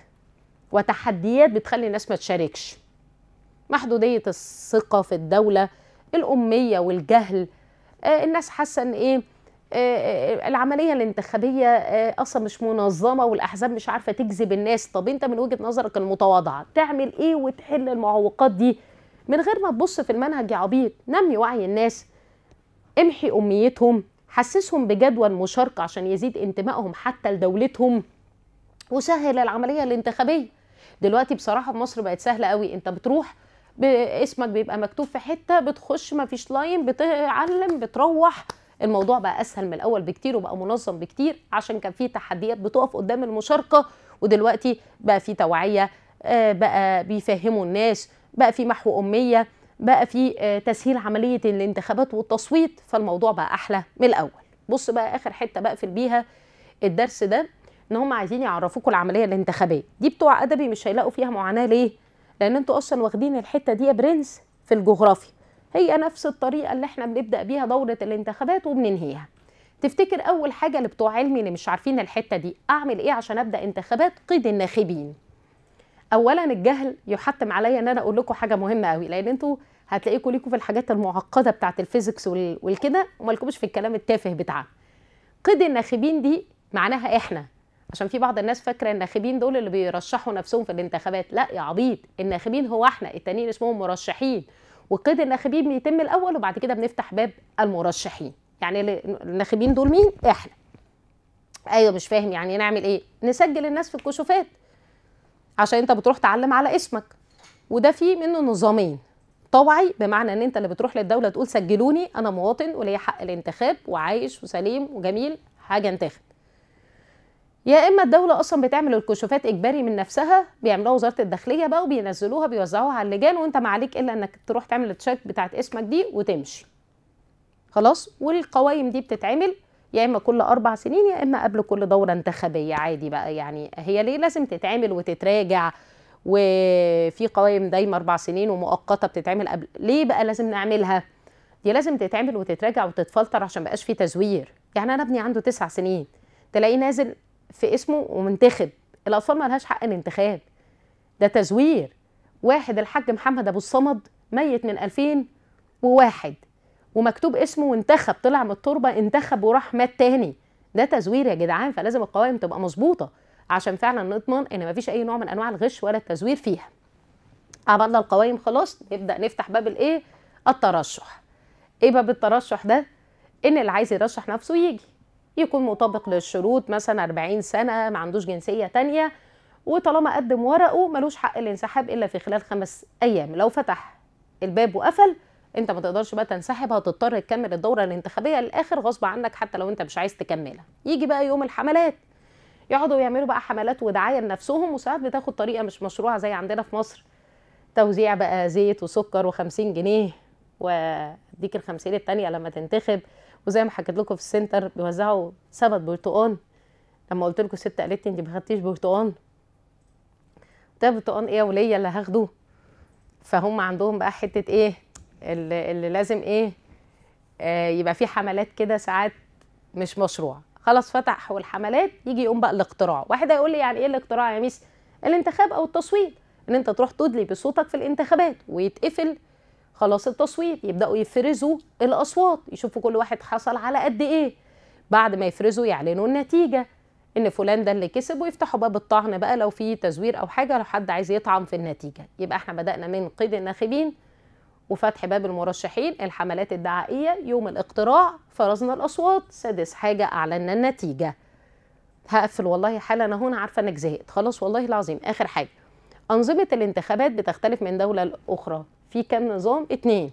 وتحديات بتخلي الناس ما تشاركش محدوديه الثقه في الدوله الاميه والجهل آه، الناس حاسه ان ايه آه، آه، العمليه الانتخابيه اصلا مش منظمه والاحزاب مش عارفه تجذب الناس طب انت من وجهه نظرك المتواضعه تعمل ايه وتحل المعوقات دي من غير ما تبص في المنهج يا عبيط نمي وعي الناس امحي أميتهم حسسهم بجدوى المشاركه عشان يزيد انتمائهم حتى لدولتهم وسهل العمليه الانتخابيه دلوقتي بصراحه في مصر بقت سهله قوي انت بتروح اسمك بيبقى مكتوب في حته بتخش مفيش لاين بتعلم بتروح الموضوع بقى اسهل من الاول بكتير وبقى منظم بكتير عشان كان في تحديات بتقف قدام المشاركه ودلوقتي بقى في توعيه آه، بقى بيفهموا الناس بقى في محو اميه بقى في آه، تسهيل عمليه الانتخابات والتصويت فالموضوع بقى احلى من الاول بص بقى اخر حته بقفل بيها الدرس ده ان هم عايزين يعرفوكوا العمليه الانتخابيه دي بتوع ادبي مش هيلاقوا فيها معاناه ليه لان انتوا اصلا واخدين الحته دي يا برنس في الجغرافيا هي نفس الطريقه اللي احنا بنبدا بيها دوره الانتخابات وبننهيها تفتكر اول حاجه لبتوع علمي اللي مش عارفين الحته دي اعمل ايه عشان ابدا انتخابات قيد الناخبين اولا الجهل يحتم عليا ان انا اقول لكم حاجه مهمه قوي لان انتوا هتلاقيكم ليكم في الحاجات المعقده بتاعه الفيزيكس والكده ومالكمش في الكلام التافه بتاعها قيد الناخبين دي معناها احنا عشان في بعض الناس فاكره الناخبين دول اللي بيرشحوا نفسهم في الانتخابات لا يا عبيط الناخبين هو احنا التانيين اسمهم مرشحين وقيد الناخبين بيتم الاول وبعد كده بنفتح باب المرشحين يعني الناخبين دول مين احنا ايوه مش فاهم يعني نعمل ايه نسجل الناس في الكشوفات عشان انت بتروح تعلم على اسمك وده فيه منه نظامين طوعي بمعنى ان انت اللي بتروح للدوله تقول سجلوني انا مواطن وليا حق الانتخاب وعايش وسليم وجميل حاجه انتخب يا اما الدوله اصلا بتعمل الكشوفات اجباري من نفسها بيعملوها وزاره الداخليه بقى وبينزلوها بيوزعوها على اللجان وانت ما عليك الا انك تروح تعمل التشيك بتاعت اسمك دي وتمشي خلاص والقوائم دي بتتعمل يا اما كل اربع سنين يا اما قبل كل دوره انتخابيه عادي بقى يعني هي ليه لازم تتعمل وتتراجع وفي قوائم دايما اربع سنين ومؤقته بتتعمل قبل ليه بقى لازم نعملها دي لازم تتعمل وتتراجع وتتفلتر عشان مبقاش في تزوير يعني انا ابني عنده تسع سنين تلاقيه نازل في اسمه ومنتخب الاطفال ما لهاش حق الانتخاب ده تزوير واحد الحاج محمد ابو الصمد ميت من 2001 ومكتوب اسمه وانتخب طلع من التربه انتخب وراح مات تاني ده تزوير يا جدعان فلازم القوائم تبقى مظبوطه عشان فعلا نضمن ان مفيش اي نوع من انواع الغش ولا التزوير فيها عملنا القوائم خلاص نبدا نفتح باب الايه الترشح ايه باب الترشح ده ان اللي عايز يرشح نفسه يجي يكون مطابق للشروط مثلا 40 سنه ما عندوش جنسيه تانية وطالما قدم ورقه ملوش حق الانسحاب الا في خلال خمس ايام لو فتح الباب وقفل انت ما تقدرش بقى تنسحب هتضطر تكمل الدوره الانتخابيه للاخر غصب عنك حتى لو انت مش عايز تكملها يجي بقى يوم الحملات يقعدوا يعملوا بقى حملات ودعايه لنفسهم وساعات بتاخد طريقه مش مشروعه زي عندنا في مصر توزيع بقى زيت وسكر و50 جنيه واديك ال 50 الثانيه لما تنتخب وزي ما حكيت لكم في السنتر بيوزعوا سبت برتقان لما قلت لكم الست قالت لي انت ما خدتيش برتقان ده برتقان ايه يا وليه اللي هاخده فهم عندهم بقى حته ايه اللي, اللي لازم ايه آه يبقى في حملات كده ساعات مش مشروع خلاص فتح والحملات يجي يقوم بقى الاقتراع واحد هيقول لي يعني ايه الاقتراع يا ميس الانتخاب او التصويت ان انت تروح تدلي بصوتك في الانتخابات ويتقفل خلاص التصويت يبداوا يفرزوا الاصوات يشوفوا كل واحد حصل على قد ايه بعد ما يفرزوا يعلنوا النتيجه ان فلان ده اللي كسب ويفتحوا باب الطعن بقى لو في تزوير او حاجه لو حد عايز يطعن في النتيجه يبقى احنا بدانا من قيد الناخبين وفتح باب المرشحين الحملات الدعائيه يوم الاقتراع فرزنا الاصوات سادس حاجه اعلنا النتيجه هقفل والله حالا انا هنا عارفه انك زهقت خلاص والله العظيم اخر حاجه انظمه الانتخابات بتختلف من دوله لاخرى في كام نظام اتنين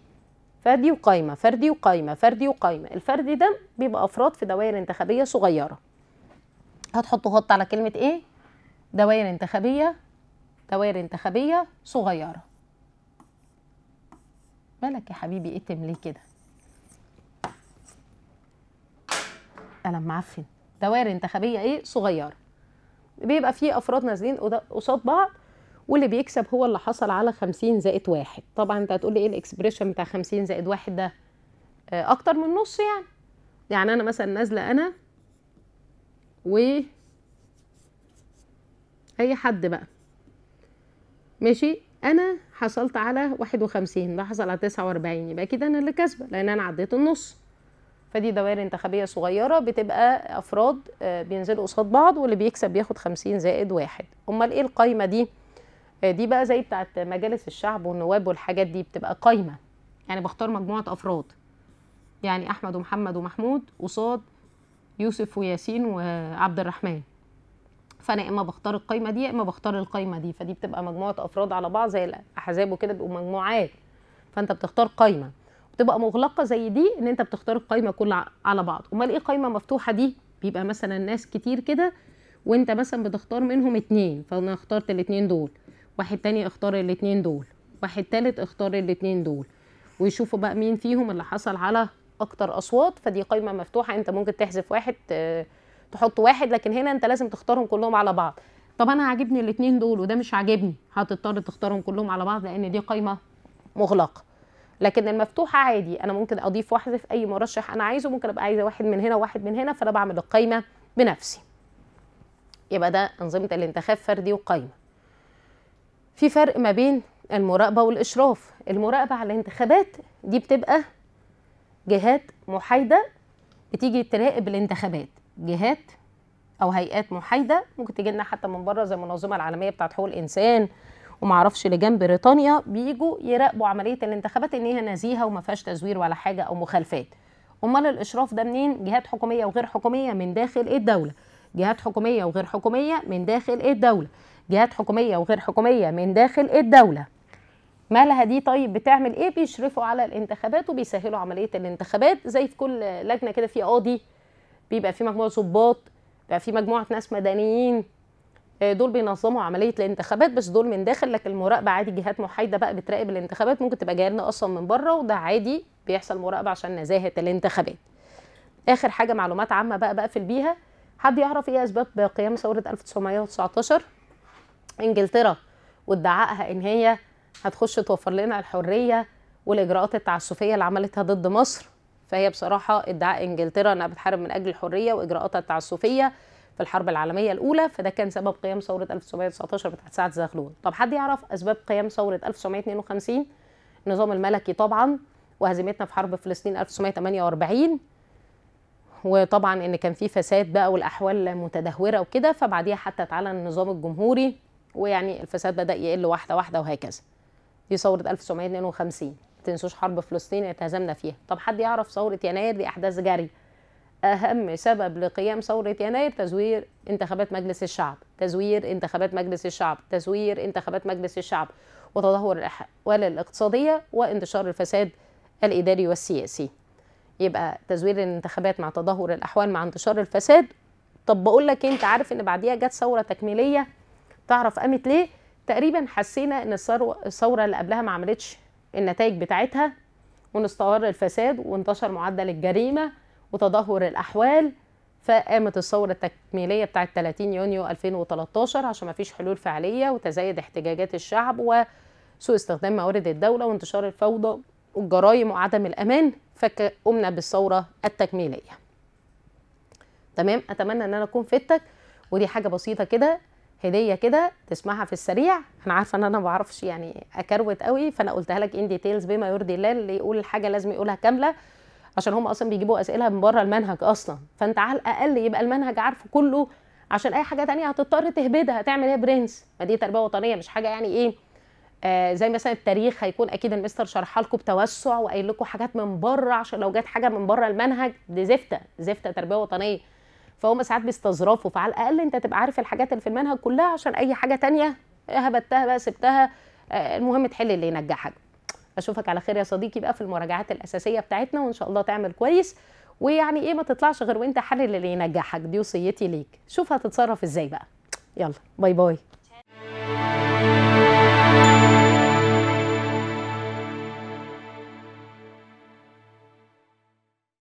فردي وقايمه فردي وقايمه فردي وقايمه الفردي ده بيبقى افراد في دوائر انتخابيه صغيره هتحطوا خط على كلمه ايه دوائر انتخابيه دوائر انتخابيه صغيره مالك يا حبيبي ايه ليه كده انا معفن دوائر انتخابيه ايه صغيره بيبقى فيه افراد نازلين قصاد بعض واللي بيكسب هو اللي حصل على 50 زائد واحد طبعا انت هتقول لي ايه الاكسبريشن بتاع 50 زائد واحد ده آه، اكتر من نص يعني يعني انا مثلا نازله انا و اي حد بقى ماشي انا حصلت على 51 ده حصل على 49 يبقى كده انا اللي كسبه لان انا عديت النص فدي دوائر انتخابيه صغيره بتبقى افراد آه، بينزلوا قصاد بعض واللي بيكسب بياخد 50 زائد واحد امال ايه القايمه دي آه، دي بقى زي بتاعه مجالس الشعب والنواب والحاجات دي بتبقى قايمه يعني بختار مجموعه افراد يعني احمد ومحمد ومحمود قصاد يوسف وياسين وعبد الرحمن فانا اما بختار القايمه دي يا اما بختار القايمه دي فدي بتبقى مجموعه افراد على بعض زي الاحزاب وكده بيبقوا مجموعات فانت بتختار قايمه بتبقى مغلقه زي دي ان انت بتختار القايمه كلها على بعض امال ايه قايمه مفتوحه دي بيبقى مثلا ناس كتير كده وانت مثلا بتختار منهم اتنين فانا اخترت الاتنين دول واحد تاني اختار الاتنين دول واحد تالت اختار الاتنين دول ويشوفوا بقى مين فيهم اللي حصل على اكتر اصوات فدي قايمه مفتوحه انت ممكن تحذف واحد آه، تحط واحد لكن هنا انت لازم تختارهم كلهم على بعض طب انا عاجبني الاتنين دول وده مش عاجبني هتضطر تختارهم كلهم على بعض لان دي قايمه مغلقه لكن المفتوحه عادي انا ممكن اضيف واحذف اي مرشح انا عايزه ممكن ابقى عايزه واحد من هنا وواحد من هنا فانا بعمل القايمه بنفسي يبقى ده انظمه الانتخاب فردي وقايمه في فرق ما بين المراقبه والاشراف المراقبه على الانتخابات دي بتبقى جهات محايده بتيجي تراقب الانتخابات جهات او هيئات محايده ممكن تيجي لنا حتى من بره زي المنظمه العالميه بتاعه حقوق الانسان ومعرفش اعرفش لجان بريطانيا بيجوا يراقبوا عمليه الانتخابات ان هي نزيهه وما فيهاش تزوير ولا حاجه او مخالفات امال الاشراف ده منين جهات حكوميه وغير حكوميه من داخل الدوله جهات حكوميه وغير حكوميه من داخل الدوله جهات حكوميه وغير حكوميه من داخل الدوله مالها دي طيب بتعمل ايه بيشرفوا على الانتخابات وبيسهلوا عمليه الانتخابات زي في كل لجنه كده في قاضي بيبقى في مجموعه ظباط بيبقى في مجموعه ناس مدنيين آه، دول بينظموا عمليه الانتخابات بس دول من داخل لكن المراقبه عادي جهات محايده بقى بتراقب الانتخابات ممكن تبقى جايه اصلا من بره وده عادي بيحصل مراقبه عشان نزاهه الانتخابات اخر حاجه معلومات عامه بقى بقفل بيها حد يعرف ايه اسباب قيام ثوره 1919 انجلترا وادعائها ان هي هتخش توفر لنا الحريه والاجراءات التعسفيه اللي عملتها ضد مصر فهي بصراحه ادعاء انجلترا انها بتحارب من اجل الحريه واجراءاتها التعسفيه في الحرب العالميه الاولى فده كان سبب قيام ثوره 1919 بتاعت سعد زغلول طب حد يعرف اسباب قيام ثوره 1952 النظام الملكي طبعا وهزيمتنا في حرب فلسطين 1948 وطبعا ان كان في فساد بقى والاحوال متدهوره وكده فبعديها حتى تعالى النظام الجمهوري ويعني الفساد بدا يقل واحده واحده وهكذا دي ثوره 1952 ما تنسوش حرب فلسطين اتهزمنا فيها طب حد يعرف ثوره يناير دي احداث جري اهم سبب لقيام ثوره يناير تزوير انتخابات مجلس الشعب تزوير انتخابات مجلس الشعب تزوير انتخابات مجلس الشعب وتدهور الاحوال الاقتصاديه وانتشار الفساد الاداري والسياسي يبقى تزوير الانتخابات مع تدهور الاحوال مع انتشار الفساد طب بقول لك إيه، انت عارف ان بعديها جت ثوره تكميليه تعرف قامت ليه تقريبا حسينا ان الثوره اللي قبلها ما عملتش النتائج بتاعتها وان استمر الفساد وانتشر معدل الجريمه وتدهور الاحوال فقامت الثوره التكميليه بتاعه 30 يونيو 2013 عشان ما فيش حلول فعليه وتزايد احتجاجات الشعب وسوء استخدام موارد الدوله وانتشار الفوضى والجرائم وعدم الامان فقمنا بالثوره التكميليه تمام اتمنى ان انا اكون فدتك ودي حاجه بسيطه كده هديه كده تسمعها في السريع انا عارفه ان انا ما بعرفش يعني اكروت قوي فانا قلتها لك ان ديتيلز بما يرضي الله اللي يقول الحاجه لازم يقولها كامله عشان هم اصلا بيجيبوا اسئله من بره المنهج اصلا فانت على الاقل يبقى المنهج عارفه كله عشان اي حاجه تانية هتضطر تهبدها هتعمل ايه برنس ما دي تربيه وطنيه مش حاجه يعني ايه آه زي مثلا التاريخ هيكون اكيد المستر شرحها لكم بتوسع وقايل لكم حاجات من بره عشان لو جت حاجه من بره المنهج دي زفته زفته تربيه وطنيه فهم ساعات بيستظرفوا فعلى الاقل انت تبقى عارف الحاجات اللي في المنهج كلها عشان اي حاجه تانية إيه هبتها بقى سبتها آه، المهم تحل اللي ينجحك اشوفك على خير يا صديقي بقى في المراجعات الاساسيه بتاعتنا وان شاء الله تعمل كويس ويعني ايه ما تطلعش غير وانت حلل اللي ينجحك دي وصيتي ليك شوف هتتصرف ازاي بقى يلا باي باي